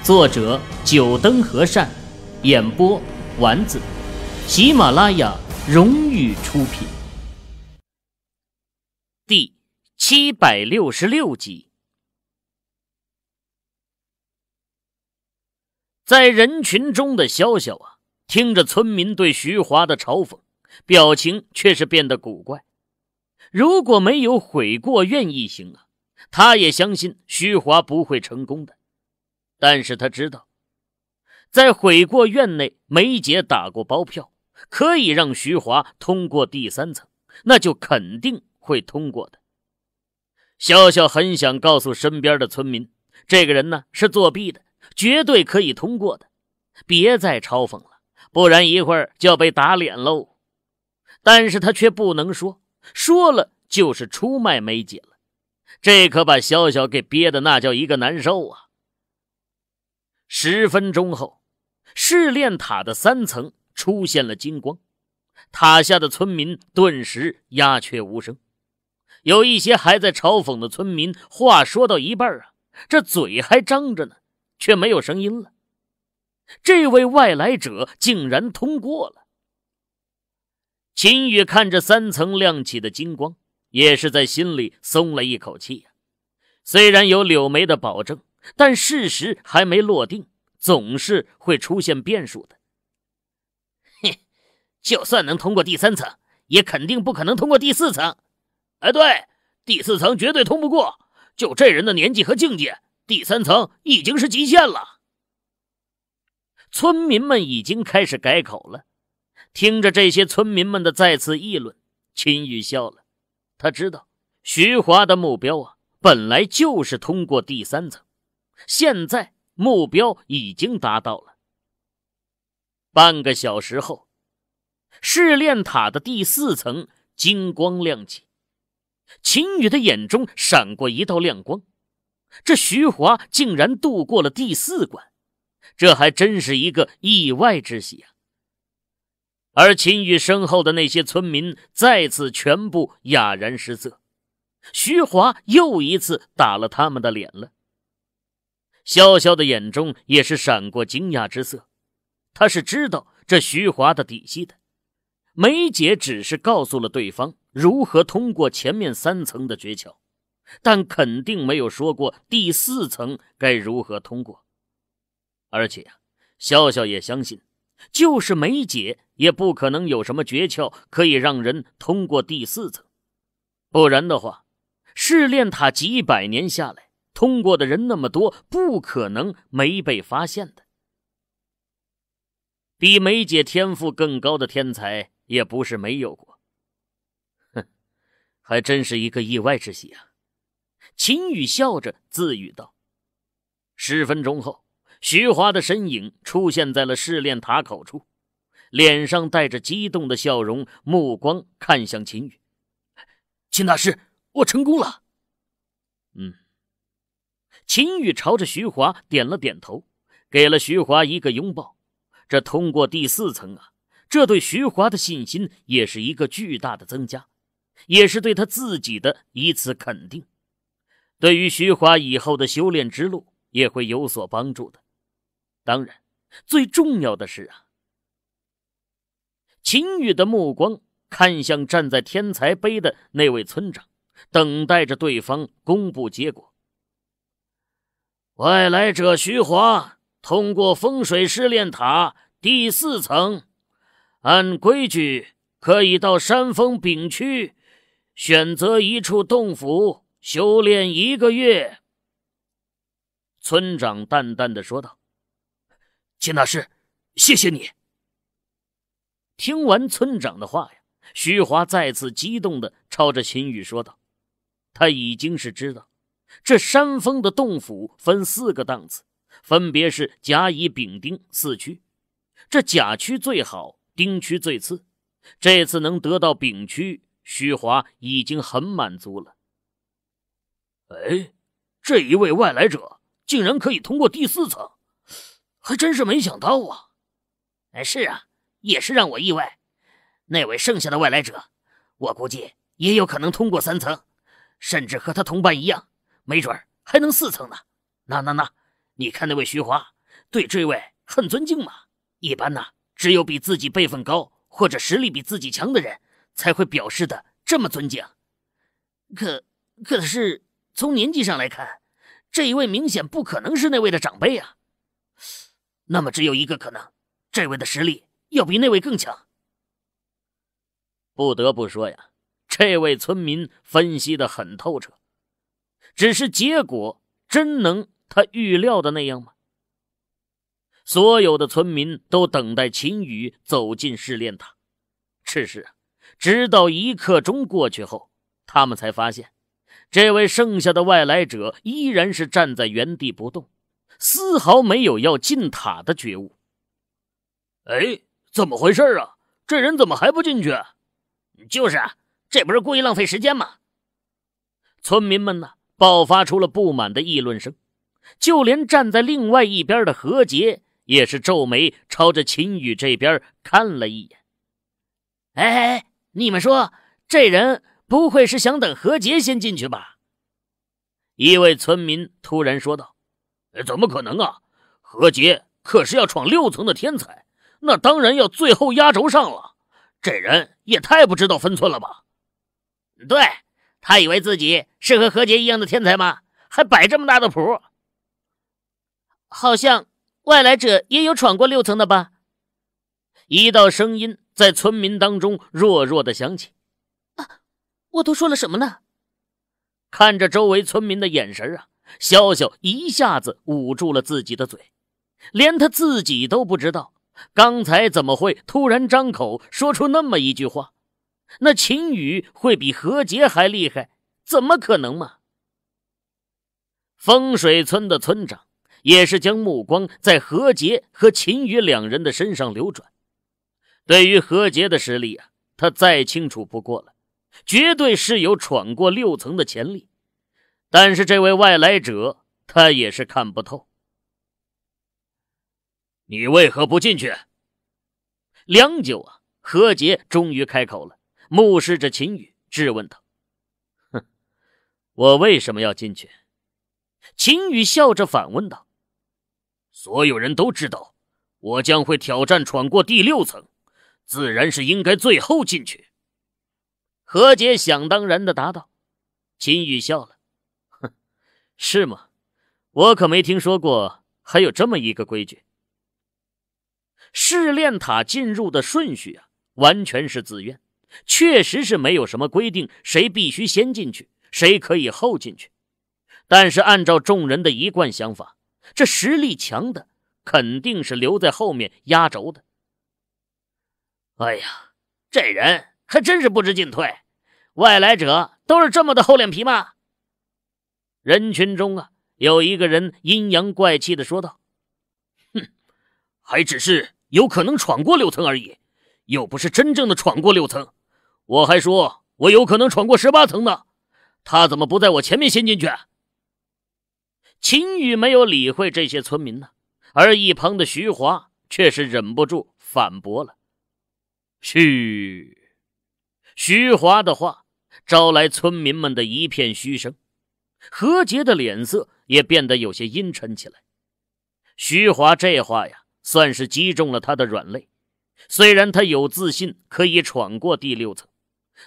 作者九灯和善，演播丸子，喜马拉雅荣誉出品。第七百六十六集，在人群中的潇潇啊，听着村民对徐华的嘲讽，表情却是变得古怪。如果没有悔过愿意行啊，他也相信徐华不会成功的。但是他知道，在悔过院内梅姐打过包票，可以让徐华通过第三层，那就肯定会通过的。笑笑很想告诉身边的村民，这个人呢是作弊的，绝对可以通过的，别再嘲讽了，不然一会儿就要被打脸喽。但是他却不能说。说了就是出卖梅姐了，这可把小小给憋的那叫一个难受啊！十分钟后，试炼塔的三层出现了金光，塔下的村民顿时鸦雀无声。有一些还在嘲讽的村民，话说到一半啊，这嘴还张着呢，却没有声音了。这位外来者竟然通过了。秦宇看着三层亮起的金光，也是在心里松了一口气呀。虽然有柳眉的保证，但事实还没落定，总是会出现变数的。嘿，就算能通过第三层，也肯定不可能通过第四层。哎，对，第四层绝对通不过。就这人的年纪和境界，第三层已经是极限了。村民们已经开始改口了。听着这些村民们的再次议论，秦宇笑了。他知道，徐华的目标啊，本来就是通过第三层，现在目标已经达到了。半个小时后，试炼塔的第四层金光亮起，秦宇的眼中闪过一道亮光。这徐华竟然度过了第四关，这还真是一个意外之喜啊！而秦宇身后的那些村民再次全部哑然失色，徐华又一次打了他们的脸了。潇潇的眼中也是闪过惊讶之色，他是知道这徐华的底细的。梅姐只是告诉了对方如何通过前面三层的诀窍，但肯定没有说过第四层该如何通过。而且啊，潇潇也相信，就是梅姐。也不可能有什么诀窍可以让人通过第四层，不然的话，试炼塔几百年下来，通过的人那么多，不可能没被发现的。比梅姐天赋更高的天才也不是没有过，哼，还真是一个意外之喜啊！秦羽笑着自语道。十分钟后，徐华的身影出现在了试炼塔口处。脸上带着激动的笑容，目光看向秦宇：“秦大师，我成功了。”嗯。秦宇朝着徐华点了点头，给了徐华一个拥抱。这通过第四层啊，这对徐华的信心也是一个巨大的增加，也是对他自己的一次肯定。对于徐华以后的修炼之路也会有所帮助的。当然，最重要的是啊。秦宇的目光看向站在天才碑的那位村长，等待着对方公布结果。外来者徐华通过风水试炼塔第四层，按规矩可以到山峰丙区选择一处洞府修炼一个月。村长淡淡的说道：“秦大师，谢谢你。”听完村长的话呀，徐华再次激动的朝着秦宇说道：“他已经是知道，这山峰的洞府分四个档次，分别是甲、乙、丙、丁四区。这甲区最好，丁区最次。这次能得到丙区，徐华已经很满足了。”哎，这一位外来者竟然可以通过第四层，还真是没想到啊！哎，是啊。也是让我意外，那位剩下的外来者，我估计也有可能通过三层，甚至和他同伴一样，没准还能四层呢。那那那，你看那位徐华对这位很尊敬嘛？一般呢，只有比自己辈分高或者实力比自己强的人才会表示的这么尊敬。可可是从年纪上来看，这一位明显不可能是那位的长辈啊。那么只有一个可能，这位的实力。要比那位更强。不得不说呀，这位村民分析的很透彻，只是结果真能他预料的那样吗？所有的村民都等待秦宇走进试炼塔，只是直到一刻钟过去后，他们才发现，这位剩下的外来者依然是站在原地不动，丝毫没有要进塔的觉悟。哎。怎么回事啊？这人怎么还不进去？就是啊，这不是故意浪费时间吗？村民们呢，爆发出了不满的议论声，就连站在另外一边的何杰也是皱眉，朝着秦宇这边看了一眼。哎哎，你们说，这人不会是想等何杰先进去吧？一位村民突然说道：“怎么可能啊？何杰可是要闯六层的天才。”那当然要最后压轴上了，这人也太不知道分寸了吧？对他以为自己是和何洁一样的天才吗？还摆这么大的谱？好像外来者也有闯过六层的吧？一道声音在村民当中弱弱的响起：“啊，我都说了什么呢？”看着周围村民的眼神啊，笑笑一下子捂住了自己的嘴，连他自己都不知道。刚才怎么会突然张口说出那么一句话？那秦宇会比何杰还厉害？怎么可能嘛？风水村的村长也是将目光在何杰和秦宇两人的身上流转。对于何杰的实力啊，他再清楚不过了，绝对是有闯过六层的潜力。但是这位外来者，他也是看不透。你为何不进去？良久啊，何杰终于开口了，目视着秦宇质问道：“哼，我为什么要进去？”秦宇笑着反问道：“所有人都知道，我将会挑战闯过第六层，自然是应该最后进去。”何杰想当然的答道。秦宇笑了：“哼，是吗？我可没听说过还有这么一个规矩。”试炼塔进入的顺序啊，完全是自愿，确实是没有什么规定，谁必须先进去，谁可以后进去。但是按照众人的一贯想法，这实力强的肯定是留在后面压轴的。哎呀，这人还真是不知进退，外来者都是这么的厚脸皮吗？人群中啊，有一个人阴阳怪气的说道：“哼，还只是。”有可能闯过六层而已，又不是真正的闯过六层。我还说我有可能闯过十八层呢。他怎么不在我前面先进去？秦宇没有理会这些村民呢，而一旁的徐华却是忍不住反驳了：“嘘！”徐华的话招来村民们的一片嘘声，何杰的脸色也变得有些阴沉起来。徐华这话呀。算是击中了他的软肋。虽然他有自信可以闯过第六层，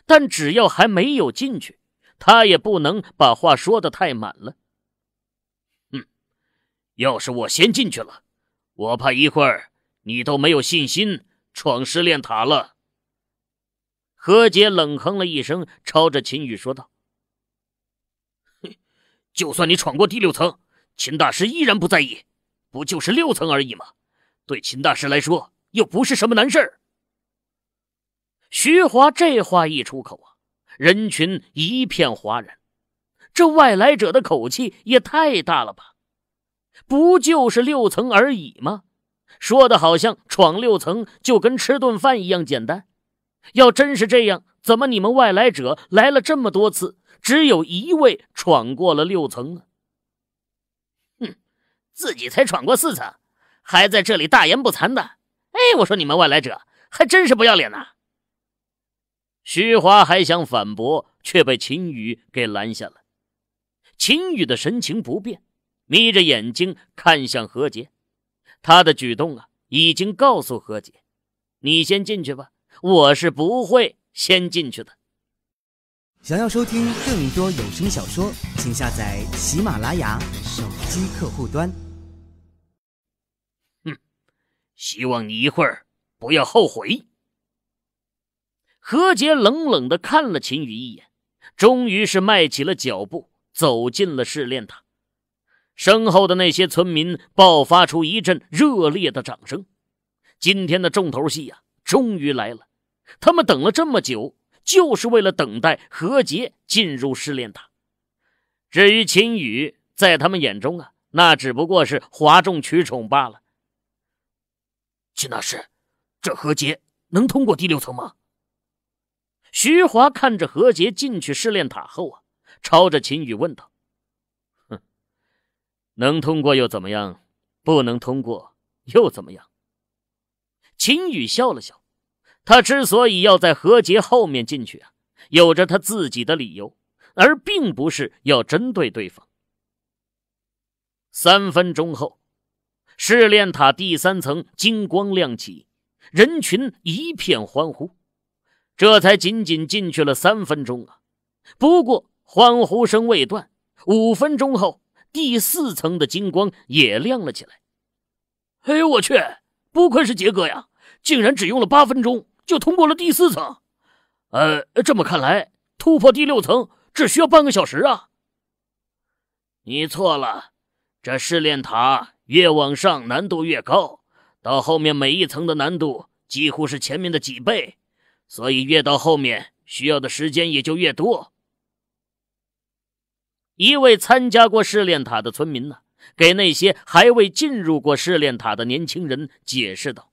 但只要还没有进去，他也不能把话说得太满了。哼，要是我先进去了，我怕一会儿你都没有信心闯失恋塔了。何杰冷哼了一声，朝着秦宇说道：“哼，就算你闯过第六层，秦大师依然不在意。不就是六层而已吗？”对秦大师来说，又不是什么难事儿。徐华这话一出口啊，人群一片哗然。这外来者的口气也太大了吧？不就是六层而已吗？说的好像闯六层就跟吃顿饭一样简单。要真是这样，怎么你们外来者来了这么多次，只有一位闯过了六层呢？哼，自己才闯过四层。还在这里大言不惭的，哎，我说你们外来者还真是不要脸呐！徐华还想反驳，却被秦宇给拦下了。秦宇的神情不变，眯着眼睛看向何洁，他的举动啊，已经告诉何洁：“你先进去吧，我是不会先进去的。想要收听更多有声小说，请下载喜马拉雅手机客户端。希望你一会儿不要后悔。何洁冷冷的看了秦羽一眼，终于是迈起了脚步，走进了试炼塔。身后的那些村民爆发出一阵热烈的掌声。今天的重头戏呀，终于来了。他们等了这么久，就是为了等待何洁进入试炼塔。至于秦羽，在他们眼中啊，那只不过是哗众取宠罢了。秦大师，这何杰能通过第六层吗？徐华看着何杰进去试炼塔后啊，朝着秦宇问道：“哼，能通过又怎么样？不能通过又怎么样？”秦宇笑了笑，他之所以要在何杰后面进去啊，有着他自己的理由，而并不是要针对对方。三分钟后。试炼塔第三层金光亮起，人群一片欢呼。这才仅仅进去了三分钟啊！不过欢呼声未断。五分钟后，第四层的金光也亮了起来。哎，呦我去！不愧是杰哥呀，竟然只用了八分钟就通过了第四层。呃，这么看来，突破第六层只需要半个小时啊！你错了，这试炼塔。越往上难度越高，到后面每一层的难度几乎是前面的几倍，所以越到后面需要的时间也就越多。一位参加过试炼塔的村民呢，给那些还未进入过试炼塔的年轻人解释道。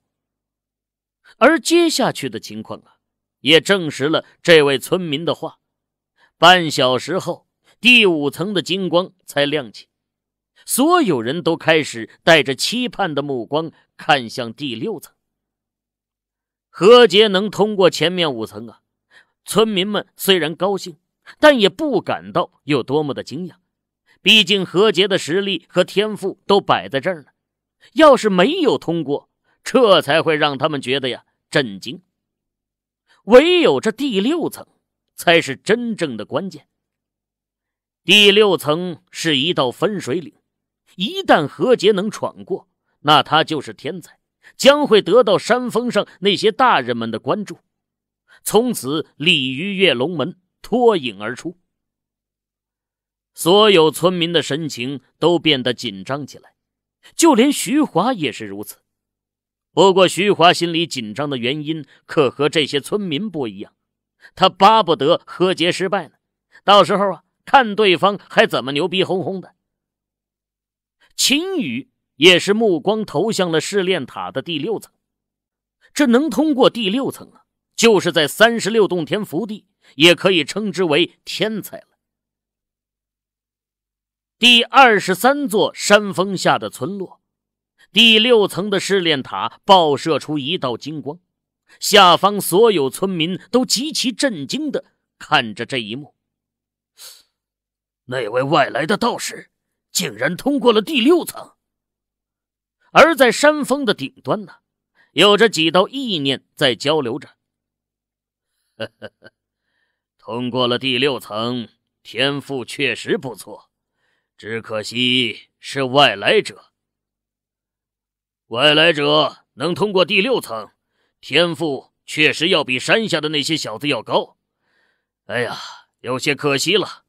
而接下去的情况啊，也证实了这位村民的话。半小时后，第五层的金光才亮起。所有人都开始带着期盼的目光看向第六层。何杰能通过前面五层啊！村民们虽然高兴，但也不感到有多么的惊讶，毕竟何杰的实力和天赋都摆在这儿了。要是没有通过，这才会让他们觉得呀震惊。唯有这第六层才是真正的关键。第六层是一道分水岭。一旦何杰能闯过，那他就是天才，将会得到山峰上那些大人们的关注，从此鲤鱼跃龙门，脱颖而出。所有村民的神情都变得紧张起来，就连徐华也是如此。不过，徐华心里紧张的原因可和这些村民不一样，他巴不得何杰失败呢。到时候啊，看对方还怎么牛逼哄哄的。秦羽也是目光投向了试炼塔的第六层，这能通过第六层啊，就是在三十六洞天福地，也可以称之为天才了。第二十三座山峰下的村落，第六层的试炼塔爆射出一道金光，下方所有村民都极其震惊的看着这一幕。那位外来的道士。竟然通过了第六层，而在山峰的顶端呢，有着几道意念在交流着。呵呵呵，通过了第六层，天赋确实不错，只可惜是外来者。外来者能通过第六层，天赋确实要比山下的那些小子要高。哎呀，有些可惜了。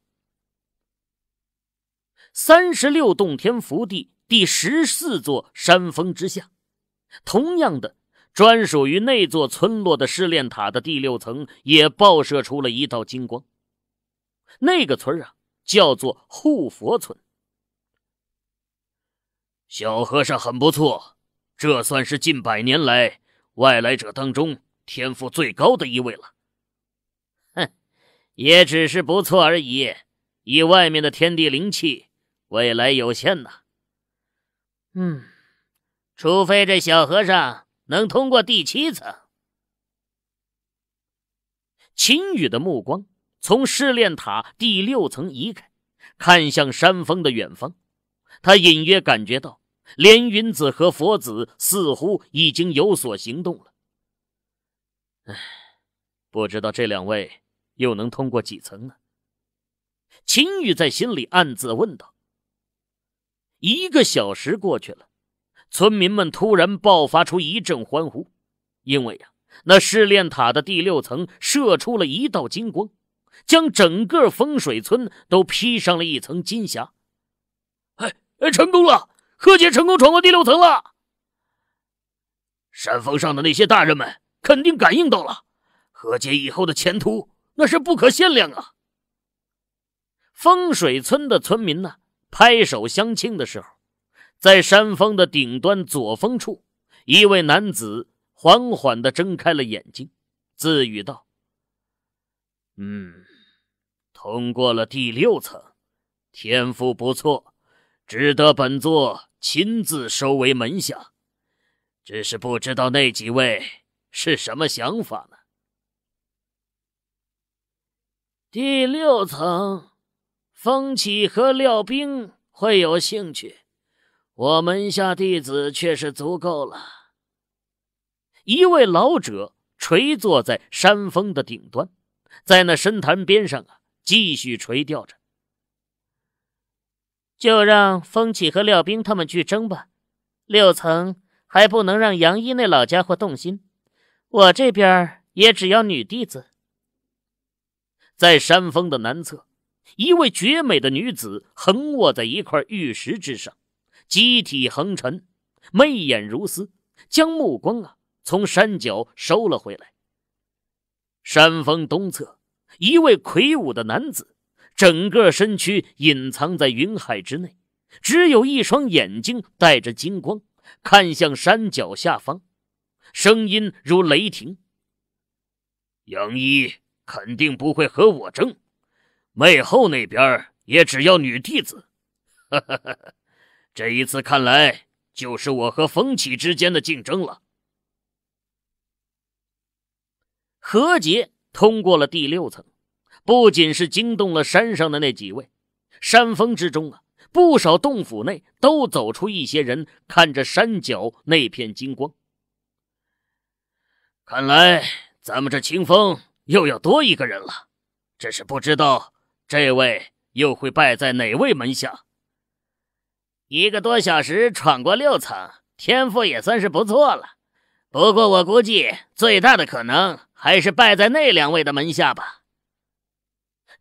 三十六洞天福地第十四座山峰之下，同样的，专属于那座村落的试炼塔的第六层也爆射出了一道金光。那个村啊，叫做护佛村。小和尚很不错，这算是近百年来外来者当中天赋最高的一位了。哼，也只是不错而已。以外面的天地灵气。未来有限呐，嗯，除非这小和尚能通过第七层。秦羽的目光从试炼塔第六层移开，看向山峰的远方。他隐约感觉到，连云子和佛子似乎已经有所行动了。唉，不知道这两位又能通过几层呢？秦羽在心里暗自问道。一个小时过去了，村民们突然爆发出一阵欢呼，因为呀，那试炼塔的第六层射出了一道金光，将整个风水村都披上了一层金霞。哎哎，成功了！何姐成功闯过第六层了！山峰上的那些大人们肯定感应到了，何姐以后的前途那是不可限量啊！风水村的村民呢？拍手相庆的时候，在山峰的顶端左峰处，一位男子缓缓的睁开了眼睛，自语道：“嗯，通过了第六层，天赋不错，值得本座亲自收为门下。只是不知道那几位是什么想法呢？”第六层。风起和廖冰会有兴趣，我门下弟子却是足够了。一位老者垂坐在山峰的顶端，在那深潭边上啊，继续垂钓着。就让风起和廖冰他们去争吧，六层还不能让杨一那老家伙动心。我这边也只要女弟子，在山峰的南侧。一位绝美的女子横卧在一块玉石之上，机体横沉，媚眼如丝，将目光啊从山脚收了回来。山峰东侧，一位魁梧的男子，整个身躯隐藏在云海之内，只有一双眼睛带着金光，看向山脚下方，声音如雷霆：“杨一肯定不会和我争。”魅后那边也只要女弟子，这一次看来就是我和风起之间的竞争了。何洁通过了第六层，不仅是惊动了山上的那几位，山峰之中啊，不少洞府内都走出一些人，看着山脚那片金光，看来咱们这清风又要多一个人了，只是不知道。这位又会拜在哪位门下？一个多小时闯过六层，天赋也算是不错了。不过我估计最大的可能还是拜在那两位的门下吧。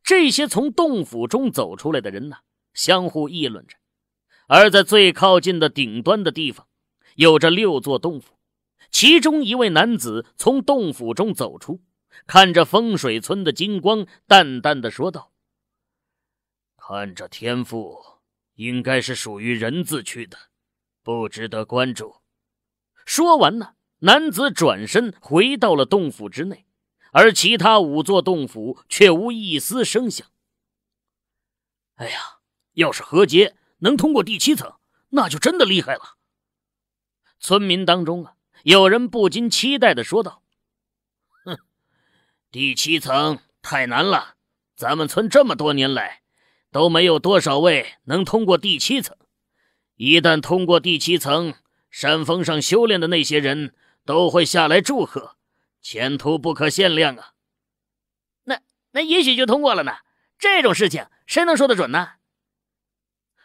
这些从洞府中走出来的人呢，相互议论着。而在最靠近的顶端的地方，有着六座洞府。其中一位男子从洞府中走出，看着风水村的金光，淡淡的说道。看这天赋，应该是属于人字区的，不值得关注。说完呢，男子转身回到了洞府之内，而其他五座洞府却无一丝声响。哎呀，要是何杰能通过第七层，那就真的厉害了。村民当中啊，有人不禁期待的说道：“哼，第七层太难了，咱们村这么多年来……”都没有多少位能通过第七层。一旦通过第七层，山峰上修炼的那些人都会下来祝贺，前途不可限量啊！那那也许就通过了呢？这种事情谁能说得准呢？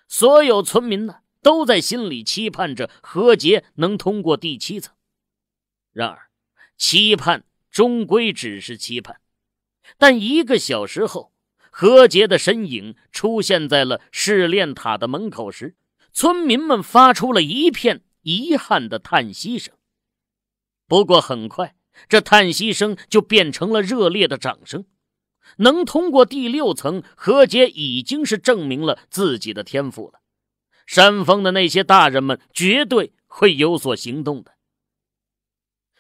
所有村民呢，都在心里期盼着何杰能通过第七层。然而，期盼终归只是期盼。但一个小时后。何洁的身影出现在了试炼塔的门口时，村民们发出了一片遗憾的叹息声。不过，很快这叹息声就变成了热烈的掌声。能通过第六层，何洁已经是证明了自己的天赋了。山峰的那些大人们绝对会有所行动的。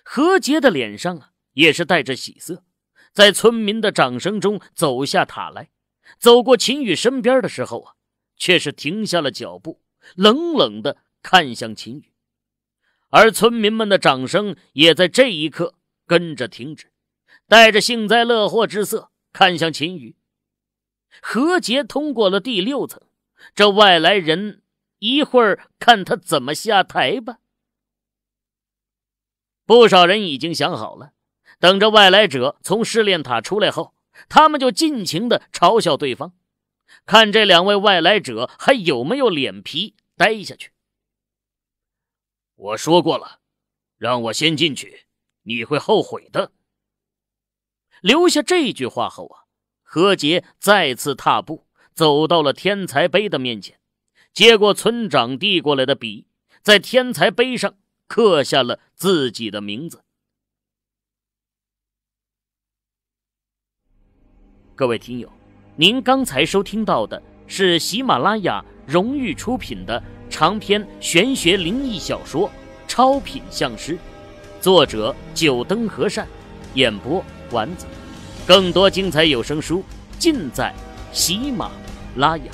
何洁的脸上啊，也是带着喜色。在村民的掌声中走下塔来，走过秦宇身边的时候啊，却是停下了脚步，冷冷的看向秦宇，而村民们的掌声也在这一刻跟着停止，带着幸灾乐祸之色看向秦宇。何杰通过了第六层，这外来人一会儿看他怎么下台吧。不少人已经想好了。等着外来者从试炼塔出来后，他们就尽情的嘲笑对方，看这两位外来者还有没有脸皮待下去。我说过了，让我先进去，你会后悔的。留下这句话后啊，何杰再次踏步走到了天才碑的面前，接过村长递过来的笔，在天才碑上刻下了自己的名字。各位听友，您刚才收听到的是喜马拉雅荣誉出品的长篇玄学灵异小说《超品相师》，作者九灯和善，演播丸子。更多精彩有声书尽在喜马拉雅，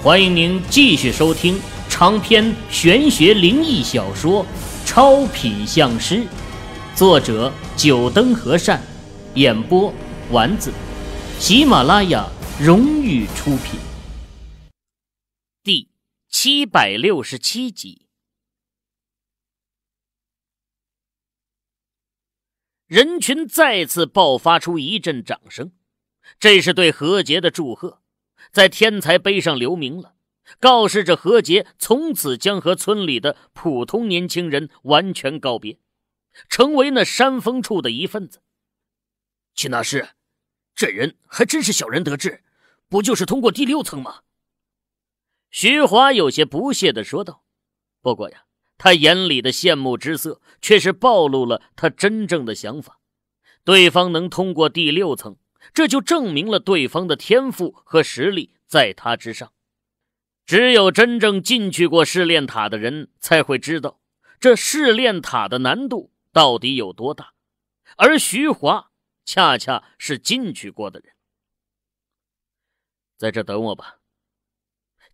欢迎您继续收听。长篇玄学灵异小说《超品相师》，作者九灯和善，演播丸子，喜马拉雅荣誉出品。第七百六十七集，人群再次爆发出一阵掌声，这是对何杰的祝贺，在天才碑上留名了。告示着何杰从此将和村里的普通年轻人完全告别，成为那山峰处的一份子。秦大师，这人还真是小人得志，不就是通过第六层吗？徐华有些不屑地说道。不过呀，他眼里的羡慕之色却是暴露了他真正的想法。对方能通过第六层，这就证明了对方的天赋和实力在他之上。只有真正进去过试炼塔的人才会知道，这试炼塔的难度到底有多大。而徐华恰恰是进去过的人，在这等我吧。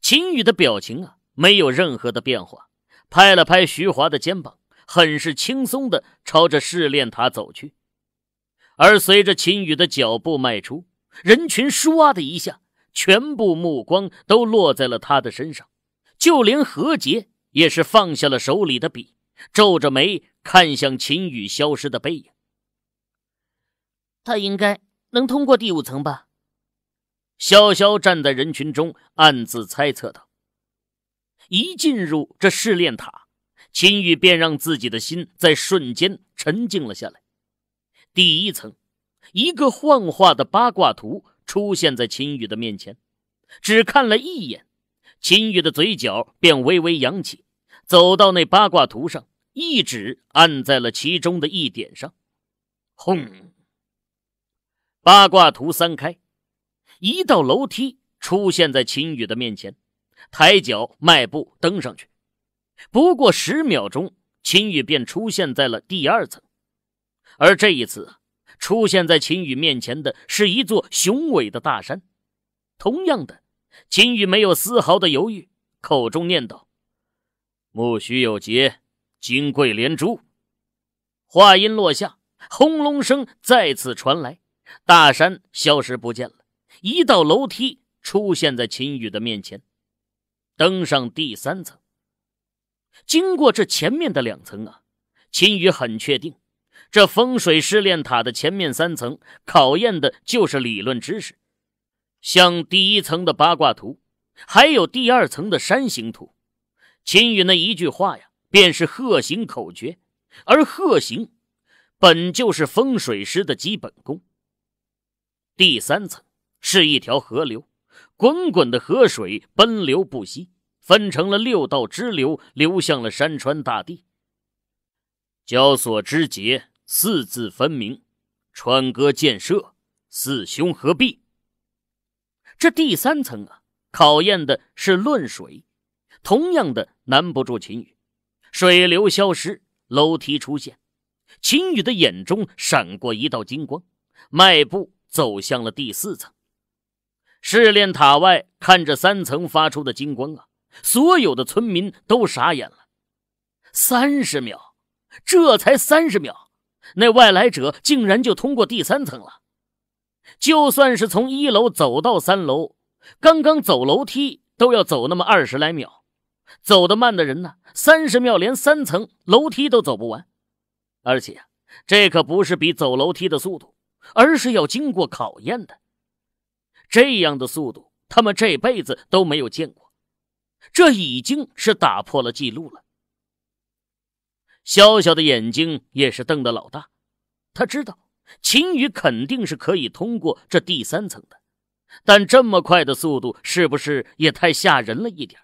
秦宇的表情啊，没有任何的变化，拍了拍徐华的肩膀，很是轻松的朝着试炼塔走去。而随着秦宇的脚步迈出，人群唰的一下。全部目光都落在了他的身上，就连何杰也是放下了手里的笔，皱着眉看向秦宇消失的背影。他应该能通过第五层吧？潇潇站在人群中，暗自猜测道。一进入这试炼塔，秦宇便让自己的心在瞬间沉静了下来。第一层，一个幻化的八卦图。出现在秦宇的面前，只看了一眼，秦宇的嘴角便微微扬起，走到那八卦图上，一指按在了其中的一点上，轰！八卦图三开，一道楼梯出现在秦宇的面前，抬脚迈步登上去，不过十秒钟，秦宇便出现在了第二层，而这一次。出现在秦羽面前的是一座雄伟的大山。同样的，秦羽没有丝毫的犹豫，口中念道：“木须有节，金桂连珠。”话音落下，轰隆声再次传来，大山消失不见了，一道楼梯出现在秦羽的面前。登上第三层，经过这前面的两层啊，秦羽很确定。这风水试炼塔的前面三层考验的就是理论知识，像第一层的八卦图，还有第二层的山形图，秦羽那一句话呀，便是鹤形口诀，而鹤形本就是风水师的基本功。第三层是一条河流，滚滚的河水奔流不息，分成了六道支流，流向了山川大地，交所之节。四字分明，川歌箭射，四兄合璧。这第三层啊，考验的是论水，同样的难不住秦羽。水流消失，楼梯出现，秦羽的眼中闪过一道金光，迈步走向了第四层。试炼塔外，看着三层发出的金光啊，所有的村民都傻眼了。三十秒，这才三十秒。那外来者竟然就通过第三层了，就算是从一楼走到三楼，刚刚走楼梯都要走那么二十来秒，走得慢的人呢，三十秒连三层楼梯都走不完。而且这可不是比走楼梯的速度，而是要经过考验的。这样的速度，他们这辈子都没有见过，这已经是打破了记录了。潇潇的眼睛也是瞪得老大，他知道秦宇肯定是可以通过这第三层的，但这么快的速度是不是也太吓人了一点？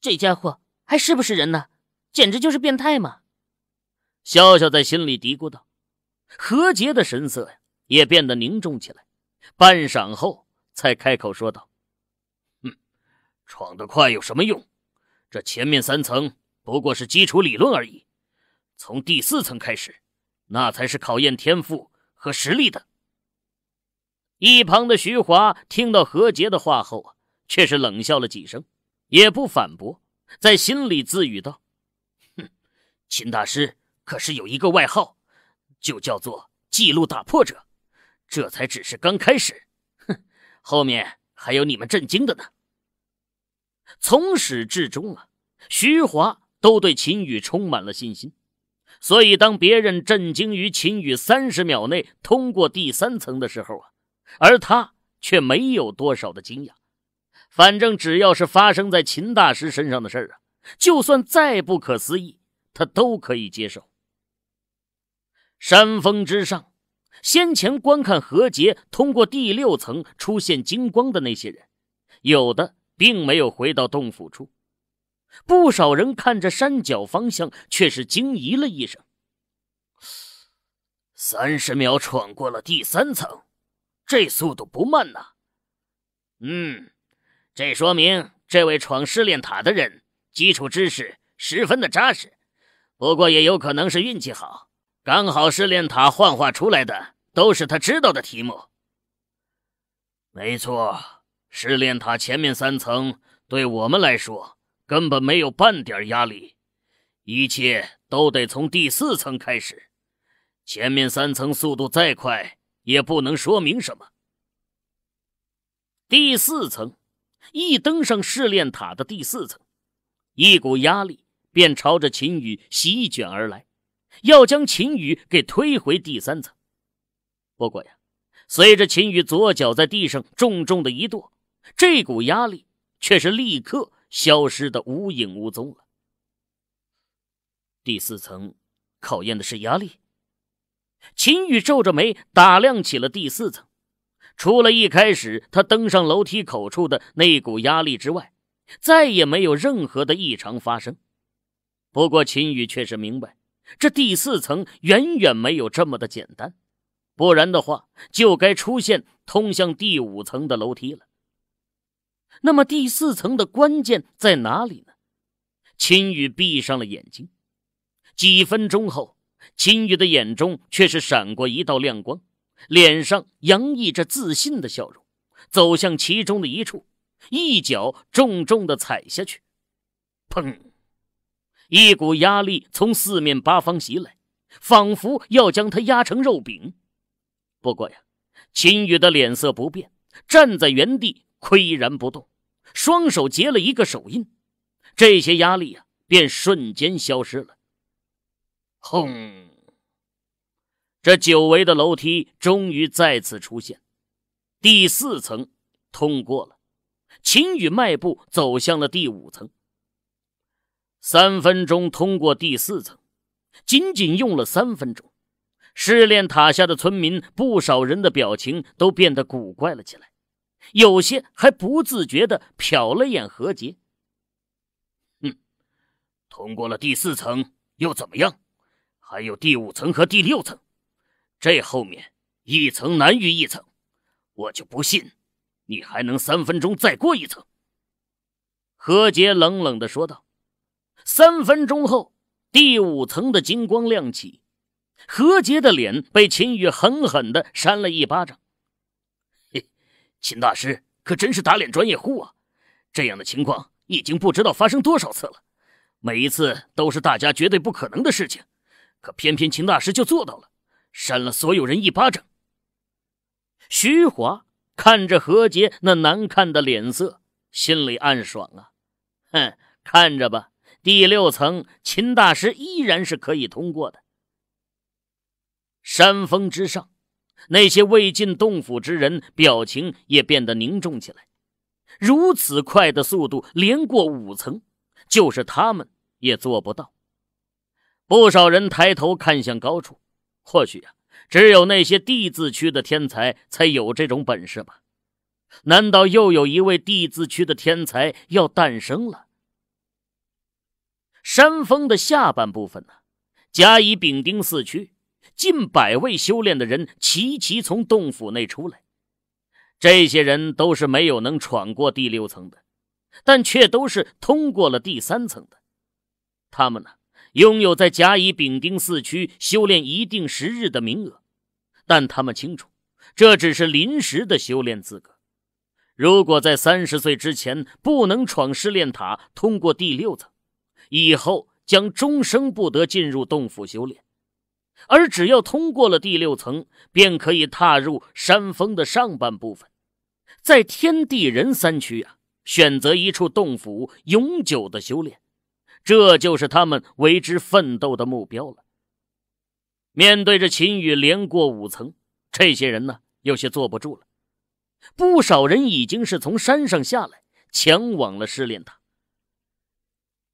这家伙还是不是人呢？简直就是变态嘛！潇潇在心里嘀咕道。何洁的神色呀，也变得凝重起来，半晌后才开口说道：“哼，闯得快有什么用？这前面三层……”不过是基础理论而已，从第四层开始，那才是考验天赋和实力的。一旁的徐华听到何杰的话后，却是冷笑了几声，也不反驳，在心里自语道：“哼，秦大师可是有一个外号，就叫做记录打破者。这才只是刚开始，哼，后面还有你们震惊的呢。从始至终啊，徐华。”都对秦羽充满了信心，所以当别人震惊于秦羽三十秒内通过第三层的时候啊，而他却没有多少的惊讶。反正只要是发生在秦大师身上的事儿啊，就算再不可思议，他都可以接受。山峰之上，先前观看何杰通过第六层出现金光的那些人，有的并没有回到洞府处。不少人看着山脚方向，却是惊疑了一声：“三十秒闯过了第三层，这速度不慢呐。”“嗯，这说明这位闯试炼塔的人基础知识十分的扎实，不过也有可能是运气好，刚好试炼塔幻化出来的都是他知道的题目。”“没错，试炼塔前面三层对我们来说。”根本没有半点压力，一切都得从第四层开始。前面三层速度再快也不能说明什么。第四层，一登上试炼塔的第四层，一股压力便朝着秦羽席卷而来，要将秦羽给推回第三层。不过呀，随着秦羽左脚在地上重重的一跺，这股压力却是立刻。消失的无影无踪了。第四层考验的是压力。秦宇皱着眉打量起了第四层，除了一开始他登上楼梯口处的那股压力之外，再也没有任何的异常发生。不过，秦宇却是明白，这第四层远远没有这么的简单，不然的话，就该出现通向第五层的楼梯了。那么第四层的关键在哪里呢？秦宇闭上了眼睛，几分钟后，秦宇的眼中却是闪过一道亮光，脸上洋溢着自信的笑容，走向其中的一处，一脚重重的踩下去，砰！一股压力从四面八方袭来，仿佛要将他压成肉饼。不过呀，秦宇的脸色不变，站在原地。岿然不动，双手结了一个手印，这些压力啊，便瞬间消失了。轰！这久违的楼梯终于再次出现。第四层通过了，秦宇迈步走向了第五层。三分钟通过第四层，仅仅用了三分钟。试炼塔下的村民，不少人的表情都变得古怪了起来。有些还不自觉地瞟了眼何洁。嗯，通过了第四层又怎么样？还有第五层和第六层，这后面一层难于一层，我就不信你还能三分钟再过一层。何洁冷冷地说道。三分钟后，第五层的金光亮起，何洁的脸被秦宇狠狠地扇了一巴掌。秦大师可真是打脸专业户啊！这样的情况已经不知道发生多少次了，每一次都是大家绝对不可能的事情，可偏偏秦大师就做到了，扇了所有人一巴掌。徐华看着何杰那难看的脸色，心里暗爽啊！哼，看着吧，第六层秦大师依然是可以通过的。山峰之上。那些未进洞府之人，表情也变得凝重起来。如此快的速度，连过五层，就是他们也做不到。不少人抬头看向高处，或许啊，只有那些地字区的天才才有这种本事吧？难道又有一位地字区的天才要诞生了？山峰的下半部分呢？甲乙丙丁四区。近百位修炼的人齐齐从洞府内出来，这些人都是没有能闯过第六层的，但却都是通过了第三层的。他们呢，拥有在甲乙丙丁四区修炼一定时日的名额，但他们清楚，这只是临时的修炼资格。如果在三十岁之前不能闯试炼塔通过第六层，以后将终生不得进入洞府修炼。而只要通过了第六层，便可以踏入山峰的上半部分，在天地人三区啊，选择一处洞府，永久的修炼。这就是他们为之奋斗的目标了。面对着秦羽连过五层，这些人呢，有些坐不住了。不少人已经是从山上下来，前往了试炼塔。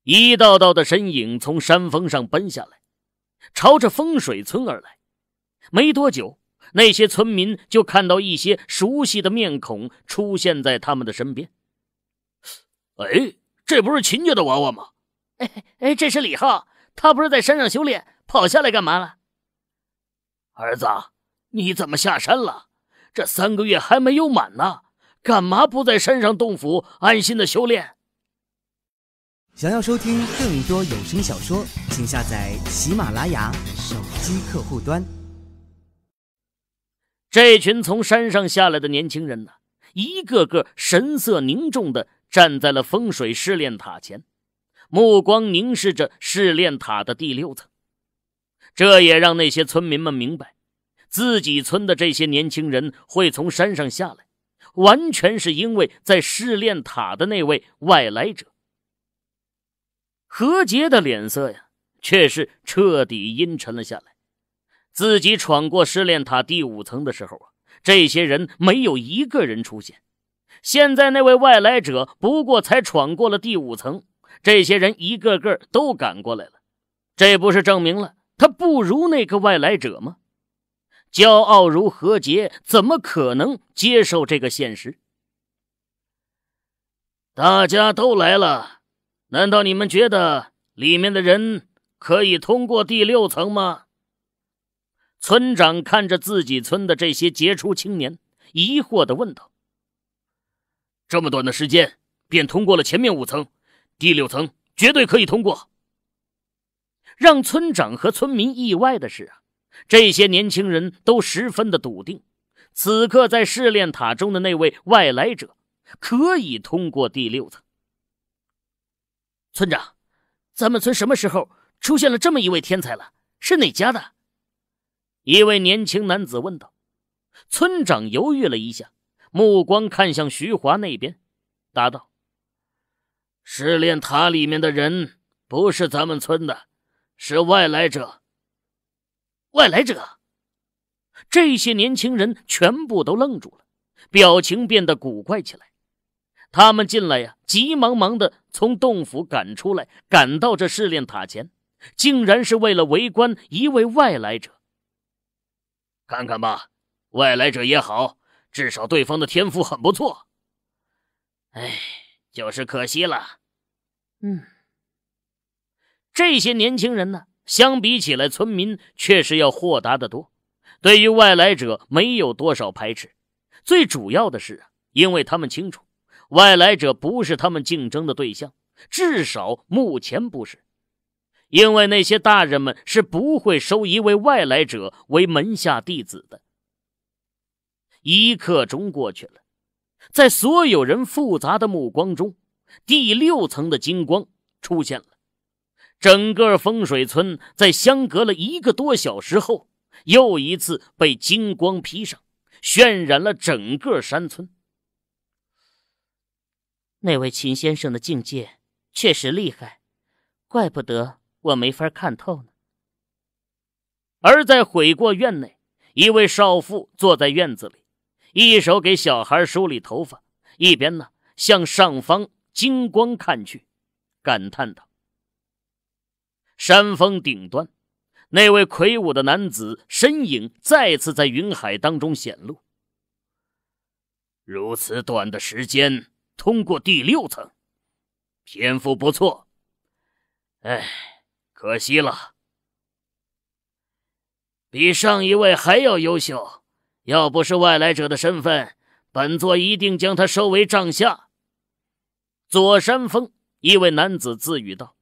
一道道的身影从山峰上奔下来。朝着风水村而来，没多久，那些村民就看到一些熟悉的面孔出现在他们的身边。哎，这不是秦家的娃娃吗？哎哎，这是李浩，他不是在山上修炼，跑下来干嘛了？儿子，你怎么下山了？这三个月还没有满呢，干嘛不在山上洞府安心的修炼？想要收听更多有声小说，请下载喜马拉雅手机客户端。这群从山上下来的年轻人呢，一个个神色凝重的站在了风水试炼塔前，目光凝视着试炼塔的第六层。这也让那些村民们明白，自己村的这些年轻人会从山上下来，完全是因为在试炼塔的那位外来者。何杰的脸色呀，却是彻底阴沉了下来。自己闯过试炼塔第五层的时候啊，这些人没有一个人出现。现在那位外来者不过才闯过了第五层，这些人一个个都赶过来了。这不是证明了他不如那个外来者吗？骄傲如何洁，怎么可能接受这个现实？大家都来了。难道你们觉得里面的人可以通过第六层吗？村长看着自己村的这些杰出青年，疑惑的问道：“这么短的时间便通过了前面五层，第六层绝对可以通过。”让村长和村民意外的是啊，这些年轻人都十分的笃定，此刻在试炼塔中的那位外来者可以通过第六层。村长，咱们村什么时候出现了这么一位天才了？是哪家的？一位年轻男子问道。村长犹豫了一下，目光看向徐华那边，答道：“试炼塔里面的人不是咱们村的，是外来者。”外来者！这些年轻人全部都愣住了，表情变得古怪起来。他们进来呀，急忙忙的从洞府赶出来，赶到这试炼塔前，竟然是为了围观一位外来者。看看吧，外来者也好，至少对方的天赋很不错。哎，就是可惜了。嗯，这些年轻人呢，相比起来，村民确实要豁达得多，对于外来者没有多少排斥。最主要的是，因为他们清楚。外来者不是他们竞争的对象，至少目前不是，因为那些大人们是不会收一位外来者为门下弟子的。一刻钟过去了，在所有人复杂的目光中，第六层的金光出现了。整个风水村在相隔了一个多小时后，又一次被金光披上，渲染了整个山村。那位秦先生的境界确实厉害，怪不得我没法看透呢。而在悔过院内，一位少妇坐在院子里，一手给小孩梳理头发，一边呢向上方金光看去，感叹道：“山峰顶端，那位魁梧的男子身影再次在云海当中显露。如此短的时间。”通过第六层，天赋不错。哎，可惜了，比上一位还要优秀。要不是外来者的身份，本座一定将他收为帐下。左山峰一位男子自语道：“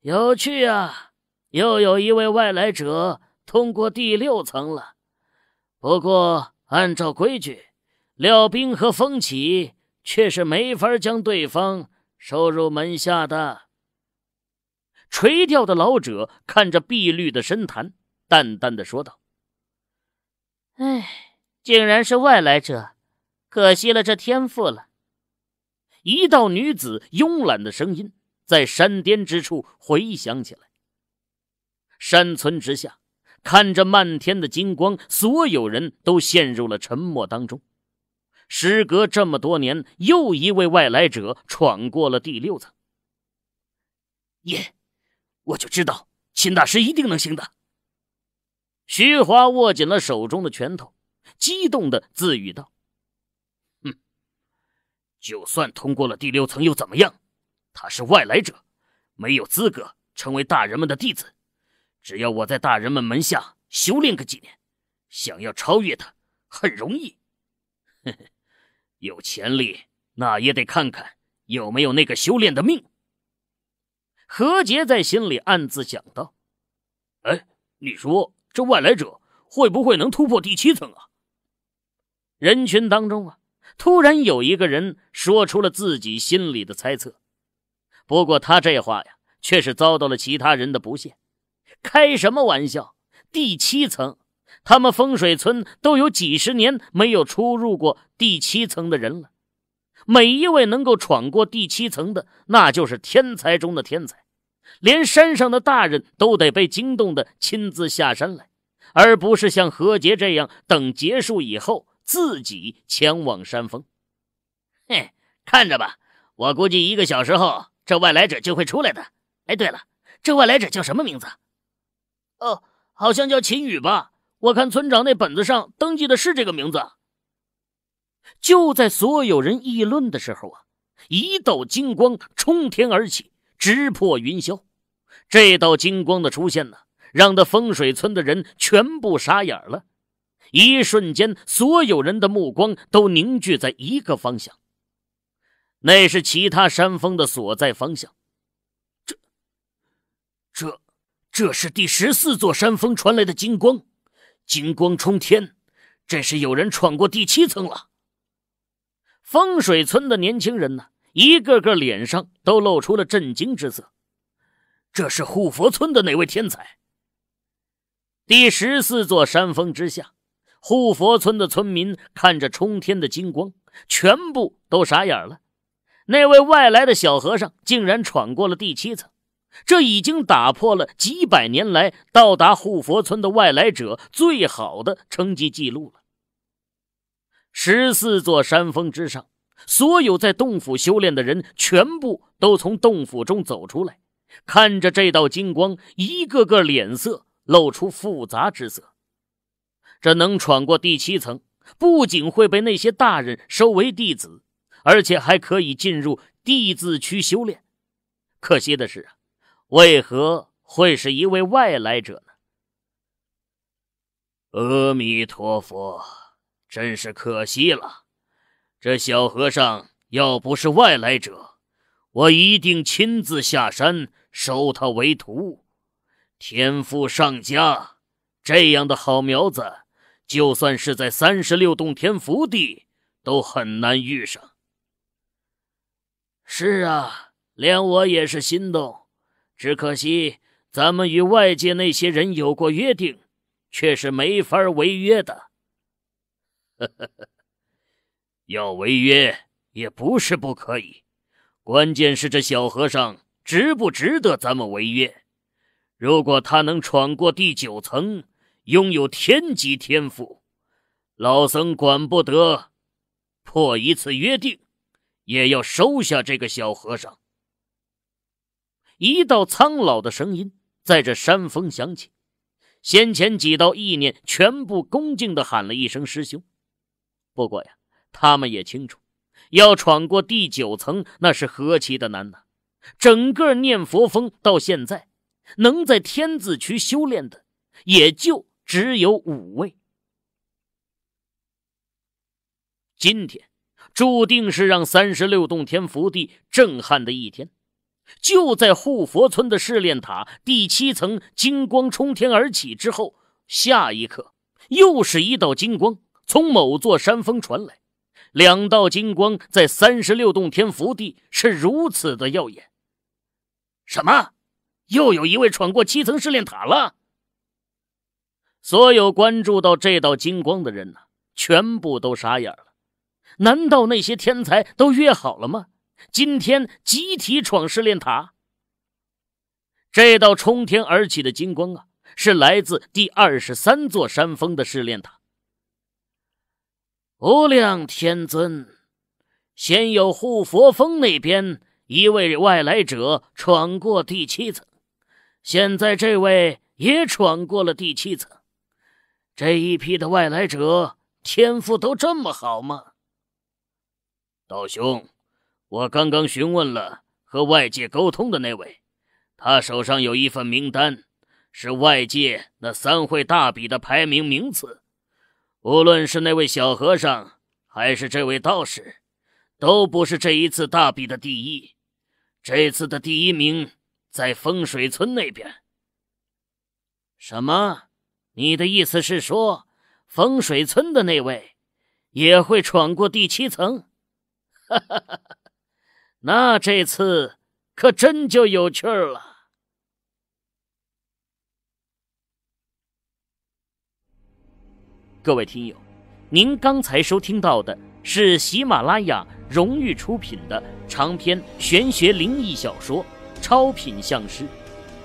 有趣啊，又有一位外来者通过第六层了。不过按照规矩。”廖冰和风起却是没法将对方收入门下的。垂钓的老者看着碧绿的深潭，淡淡的说道：“哎，竟然是外来者，可惜了这天赋了。”一道女子慵懒的声音在山巅之处回响起来。山村之下，看着漫天的金光，所有人都陷入了沉默当中。时隔这么多年，又一位外来者闯过了第六层。耶，我就知道秦大师一定能行的。徐华握紧了手中的拳头，激动的自语道：“哼，就算通过了第六层又怎么样？他是外来者，没有资格成为大人们的弟子。只要我在大人们门下修炼个几年，想要超越他很容易。”嘿嘿。有潜力，那也得看看有没有那个修炼的命。何杰在心里暗自想到：“哎，你说这外来者会不会能突破第七层啊？”人群当中啊，突然有一个人说出了自己心里的猜测。不过他这话呀，却是遭到了其他人的不屑：“开什么玩笑，第七层！”他们风水村都有几十年没有出入过第七层的人了。每一位能够闯过第七层的，那就是天才中的天才，连山上的大人都得被惊动的亲自下山来，而不是像何杰这样等结束以后自己前往山峰。嘿，看着吧，我估计一个小时后这外来者就会出来的。哎，对了，这外来者叫什么名字？哦，好像叫秦宇吧。我看村长那本子上登记的是这个名字。就在所有人议论的时候啊，一道金光冲天而起，直破云霄。这道金光的出现呢，让得风水村的人全部傻眼了。一瞬间，所有人的目光都凝聚在一个方向，那是其他山峰的所在方向。这、这、这是第十四座山峰传来的金光。金光冲天！这是有人闯过第七层了。风水村的年轻人呢，一个个脸上都露出了震惊之色。这是护佛村的哪位天才？第十四座山峰之下，护佛村的村民看着冲天的金光，全部都傻眼了。那位外来的小和尚竟然闯过了第七层。这已经打破了几百年来到达护佛村的外来者最好的成绩记录了。十四座山峰之上，所有在洞府修炼的人全部都从洞府中走出来，看着这道金光，一个个脸色露出复杂之色。这能闯过第七层，不仅会被那些大人收为弟子，而且还可以进入地字区修炼。可惜的是啊。为何会是一位外来者呢？阿弥陀佛，真是可惜了，这小和尚要不是外来者，我一定亲自下山收他为徒。天赋上佳，这样的好苗子，就算是在三十六洞天福地，都很难遇上。是啊，连我也是心动。只可惜，咱们与外界那些人有过约定，却是没法违约的。要违约也不是不可以，关键是这小和尚值不值得咱们违约。如果他能闯过第九层，拥有天级天赋，老僧管不得，破一次约定，也要收下这个小和尚。一道苍老的声音在这山峰响起，先前几道意念全部恭敬的喊了一声“师兄”。不过呀，他们也清楚，要闯过第九层，那是何其的难呐！整个念佛峰到现在，能在天字区修炼的，也就只有五位。今天，注定是让三十六洞天福地震撼的一天。就在护佛村的试炼塔第七层金光冲天而起之后，下一刻又是一道金光从某座山峰传来，两道金光在三十六洞天福地是如此的耀眼。什么？又有一位闯过七层试炼塔了？所有关注到这道金光的人呢，全部都傻眼了。难道那些天才都约好了吗？今天集体闯试炼塔，这道冲天而起的金光啊，是来自第二十三座山峰的试炼塔。无量天尊，先有护佛峰那边一位外来者闯过第七层，现在这位也闯过了第七层。这一批的外来者天赋都这么好吗？道兄。我刚刚询问了和外界沟通的那位，他手上有一份名单，是外界那三会大比的排名名次。无论是那位小和尚，还是这位道士，都不是这一次大比的第一。这次的第一名在风水村那边。什么？你的意思是说，风水村的那位，也会闯过第七层？哈哈哈哈哈。那这次可真就有趣儿了。各位听友，您刚才收听到的是喜马拉雅荣誉出品的长篇玄学灵异小说《超品相师》，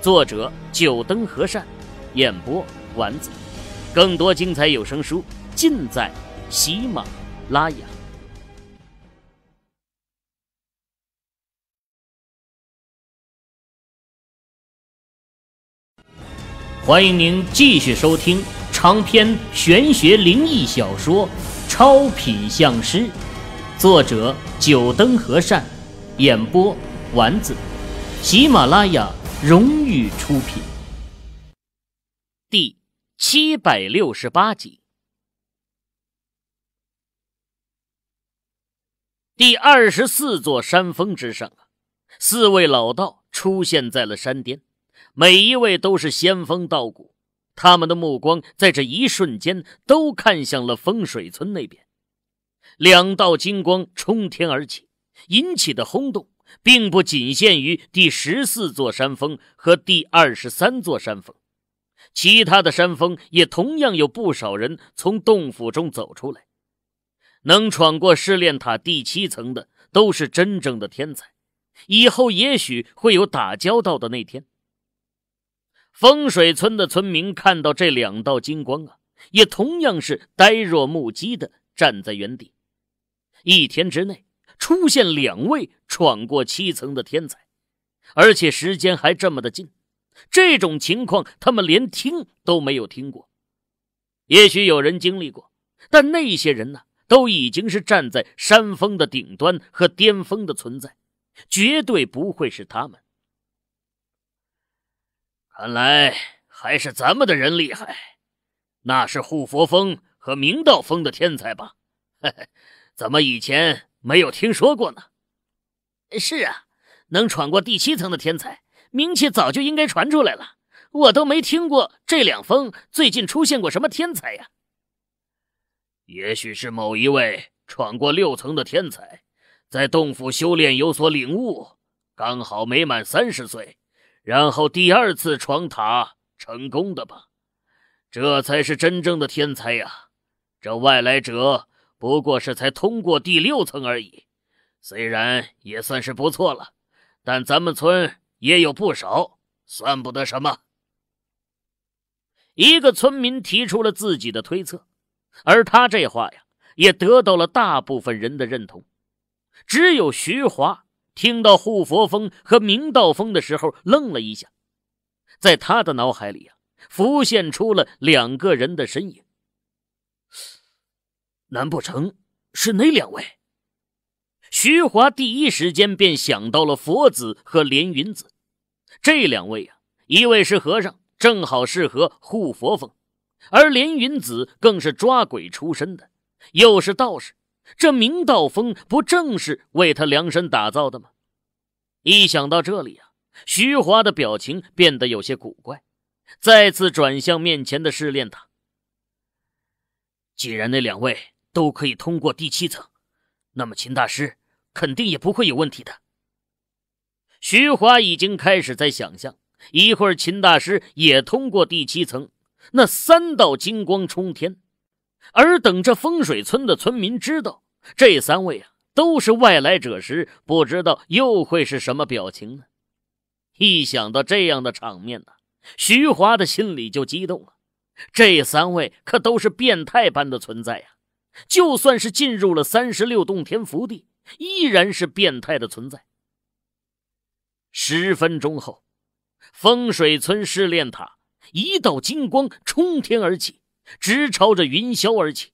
作者：九灯和善，演播：丸子。更多精彩有声书尽在喜马拉雅。欢迎您继续收听长篇玄学灵异小说《超品相师》，作者：九灯和善，演播：丸子，喜马拉雅荣誉出品。第七百六十八集，第二十四座山峰之上啊，四位老道出现在了山巅。每一位都是仙风道骨，他们的目光在这一瞬间都看向了风水村那边。两道金光冲天而起，引起的轰动并不仅限于第十四座山峰和第二十三座山峰，其他的山峰也同样有不少人从洞府中走出来。能闯过试炼塔第七层的，都是真正的天才，以后也许会有打交道的那天。风水村的村民看到这两道金光啊，也同样是呆若木鸡的站在原地。一天之内出现两位闯过七层的天才，而且时间还这么的近，这种情况他们连听都没有听过。也许有人经历过，但那些人呢，都已经是站在山峰的顶端和巅峰的存在，绝对不会是他们。看来还是咱们的人厉害，那是护佛峰和明道峰的天才吧？怎么以前没有听说过呢？是啊，能闯过第七层的天才，名气早就应该传出来了。我都没听过这两峰最近出现过什么天才呀？也许是某一位闯过六层的天才，在洞府修炼有所领悟，刚好没满三十岁。然后第二次闯塔成功的吧，这才是真正的天才呀！这外来者不过是才通过第六层而已，虽然也算是不错了，但咱们村也有不少，算不得什么。一个村民提出了自己的推测，而他这话呀，也得到了大部分人的认同。只有徐华。听到护佛风和明道风的时候，愣了一下，在他的脑海里啊，浮现出了两个人的身影。难不成是哪两位？徐华第一时间便想到了佛子和连云子。这两位啊，一位是和尚，正好适合护佛风；而连云子更是抓鬼出身的，又是道士。这明道峰不正是为他量身打造的吗？一想到这里啊，徐华的表情变得有些古怪，再次转向面前的试炼塔。既然那两位都可以通过第七层，那么秦大师肯定也不会有问题的。徐华已经开始在想象，一会儿秦大师也通过第七层，那三道金光冲天。而等这风水村的村民知道这三位啊都是外来者时，不知道又会是什么表情呢？一想到这样的场面呢，徐华的心里就激动了。这三位可都是变态般的存在呀！就算是进入了三十六洞天福地，依然是变态的存在。十分钟后，风水村试炼塔一道金光冲天而起。直朝着云霄而起，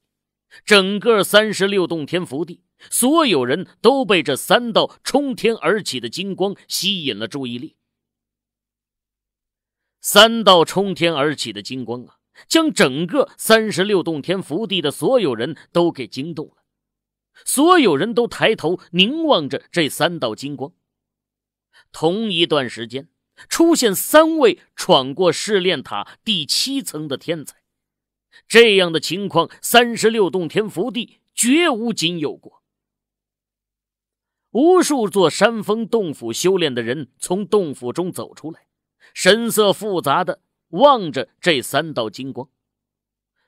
整个三十六洞天福地，所有人都被这三道冲天而起的金光吸引了注意力。三道冲天而起的金光啊，将整个三十六洞天福地的所有人都给惊动了。所有人都抬头凝望着这三道金光。同一段时间，出现三位闯过试炼塔第七层的天才。这样的情况，三十六洞天福地绝无仅有过。无数座山峰洞府修炼的人从洞府中走出来，神色复杂的望着这三道金光。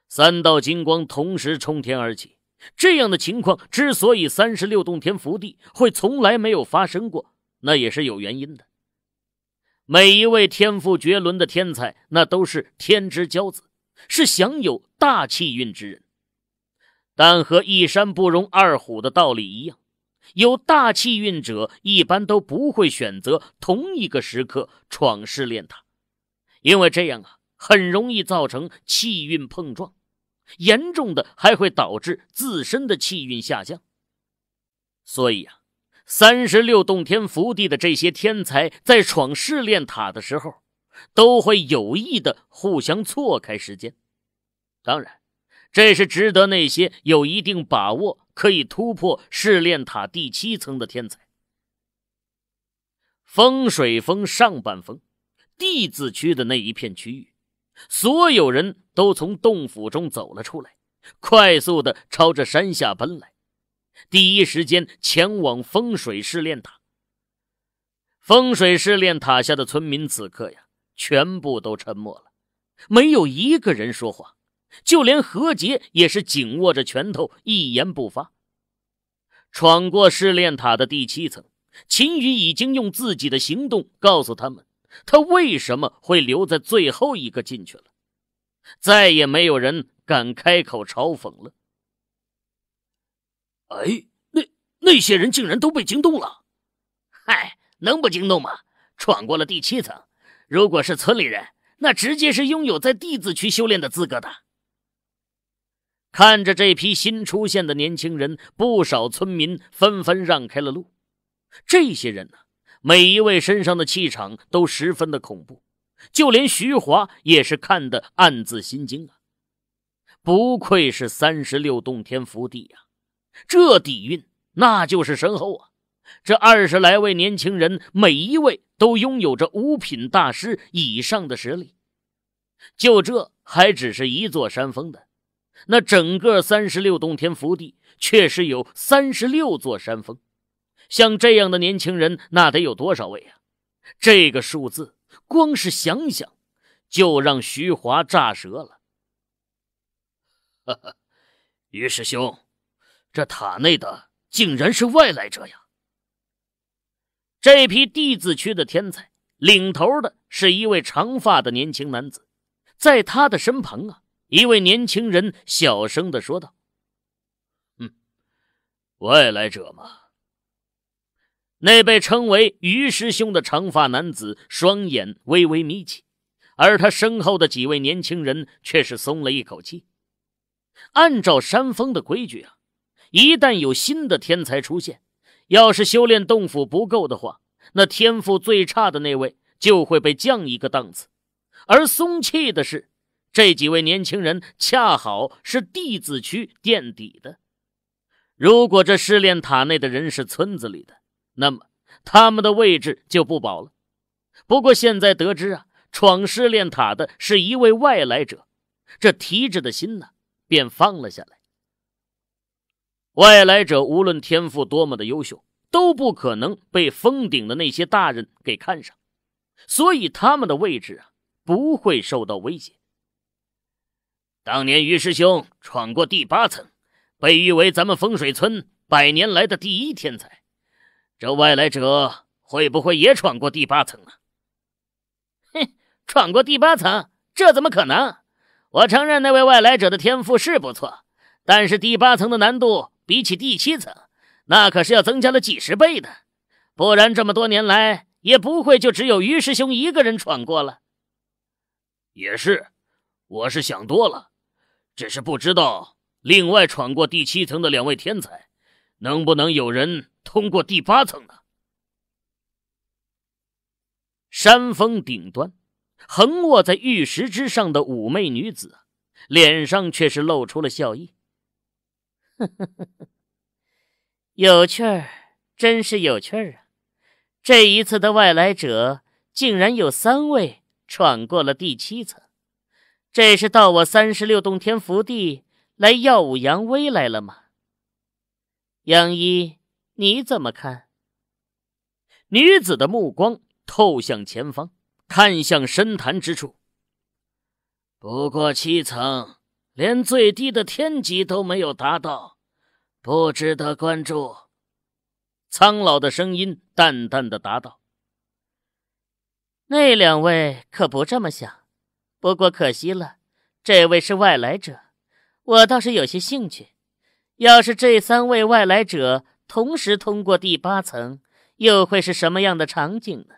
三道金光同时冲天而起。这样的情况之所以三十六洞天福地会从来没有发生过，那也是有原因的。每一位天赋绝伦的天才，那都是天之骄子。是享有大气运之人，但和一山不容二虎的道理一样，有大气运者一般都不会选择同一个时刻闯试炼塔，因为这样啊，很容易造成气运碰撞，严重的还会导致自身的气运下降。所以啊，三十六洞天福地的这些天才在闯试炼塔的时候。都会有意的互相错开时间，当然，这是值得那些有一定把握可以突破试炼塔第七层的天才。风水峰上半峰地字区的那一片区域，所有人都从洞府中走了出来，快速的朝着山下奔来，第一时间前往风水试炼塔。风水试炼塔下的村民此刻呀。全部都沉默了，没有一个人说话，就连何杰也是紧握着拳头，一言不发。闯过试炼塔的第七层，秦羽已经用自己的行动告诉他们，他为什么会留在最后一个进去了。再也没有人敢开口嘲讽了。哎，那那些人竟然都被惊动了？嗨，能不惊动吗？闯过了第七层。如果是村里人，那直接是拥有在地字区修炼的资格的。看着这批新出现的年轻人，不少村民纷纷让开了路。这些人呢，每一位身上的气场都十分的恐怖，就连徐华也是看得暗自心惊啊！不愧是三十六洞天福地呀，这底蕴那就是深厚啊！这二十来位年轻人，每一位都拥有着五品大师以上的实力。就这还只是一座山峰的，那整个三十六洞天福地，确实有三十六座山峰。像这样的年轻人，那得有多少位啊？这个数字，光是想想，就让徐华炸舌了。哈哈，于师兄，这塔内的竟然是外来者呀！这批弟子区的天才，领头的是一位长发的年轻男子，在他的身旁啊，一位年轻人小声的说道：“嗯，外来者嘛。”那被称为于师兄的长发男子双眼微微眯起，而他身后的几位年轻人却是松了一口气。按照山峰的规矩啊，一旦有新的天才出现。要是修炼洞府不够的话，那天赋最差的那位就会被降一个档次。而松气的是，这几位年轻人恰好是弟子区垫底的。如果这试炼塔内的人是村子里的，那么他们的位置就不保了。不过现在得知啊，闯试炼塔的是一位外来者，这提着的心呢，便放了下来。外来者无论天赋多么的优秀，都不可能被封顶的那些大人给看上，所以他们的位置啊不会受到威胁。当年于师兄闯过第八层，被誉为咱们风水村百年来的第一天才。这外来者会不会也闯过第八层呢？哼，闯过第八层，这怎么可能？我承认那位外来者的天赋是不错，但是第八层的难度。比起第七层，那可是要增加了几十倍的，不然这么多年来也不会就只有于师兄一个人闯过了。也是，我是想多了，只是不知道另外闯过第七层的两位天才，能不能有人通过第八层呢？山峰顶端，横卧在玉石之上的妩媚女子，脸上却是露出了笑意。呵呵呵呵，有趣儿，真是有趣儿啊！这一次的外来者竟然有三位闯过了第七层，这是到我三十六洞天福地来耀武扬威来了吗？杨一，你怎么看？女子的目光透向前方，看向深潭之处。不过七层。连最低的天级都没有达到，不值得关注。苍老的声音淡淡的答道：“那两位可不这么想，不过可惜了，这位是外来者，我倒是有些兴趣。要是这三位外来者同时通过第八层，又会是什么样的场景呢？”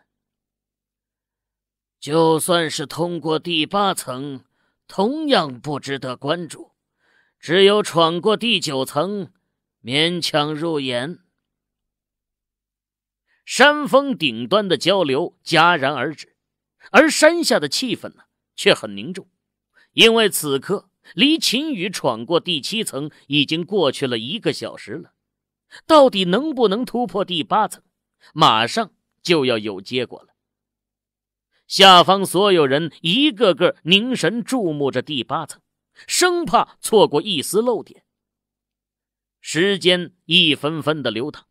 就算是通过第八层。同样不值得关注，只有闯过第九层，勉强入眼。山峰顶端的交流戛然而止，而山下的气氛呢，却很凝重，因为此刻离秦宇闯过第七层已经过去了一个小时了，到底能不能突破第八层，马上就要有结果了。下方所有人一个个凝神注目着第八层，生怕错过一丝漏点。时间一分分的流淌，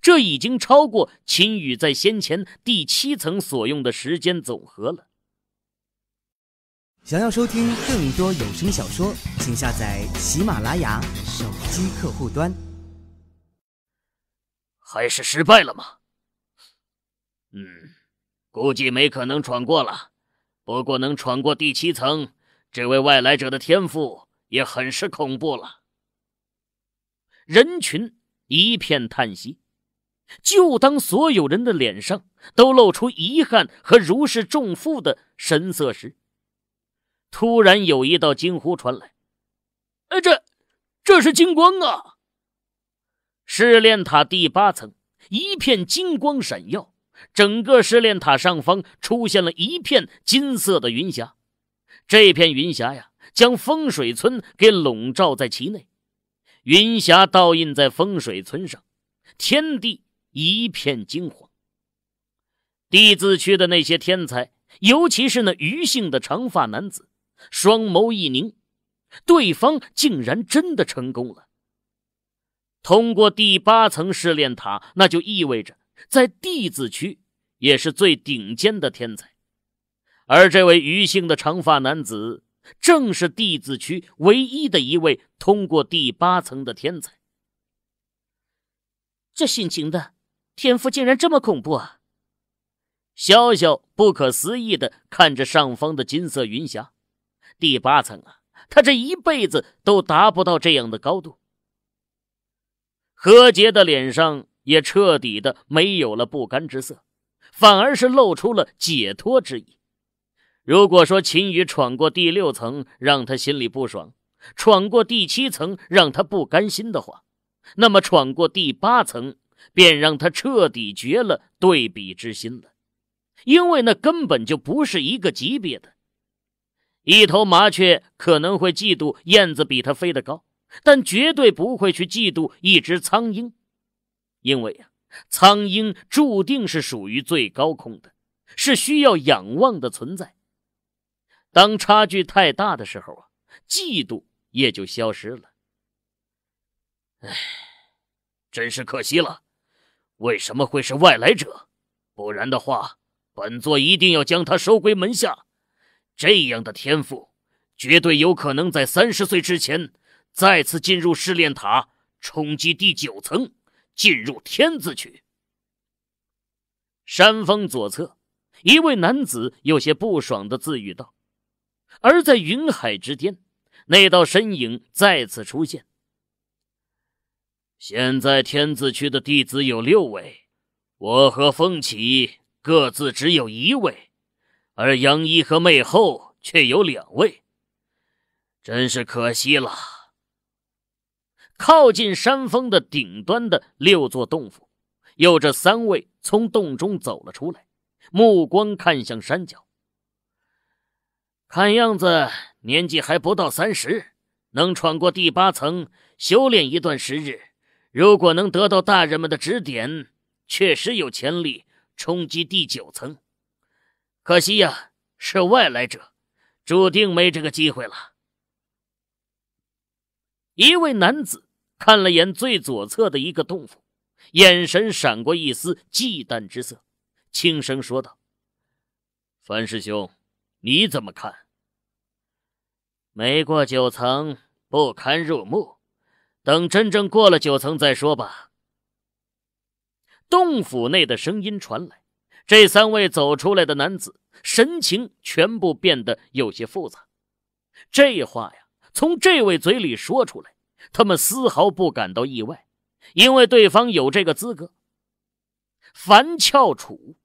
这已经超过秦宇在先前第七层所用的时间总和了。想要收听更多有声小说，请下载喜马拉雅手机客户端。还是失败了吗？嗯。估计没可能闯过了，不过能闯过第七层，这位外来者的天赋也很是恐怖了。人群一片叹息。就当所有人的脸上都露出遗憾和如释重负的神色时，突然有一道惊呼传来：“哎，这这是金光啊！”试炼塔第八层，一片金光闪耀。整个试炼塔上方出现了一片金色的云霞，这片云霞呀，将风水村给笼罩在其内。云霞倒映在风水村上，天地一片金黄。地字区的那些天才，尤其是那余姓的长发男子，双眸一凝，对方竟然真的成功了。通过第八层试炼塔，那就意味着。在弟字区也是最顶尖的天才，而这位余姓的长发男子，正是弟字区唯一的一位通过第八层的天才。这姓秦的天赋竟然这么恐怖啊！潇潇不可思议的看着上方的金色云霞，第八层啊，他这一辈子都达不到这样的高度。何洁的脸上。也彻底的没有了不甘之色，反而是露出了解脱之意。如果说秦羽闯过第六层让他心里不爽，闯过第七层让他不甘心的话，那么闯过第八层便让他彻底绝了对比之心了。因为那根本就不是一个级别的。一头麻雀可能会嫉妒燕子比它飞得高，但绝对不会去嫉妒一只苍鹰。因为啊，苍鹰注定是属于最高空的，是需要仰望的存在。当差距太大的时候啊，嫉妒也就消失了。唉，真是可惜了。为什么会是外来者？不然的话，本座一定要将他收归门下。这样的天赋，绝对有可能在三十岁之前再次进入试炼塔，冲击第九层。进入天字区，山峰左侧，一位男子有些不爽的自语道。而在云海之巅，那道身影再次出现。现在天字区的弟子有六位，我和风起各自只有一位，而杨一和魅后却有两位，真是可惜了。靠近山峰的顶端的六座洞府，有着三位从洞中走了出来，目光看向山脚。看样子年纪还不到三十，能闯过第八层，修炼一段时日。如果能得到大人们的指点，确实有潜力冲击第九层。可惜呀，是外来者，注定没这个机会了。一位男子。看了眼最左侧的一个洞府，眼神闪过一丝忌惮之色，轻声说道：“樊师兄，你怎么看？”“没过九层不堪入目，等真正过了九层再说吧。”洞府内的声音传来，这三位走出来的男子神情全部变得有些复杂。这话呀，从这位嘴里说出来。他们丝毫不感到意外，因为对方有这个资格。樊翘楚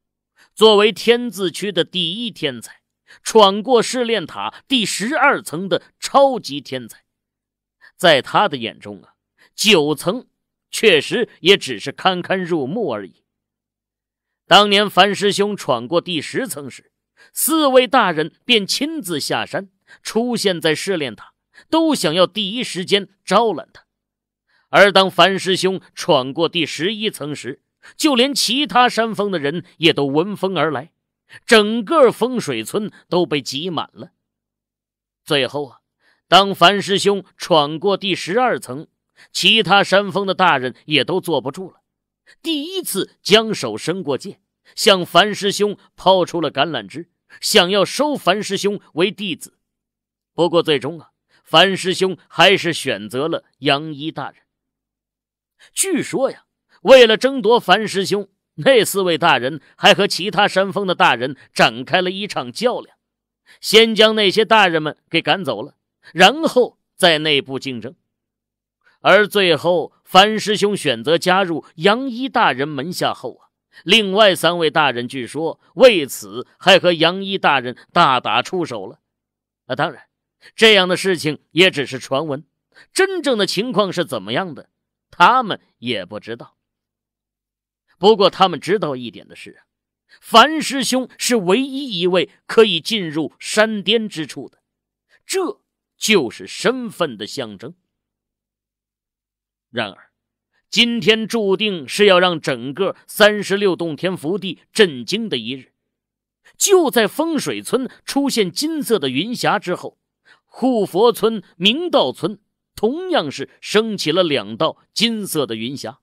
作为天字区的第一天才，闯过试炼塔第十二层的超级天才，在他的眼中啊，九层确实也只是堪堪入目而已。当年樊师兄闯过第十层时，四位大人便亲自下山，出现在试炼塔。都想要第一时间招揽他，而当樊师兄闯过第十一层时，就连其他山峰的人也都闻风而来，整个风水村都被挤满了。最后啊，当樊师兄闯过第十二层，其他山峰的大人也都坐不住了，第一次将手伸过界，向樊师兄抛出了橄榄枝，想要收樊师兄为弟子。不过最终啊。樊师兄还是选择了杨一大人。据说呀，为了争夺樊师兄，那四位大人还和其他山峰的大人展开了一场较量，先将那些大人们给赶走了，然后在内部竞争。而最后，樊师兄选择加入杨一大人门下后啊，另外三位大人据说为此还和杨一大人大打出手了。那当然。这样的事情也只是传闻，真正的情况是怎么样的，他们也不知道。不过他们知道一点的是，樊师兄是唯一一位可以进入山巅之处的，这就是身份的象征。然而，今天注定是要让整个三十六洞天福地震惊的一日，就在风水村出现金色的云霞之后。护佛村、明道村同样是升起了两道金色的云霞，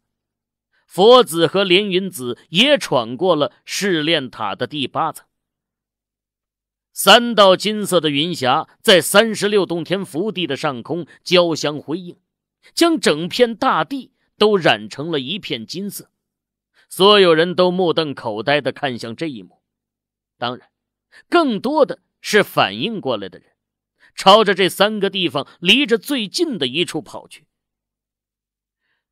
佛子和连云子也闯过了试炼塔的第八层。三道金色的云霞在三十六洞天福地的上空交相辉映，将整片大地都染成了一片金色。所有人都目瞪口呆的看向这一幕，当然，更多的是反应过来的人。朝着这三个地方离着最近的一处跑去。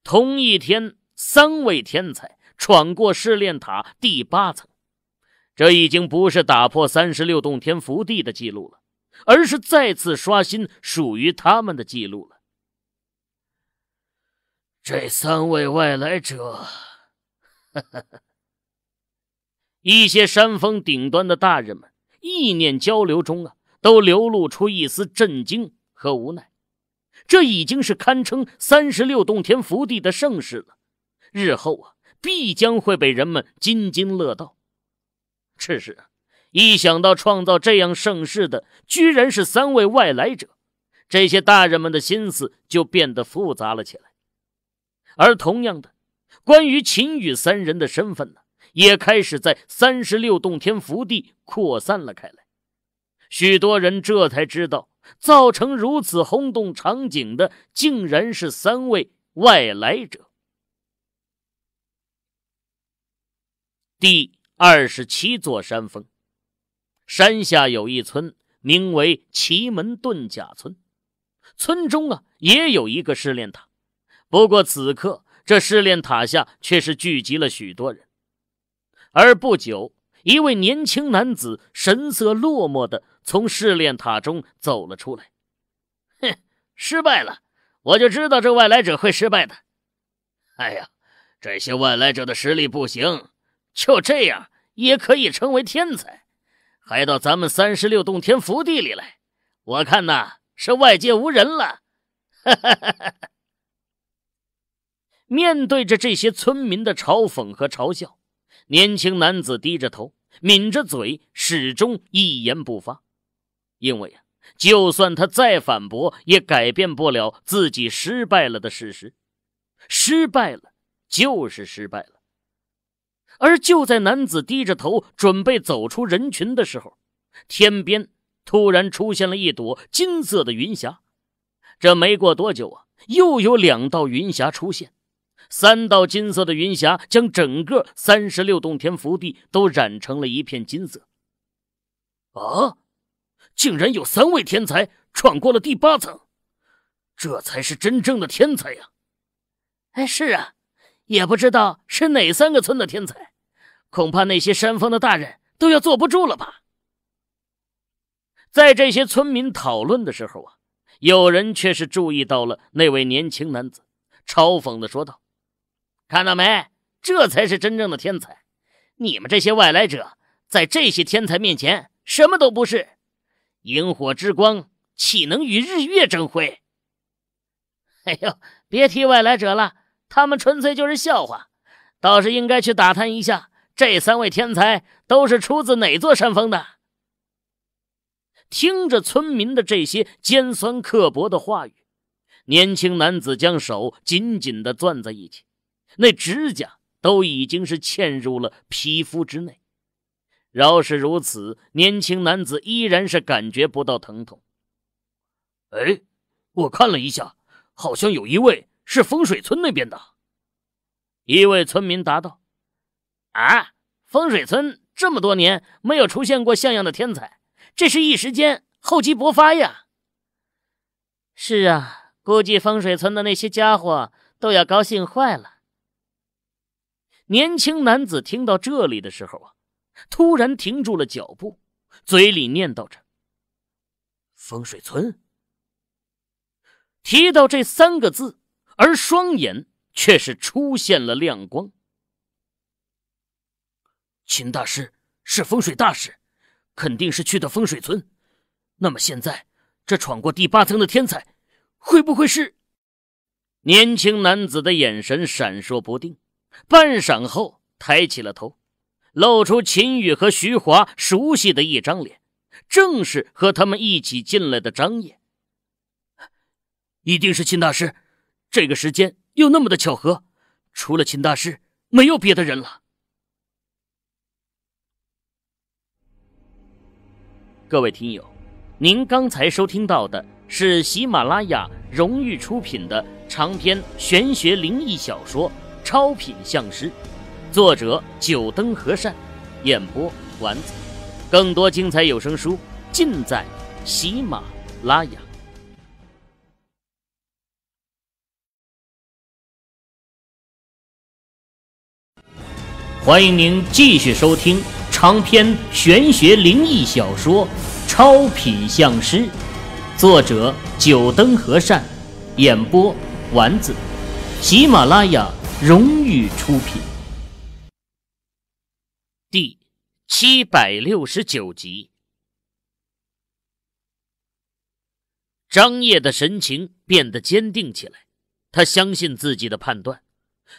同一天，三位天才闯过试炼塔第八层，这已经不是打破三十六洞天福地的记录了，而是再次刷新属于他们的记录了。这三位外来者，一些山峰顶端的大人们意念交流中啊。都流露出一丝震惊和无奈。这已经是堪称三十六洞天福地的盛世了，日后啊，必将会被人们津津乐道。只是一想到创造这样盛世的居然是三位外来者，这些大人们的心思就变得复杂了起来。而同样的，关于秦羽三人的身份呢，也开始在三十六洞天福地扩散了开来。许多人这才知道，造成如此轰动场景的，竟然是三位外来者。第二十七座山峰，山下有一村，名为奇门遁甲村。村中啊，也有一个试炼塔，不过此刻这试炼塔下却是聚集了许多人。而不久，一位年轻男子神色落寞的。从试炼塔中走了出来，哼，失败了，我就知道这外来者会失败的。哎呀，这些外来者的实力不行，就这样也可以成为天才，还到咱们三十六洞天福地里来，我看呐是外界无人了。哈哈哈哈！面对着这些村民的嘲讽和嘲笑，年轻男子低着头，抿着嘴，始终一言不发。因为啊，就算他再反驳，也改变不了自己失败了的事实。失败了就是失败了。而就在男子低着头准备走出人群的时候，天边突然出现了一朵金色的云霞。这没过多久啊，又有两道云霞出现，三道金色的云霞将整个三十六洞天福地都染成了一片金色。啊！竟然有三位天才闯过了第八层，这才是真正的天才呀！哎，是啊，也不知道是哪三个村的天才，恐怕那些山峰的大人都要坐不住了吧。在这些村民讨论的时候啊，有人却是注意到了那位年轻男子，嘲讽的说道：“看到没？这才是真正的天才，你们这些外来者，在这些天才面前什么都不是。”萤火之光岂能与日月争辉？哎呦，别提外来者了，他们纯粹就是笑话。倒是应该去打探一下，这三位天才都是出自哪座山峰的。听着村民的这些尖酸刻薄的话语，年轻男子将手紧紧的攥在一起，那指甲都已经是嵌入了皮肤之内。饶是如此，年轻男子依然是感觉不到疼痛。哎，我看了一下，好像有一位是风水村那边的。一位村民答道：“啊，风水村这么多年没有出现过像样的天才，这是一时间厚积薄发呀。”是啊，估计风水村的那些家伙都要高兴坏了。年轻男子听到这里的时候啊。突然停住了脚步，嘴里念叨着：“风水村。”提到这三个字，而双眼却是出现了亮光。秦大师是风水大师，肯定是去的风水村。那么现在，这闯过第八层的天才，会不会是……年轻男子的眼神闪烁不定，半晌后抬起了头。露出秦宇和徐华熟悉的一张脸，正是和他们一起进来的张爷，一定是秦大师。这个时间又那么的巧合，除了秦大师，没有别的人了。各位听友，您刚才收听到的是喜马拉雅荣誉出品的长篇玄学灵异小说《超品相师》。作者九灯和善，演播丸子。更多精彩有声书尽在喜马拉雅。欢迎您继续收听长篇玄学灵异小说《超品相师》，作者九灯和善，演播丸子，喜马拉雅荣誉出品。七百六十九集，张掖的神情变得坚定起来。他相信自己的判断，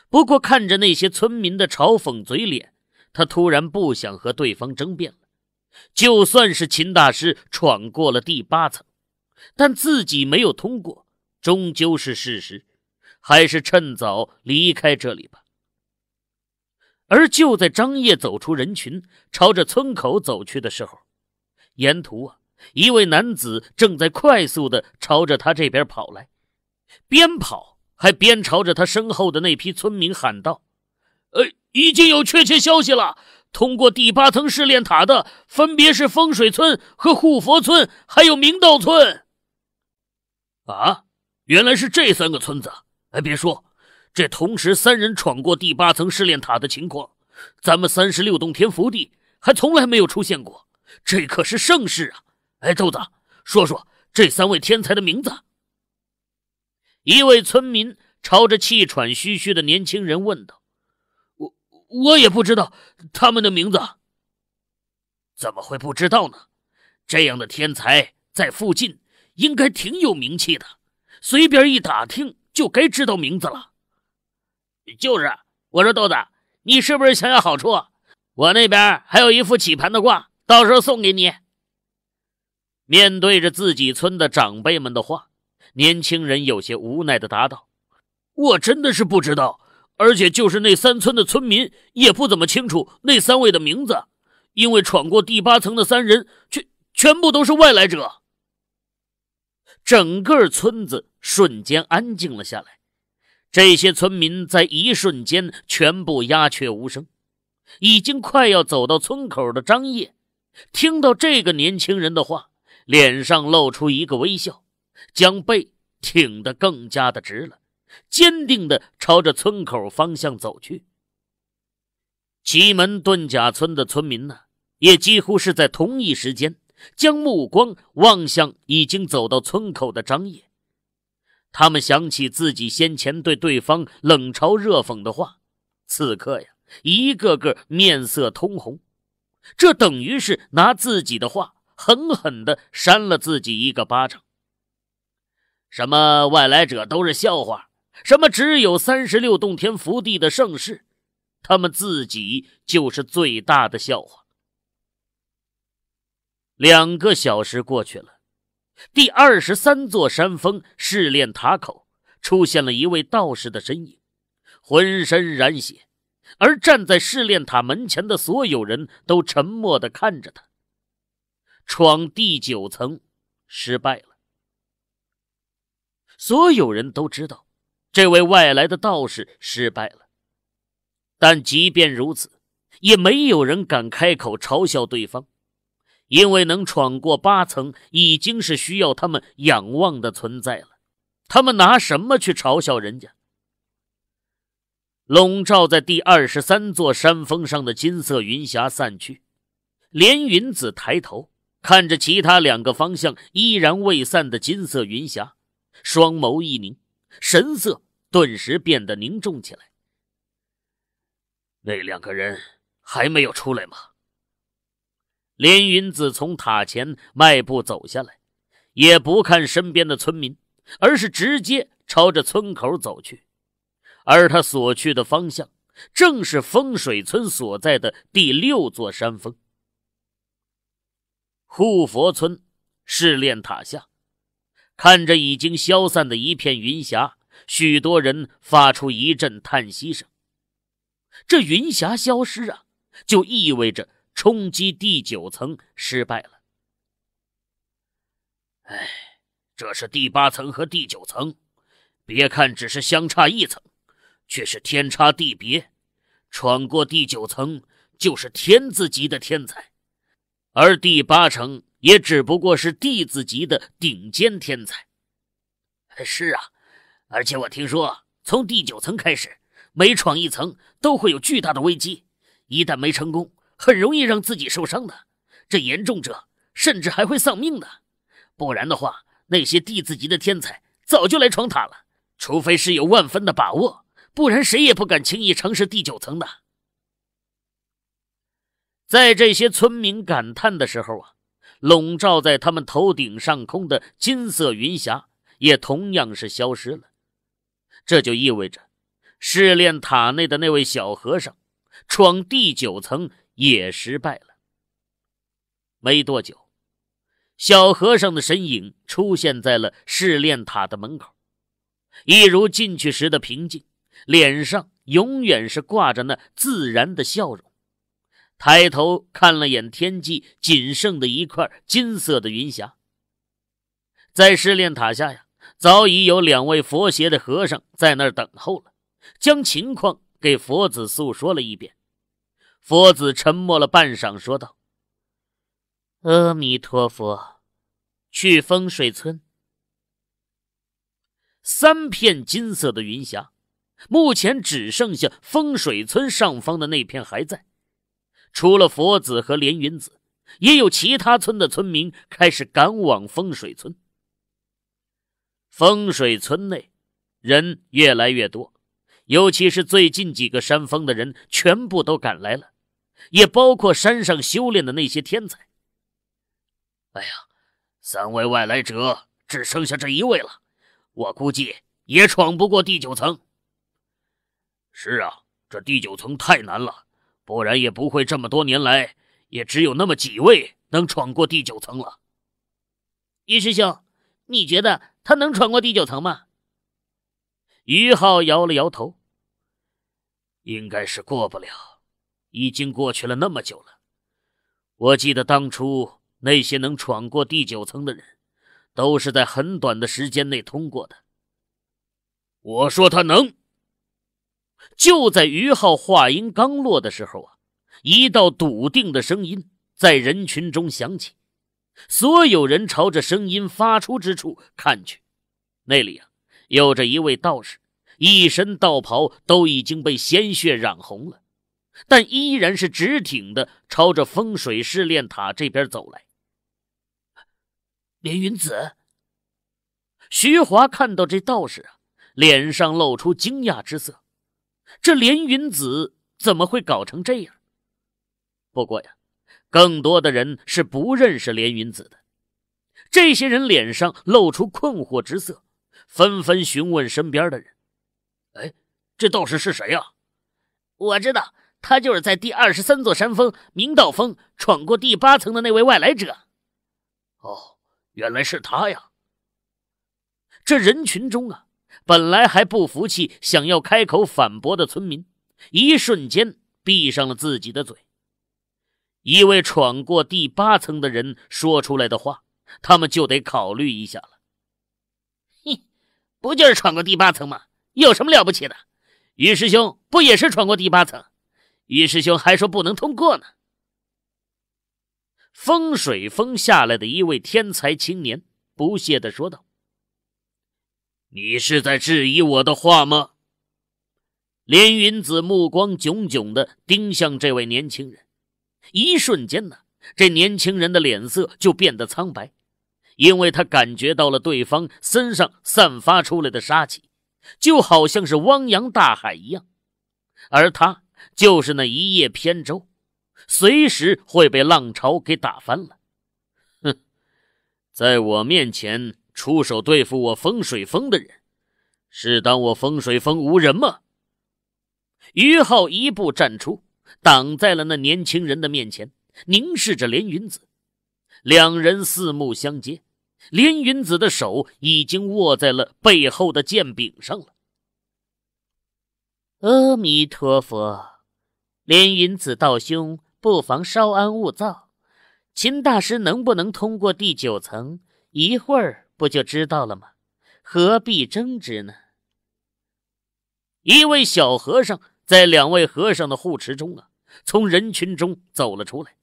不过看着那些村民的嘲讽嘴脸，他突然不想和对方争辩了。就算是秦大师闯过了第八层，但自己没有通过，终究是事实。还是趁早离开这里吧。而就在张掖走出人群，朝着村口走去的时候，沿途啊，一位男子正在快速的朝着他这边跑来，边跑还边朝着他身后的那批村民喊道：“呃，已经有确切消息了，通过第八层试炼塔的分别是风水村和护佛村，还有明道村。”啊，原来是这三个村子，哎，别说。这同时，三人闯过第八层试炼塔的情况，咱们三十六洞天福地还从来没有出现过。这可是盛世啊！哎，豆子，说说这三位天才的名字。一位村民朝着气喘吁吁的年轻人问道：“我我也不知道他们的名字。怎么会不知道呢？这样的天才在附近应该挺有名气的，随便一打听就该知道名字了。”就是我说豆子，你是不是想要好处？我那边还有一副起盘的卦，到时候送给你。面对着自己村的长辈们的话，年轻人有些无奈的答道：“我真的是不知道，而且就是那三村的村民也不怎么清楚那三位的名字，因为闯过第八层的三人全全部都是外来者。”整个村子瞬间安静了下来。这些村民在一瞬间全部鸦雀无声。已经快要走到村口的张掖，听到这个年轻人的话，脸上露出一个微笑，将背挺得更加的直了，坚定的朝着村口方向走去。奇门遁甲村的村民呢，也几乎是在同一时间，将目光望向已经走到村口的张掖。他们想起自己先前对对方冷嘲热讽的话，此刻呀，一个个面色通红，这等于是拿自己的话狠狠的扇了自己一个巴掌。什么外来者都是笑话，什么只有三十六洞天福地的盛世，他们自己就是最大的笑话。两个小时过去了。第二十三座山峰试炼塔口出现了一位道士的身影，浑身染血，而站在试炼塔门前的所有人都沉默地看着他。闯第九层失败了，所有人都知道，这位外来的道士失败了，但即便如此，也没有人敢开口嘲笑对方。因为能闯过八层，已经是需要他们仰望的存在了。他们拿什么去嘲笑人家？笼罩在第二十三座山峰上的金色云霞散去，连云子抬头看着其他两个方向依然未散的金色云霞，双眸一凝，神色顿时变得凝重起来。那两个人还没有出来吗？连云子从塔前迈步走下来，也不看身边的村民，而是直接朝着村口走去。而他所去的方向，正是风水村所在的第六座山峰——护佛村试炼塔下。看着已经消散的一片云霞，许多人发出一阵叹息声。这云霞消失啊，就意味着……冲击第九层失败了。哎，这是第八层和第九层，别看只是相差一层，却是天差地别。闯过第九层就是天字级的天才，而第八层也只不过是地字级的顶尖天才。是啊，而且我听说，从第九层开始，每闯一层都会有巨大的危机，一旦没成功。很容易让自己受伤的，这严重者甚至还会丧命的。不然的话，那些弟子级的天才早就来闯塔了。除非是有万分的把握，不然谁也不敢轻易尝试第九层的。在这些村民感叹的时候啊，笼罩在他们头顶上空的金色云霞也同样是消失了。这就意味着，试炼塔内的那位小和尚闯第九层。也失败了。没多久，小和尚的身影出现在了试炼塔的门口，一如进去时的平静，脸上永远是挂着那自然的笑容。抬头看了眼天际，仅剩的一块金色的云霞。在试炼塔下呀，早已有两位佛邪的和尚在那儿等候了，将情况给佛子诉说了一遍。佛子沉默了半晌，说道：“阿弥陀佛，去风水村。三片金色的云霞，目前只剩下风水村上方的那片还在。除了佛子和连云子，也有其他村的村民开始赶往风水村。风水村内人越来越多。”尤其是最近几个山峰的人全部都赶来了，也包括山上修炼的那些天才。哎呀，三位外来者只剩下这一位了，我估计也闯不过第九层。是啊，这第九层太难了，不然也不会这么多年来也只有那么几位能闯过第九层了。于师兄，你觉得他能闯过第九层吗？于浩摇了摇头。应该是过不了，已经过去了那么久了。我记得当初那些能闯过第九层的人，都是在很短的时间内通过的。我说他能，就在于浩话音刚落的时候啊，一道笃定的声音在人群中响起。所有人朝着声音发出之处看去，那里啊，有着一位道士。一身道袍都已经被鲜血染红了，但依然是直挺的朝着风水试炼塔这边走来。连云子，徐华看到这道士啊，脸上露出惊讶之色。这连云子怎么会搞成这样？不过呀，更多的人是不认识连云子的。这些人脸上露出困惑之色，纷纷询问身边的人。哎，这道士是谁呀？我知道，他就是在第二十三座山峰明道峰闯过第八层的那位外来者。哦，原来是他呀！这人群中啊，本来还不服气、想要开口反驳的村民，一瞬间闭上了自己的嘴。一位闯过第八层的人说出来的话，他们就得考虑一下了。哼，不就是闯过第八层吗？有什么了不起的？于师兄不也是闯过第八层？于师兄还说不能通过呢。风水峰下来的一位天才青年不屑地说道：“你是在质疑我的话吗？”连云子目光炯炯地盯向这位年轻人，一瞬间呢，这年轻人的脸色就变得苍白，因为他感觉到了对方身上散发出来的杀气。就好像是汪洋大海一样，而他就是那一叶扁舟，随时会被浪潮给打翻了。哼，在我面前出手对付我风水峰的人，是当我风水峰无人吗？于浩一步站出，挡在了那年轻人的面前，凝视着连云子，两人四目相接。连云子的手已经握在了背后的剑柄上了。阿弥陀佛，连云子道兄，不妨稍安勿躁。秦大师能不能通过第九层，一会儿不就知道了吗？何必争执呢？一位小和尚在两位和尚的护持中啊，从人群中走了出来。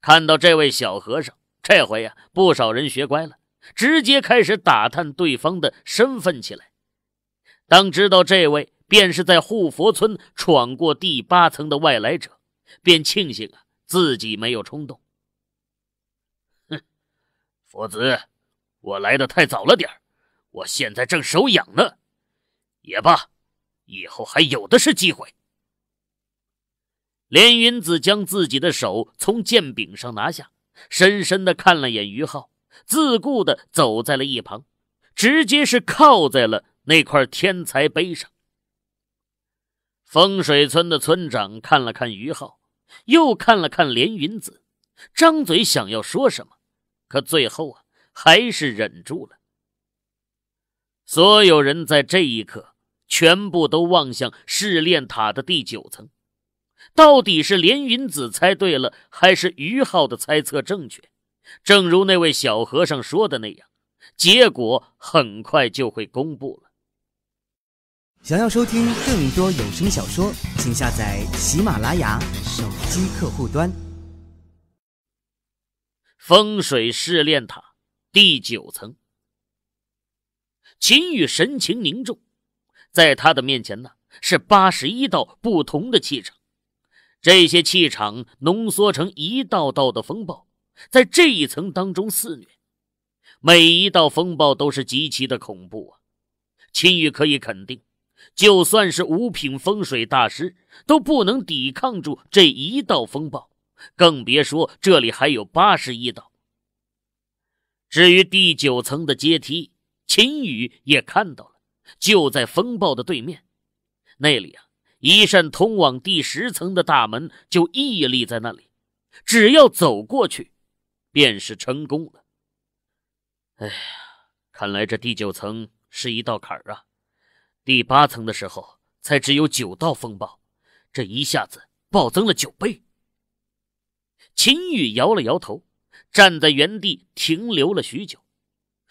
看到这位小和尚。这回呀，不少人学乖了，直接开始打探对方的身份起来。当知道这位便是在护佛村闯过第八层的外来者，便庆幸啊自己没有冲动。哼，佛子，我来的太早了点我现在正手痒呢。也罢，以后还有的是机会。连云子将自己的手从剑柄上拿下。深深的看了眼于浩，自顾的走在了一旁，直接是靠在了那块天才碑上。风水村的村长看了看于浩，又看了看连云子，张嘴想要说什么，可最后啊，还是忍住了。所有人在这一刻，全部都望向试炼塔的第九层。到底是连云子猜对了，还是于浩的猜测正确？正如那位小和尚说的那样，结果很快就会公布了。想要收听更多有声小说，请下载喜马拉雅手机客户端。风水试炼塔第九层，秦羽神情凝重，在他的面前呢是八十一道不同的气场。这些气场浓缩成一道道的风暴，在这一层当中肆虐，每一道风暴都是极其的恐怖啊！秦宇可以肯定，就算是五品风水大师都不能抵抗住这一道风暴，更别说这里还有八十一道。至于第九层的阶梯，秦宇也看到了，就在风暴的对面，那里啊。一扇通往第十层的大门就屹立在那里，只要走过去，便是成功了。哎呀，看来这第九层是一道坎儿啊！第八层的时候才只有九道风暴，这一下子暴增了九倍。秦羽摇了摇头，站在原地停留了许久，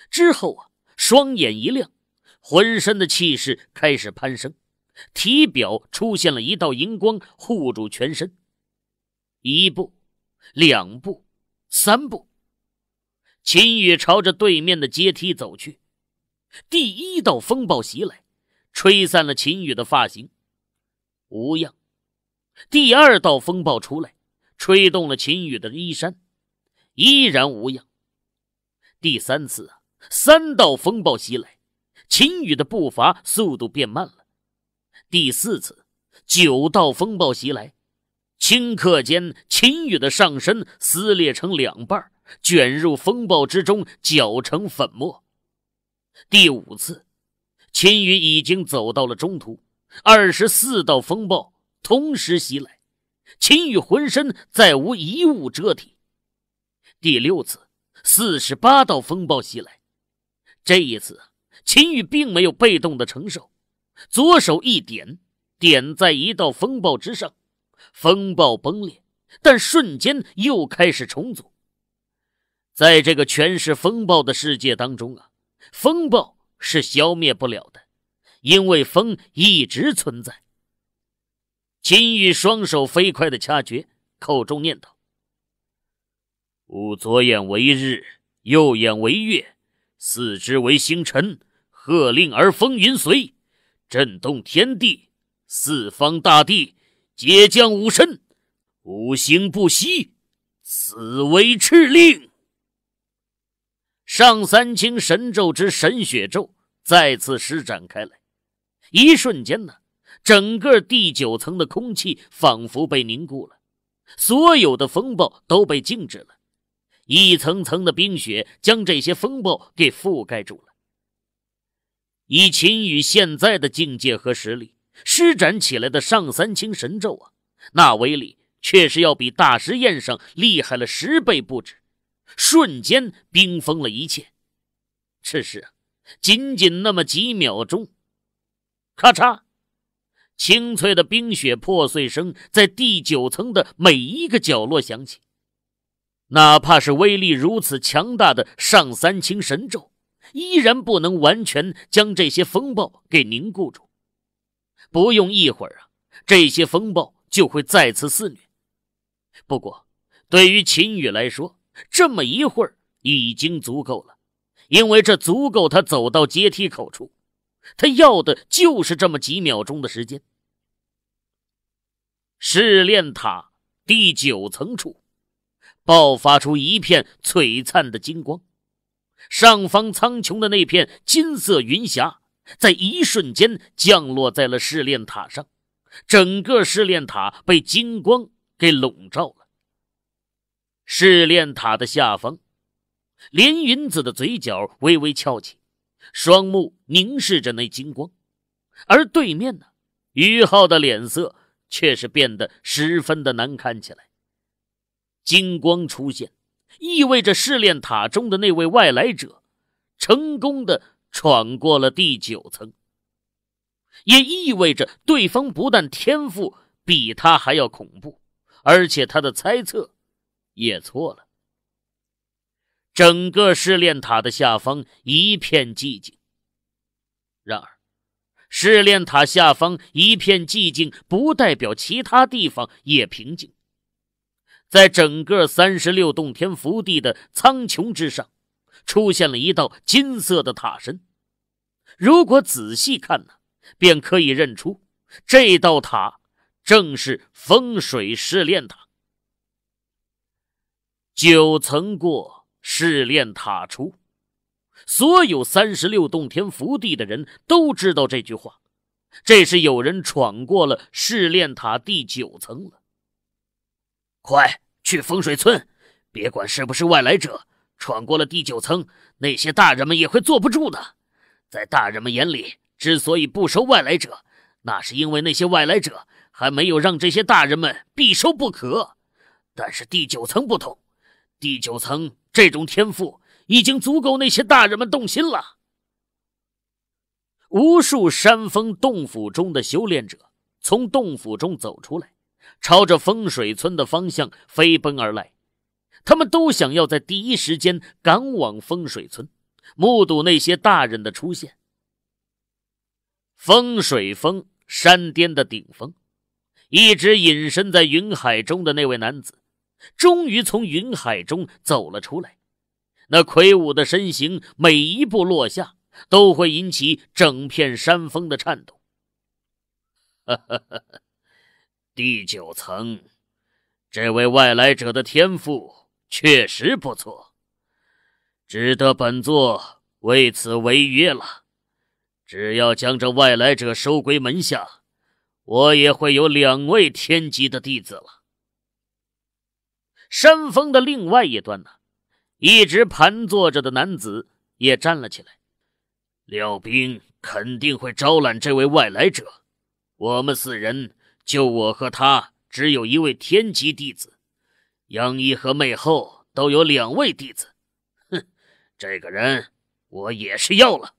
之后啊，双眼一亮，浑身的气势开始攀升。体表出现了一道荧光，护住全身。一步，两步，三步，秦宇朝着对面的阶梯走去。第一道风暴袭来，吹散了秦宇的发型，无恙。第二道风暴出来，吹动了秦宇的衣衫，依然无恙。第三次，三道风暴袭来，秦宇的步伐速度变慢了。第四次，九道风暴袭来，顷刻间，秦羽的上身撕裂成两半，卷入风暴之中，搅成粉末。第五次，秦羽已经走到了中途，二十四道风暴同时袭来，秦羽浑身再无一物遮体。第六次，四十八道风暴袭来，这一次，秦羽并没有被动的承受。左手一点，点在一道风暴之上，风暴崩裂，但瞬间又开始重组。在这个全是风暴的世界当中啊，风暴是消灭不了的，因为风一直存在。秦羽双手飞快的掐诀，口中念道：“吾左眼为日，右眼为月，四肢为星辰，喝令而风云随。”震动天地，四方大地皆将五身，五行不息，此为敕令。上三清神咒之神血咒再次施展开来，一瞬间呢，整个第九层的空气仿佛被凝固了，所有的风暴都被静止了，一层层的冰雪将这些风暴给覆盖住了。以秦羽现在的境界和实力施展起来的上三清神咒啊，那威力确实要比大实验上厉害了十倍不止，瞬间冰封了一切。只是，仅仅那么几秒钟，咔嚓，清脆的冰雪破碎声在第九层的每一个角落响起。哪怕是威力如此强大的上三清神咒。依然不能完全将这些风暴给凝固住。不用一会儿啊，这些风暴就会再次肆虐。不过，对于秦羽来说，这么一会儿已经足够了，因为这足够他走到阶梯口处。他要的就是这么几秒钟的时间。试炼塔第九层处，爆发出一片璀璨的金光。上方苍穹的那片金色云霞，在一瞬间降落在了试炼塔上，整个试炼塔被金光给笼罩了。试炼塔的下方，连云子的嘴角微微翘起，双目凝视着那金光，而对面呢，于浩的脸色却是变得十分的难看起来。金光出现。意味着试炼塔中的那位外来者，成功的闯过了第九层，也意味着对方不但天赋比他还要恐怖，而且他的猜测也错了。整个试炼塔的下方一片寂静。然而，试炼塔下方一片寂静，不代表其他地方也平静。在整个三十六洞天福地的苍穹之上，出现了一道金色的塔身。如果仔细看呢，便可以认出这道塔正是风水试炼塔。九层过，试炼塔出，所有三十六洞天福地的人都知道这句话。这是有人闯过了试炼塔第九层了。快去风水村，别管是不是外来者，闯过了第九层，那些大人们也会坐不住的。在大人们眼里，之所以不收外来者，那是因为那些外来者还没有让这些大人们必收不可。但是第九层不同，第九层这种天赋已经足够那些大人们动心了。无数山峰洞府中的修炼者从洞府中走出来。朝着风水村的方向飞奔而来，他们都想要在第一时间赶往风水村，目睹那些大人的出现。风水峰山巅的顶峰，一直隐身在云海中的那位男子，终于从云海中走了出来。那魁梧的身形，每一步落下，都会引起整片山峰的颤抖。哈。第九层，这位外来者的天赋确实不错，值得本座为此违约了。只要将这外来者收归门下，我也会有两位天级的弟子了。山峰的另外一端呢，一直盘坐着的男子也站了起来。廖兵肯定会招揽这位外来者，我们四人。就我和他只有一位天级弟子，杨一和魅后都有两位弟子。哼，这个人我也是要了。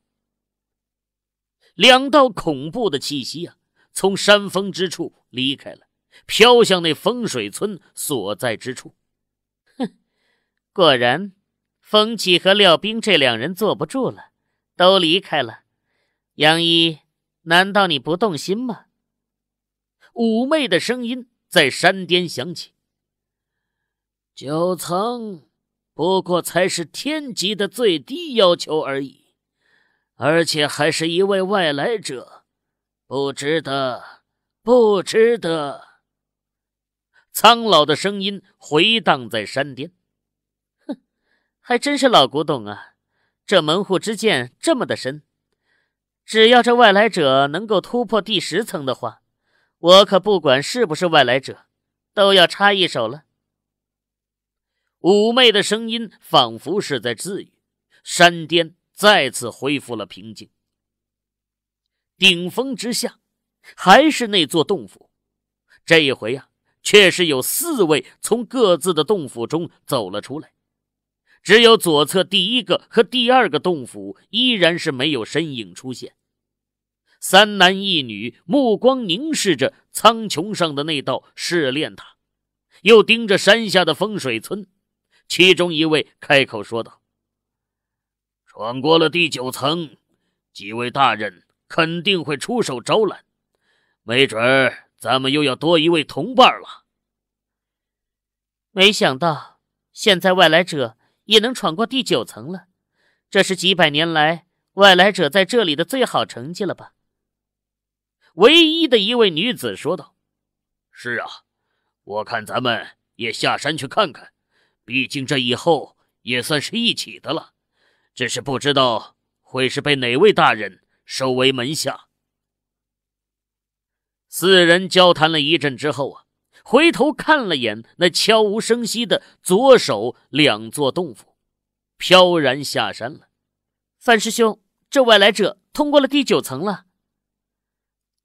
两道恐怖的气息啊，从山峰之处离开了，飘向那风水村所在之处。哼，果然，风起和廖冰这两人坐不住了，都离开了。杨一，难道你不动心吗？妩媚的声音在山巅响起。九层，不过才是天级的最低要求而已，而且还是一位外来者，不值得，不值得。苍老的声音回荡在山巅。哼，还真是老古董啊！这门户之见这么的深，只要这外来者能够突破第十层的话。我可不管是不是外来者，都要插一手了。妩媚的声音仿佛是在自语，山巅再次恢复了平静。顶峰之下，还是那座洞府，这一回呀，却是有四位从各自的洞府中走了出来，只有左侧第一个和第二个洞府依然是没有身影出现。三男一女目光凝视着苍穹上的那道试炼塔，又盯着山下的风水村。其中一位开口说道：“闯过了第九层，几位大人肯定会出手招揽，没准儿咱们又要多一位同伴了。”没想到，现在外来者也能闯过第九层了，这是几百年来外来者在这里的最好成绩了吧？唯一的一位女子说道：“是啊，我看咱们也下山去看看，毕竟这以后也算是一起的了。只是不知道会是被哪位大人收为门下。”四人交谈了一阵之后啊，回头看了眼那悄无声息的左手两座洞府，飘然下山了。范师兄，这外来者通过了第九层了。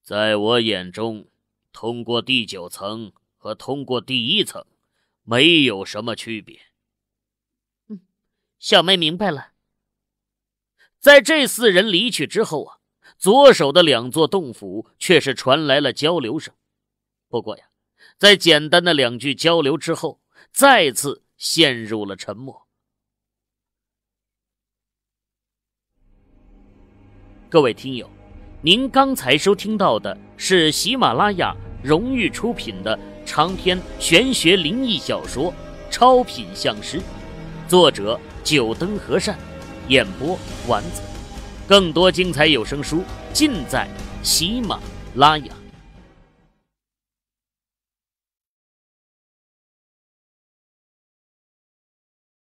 在我眼中，通过第九层和通过第一层没有什么区别。嗯，小妹明白了。在这四人离去之后啊，左手的两座洞府却是传来了交流声。不过呀，在简单的两句交流之后，再次陷入了沉默。各位听友。您刚才收听到的是喜马拉雅荣誉出品的长篇玄学灵异小说《超品相师》，作者九灯和善，演播丸子。更多精彩有声书尽在喜马拉雅。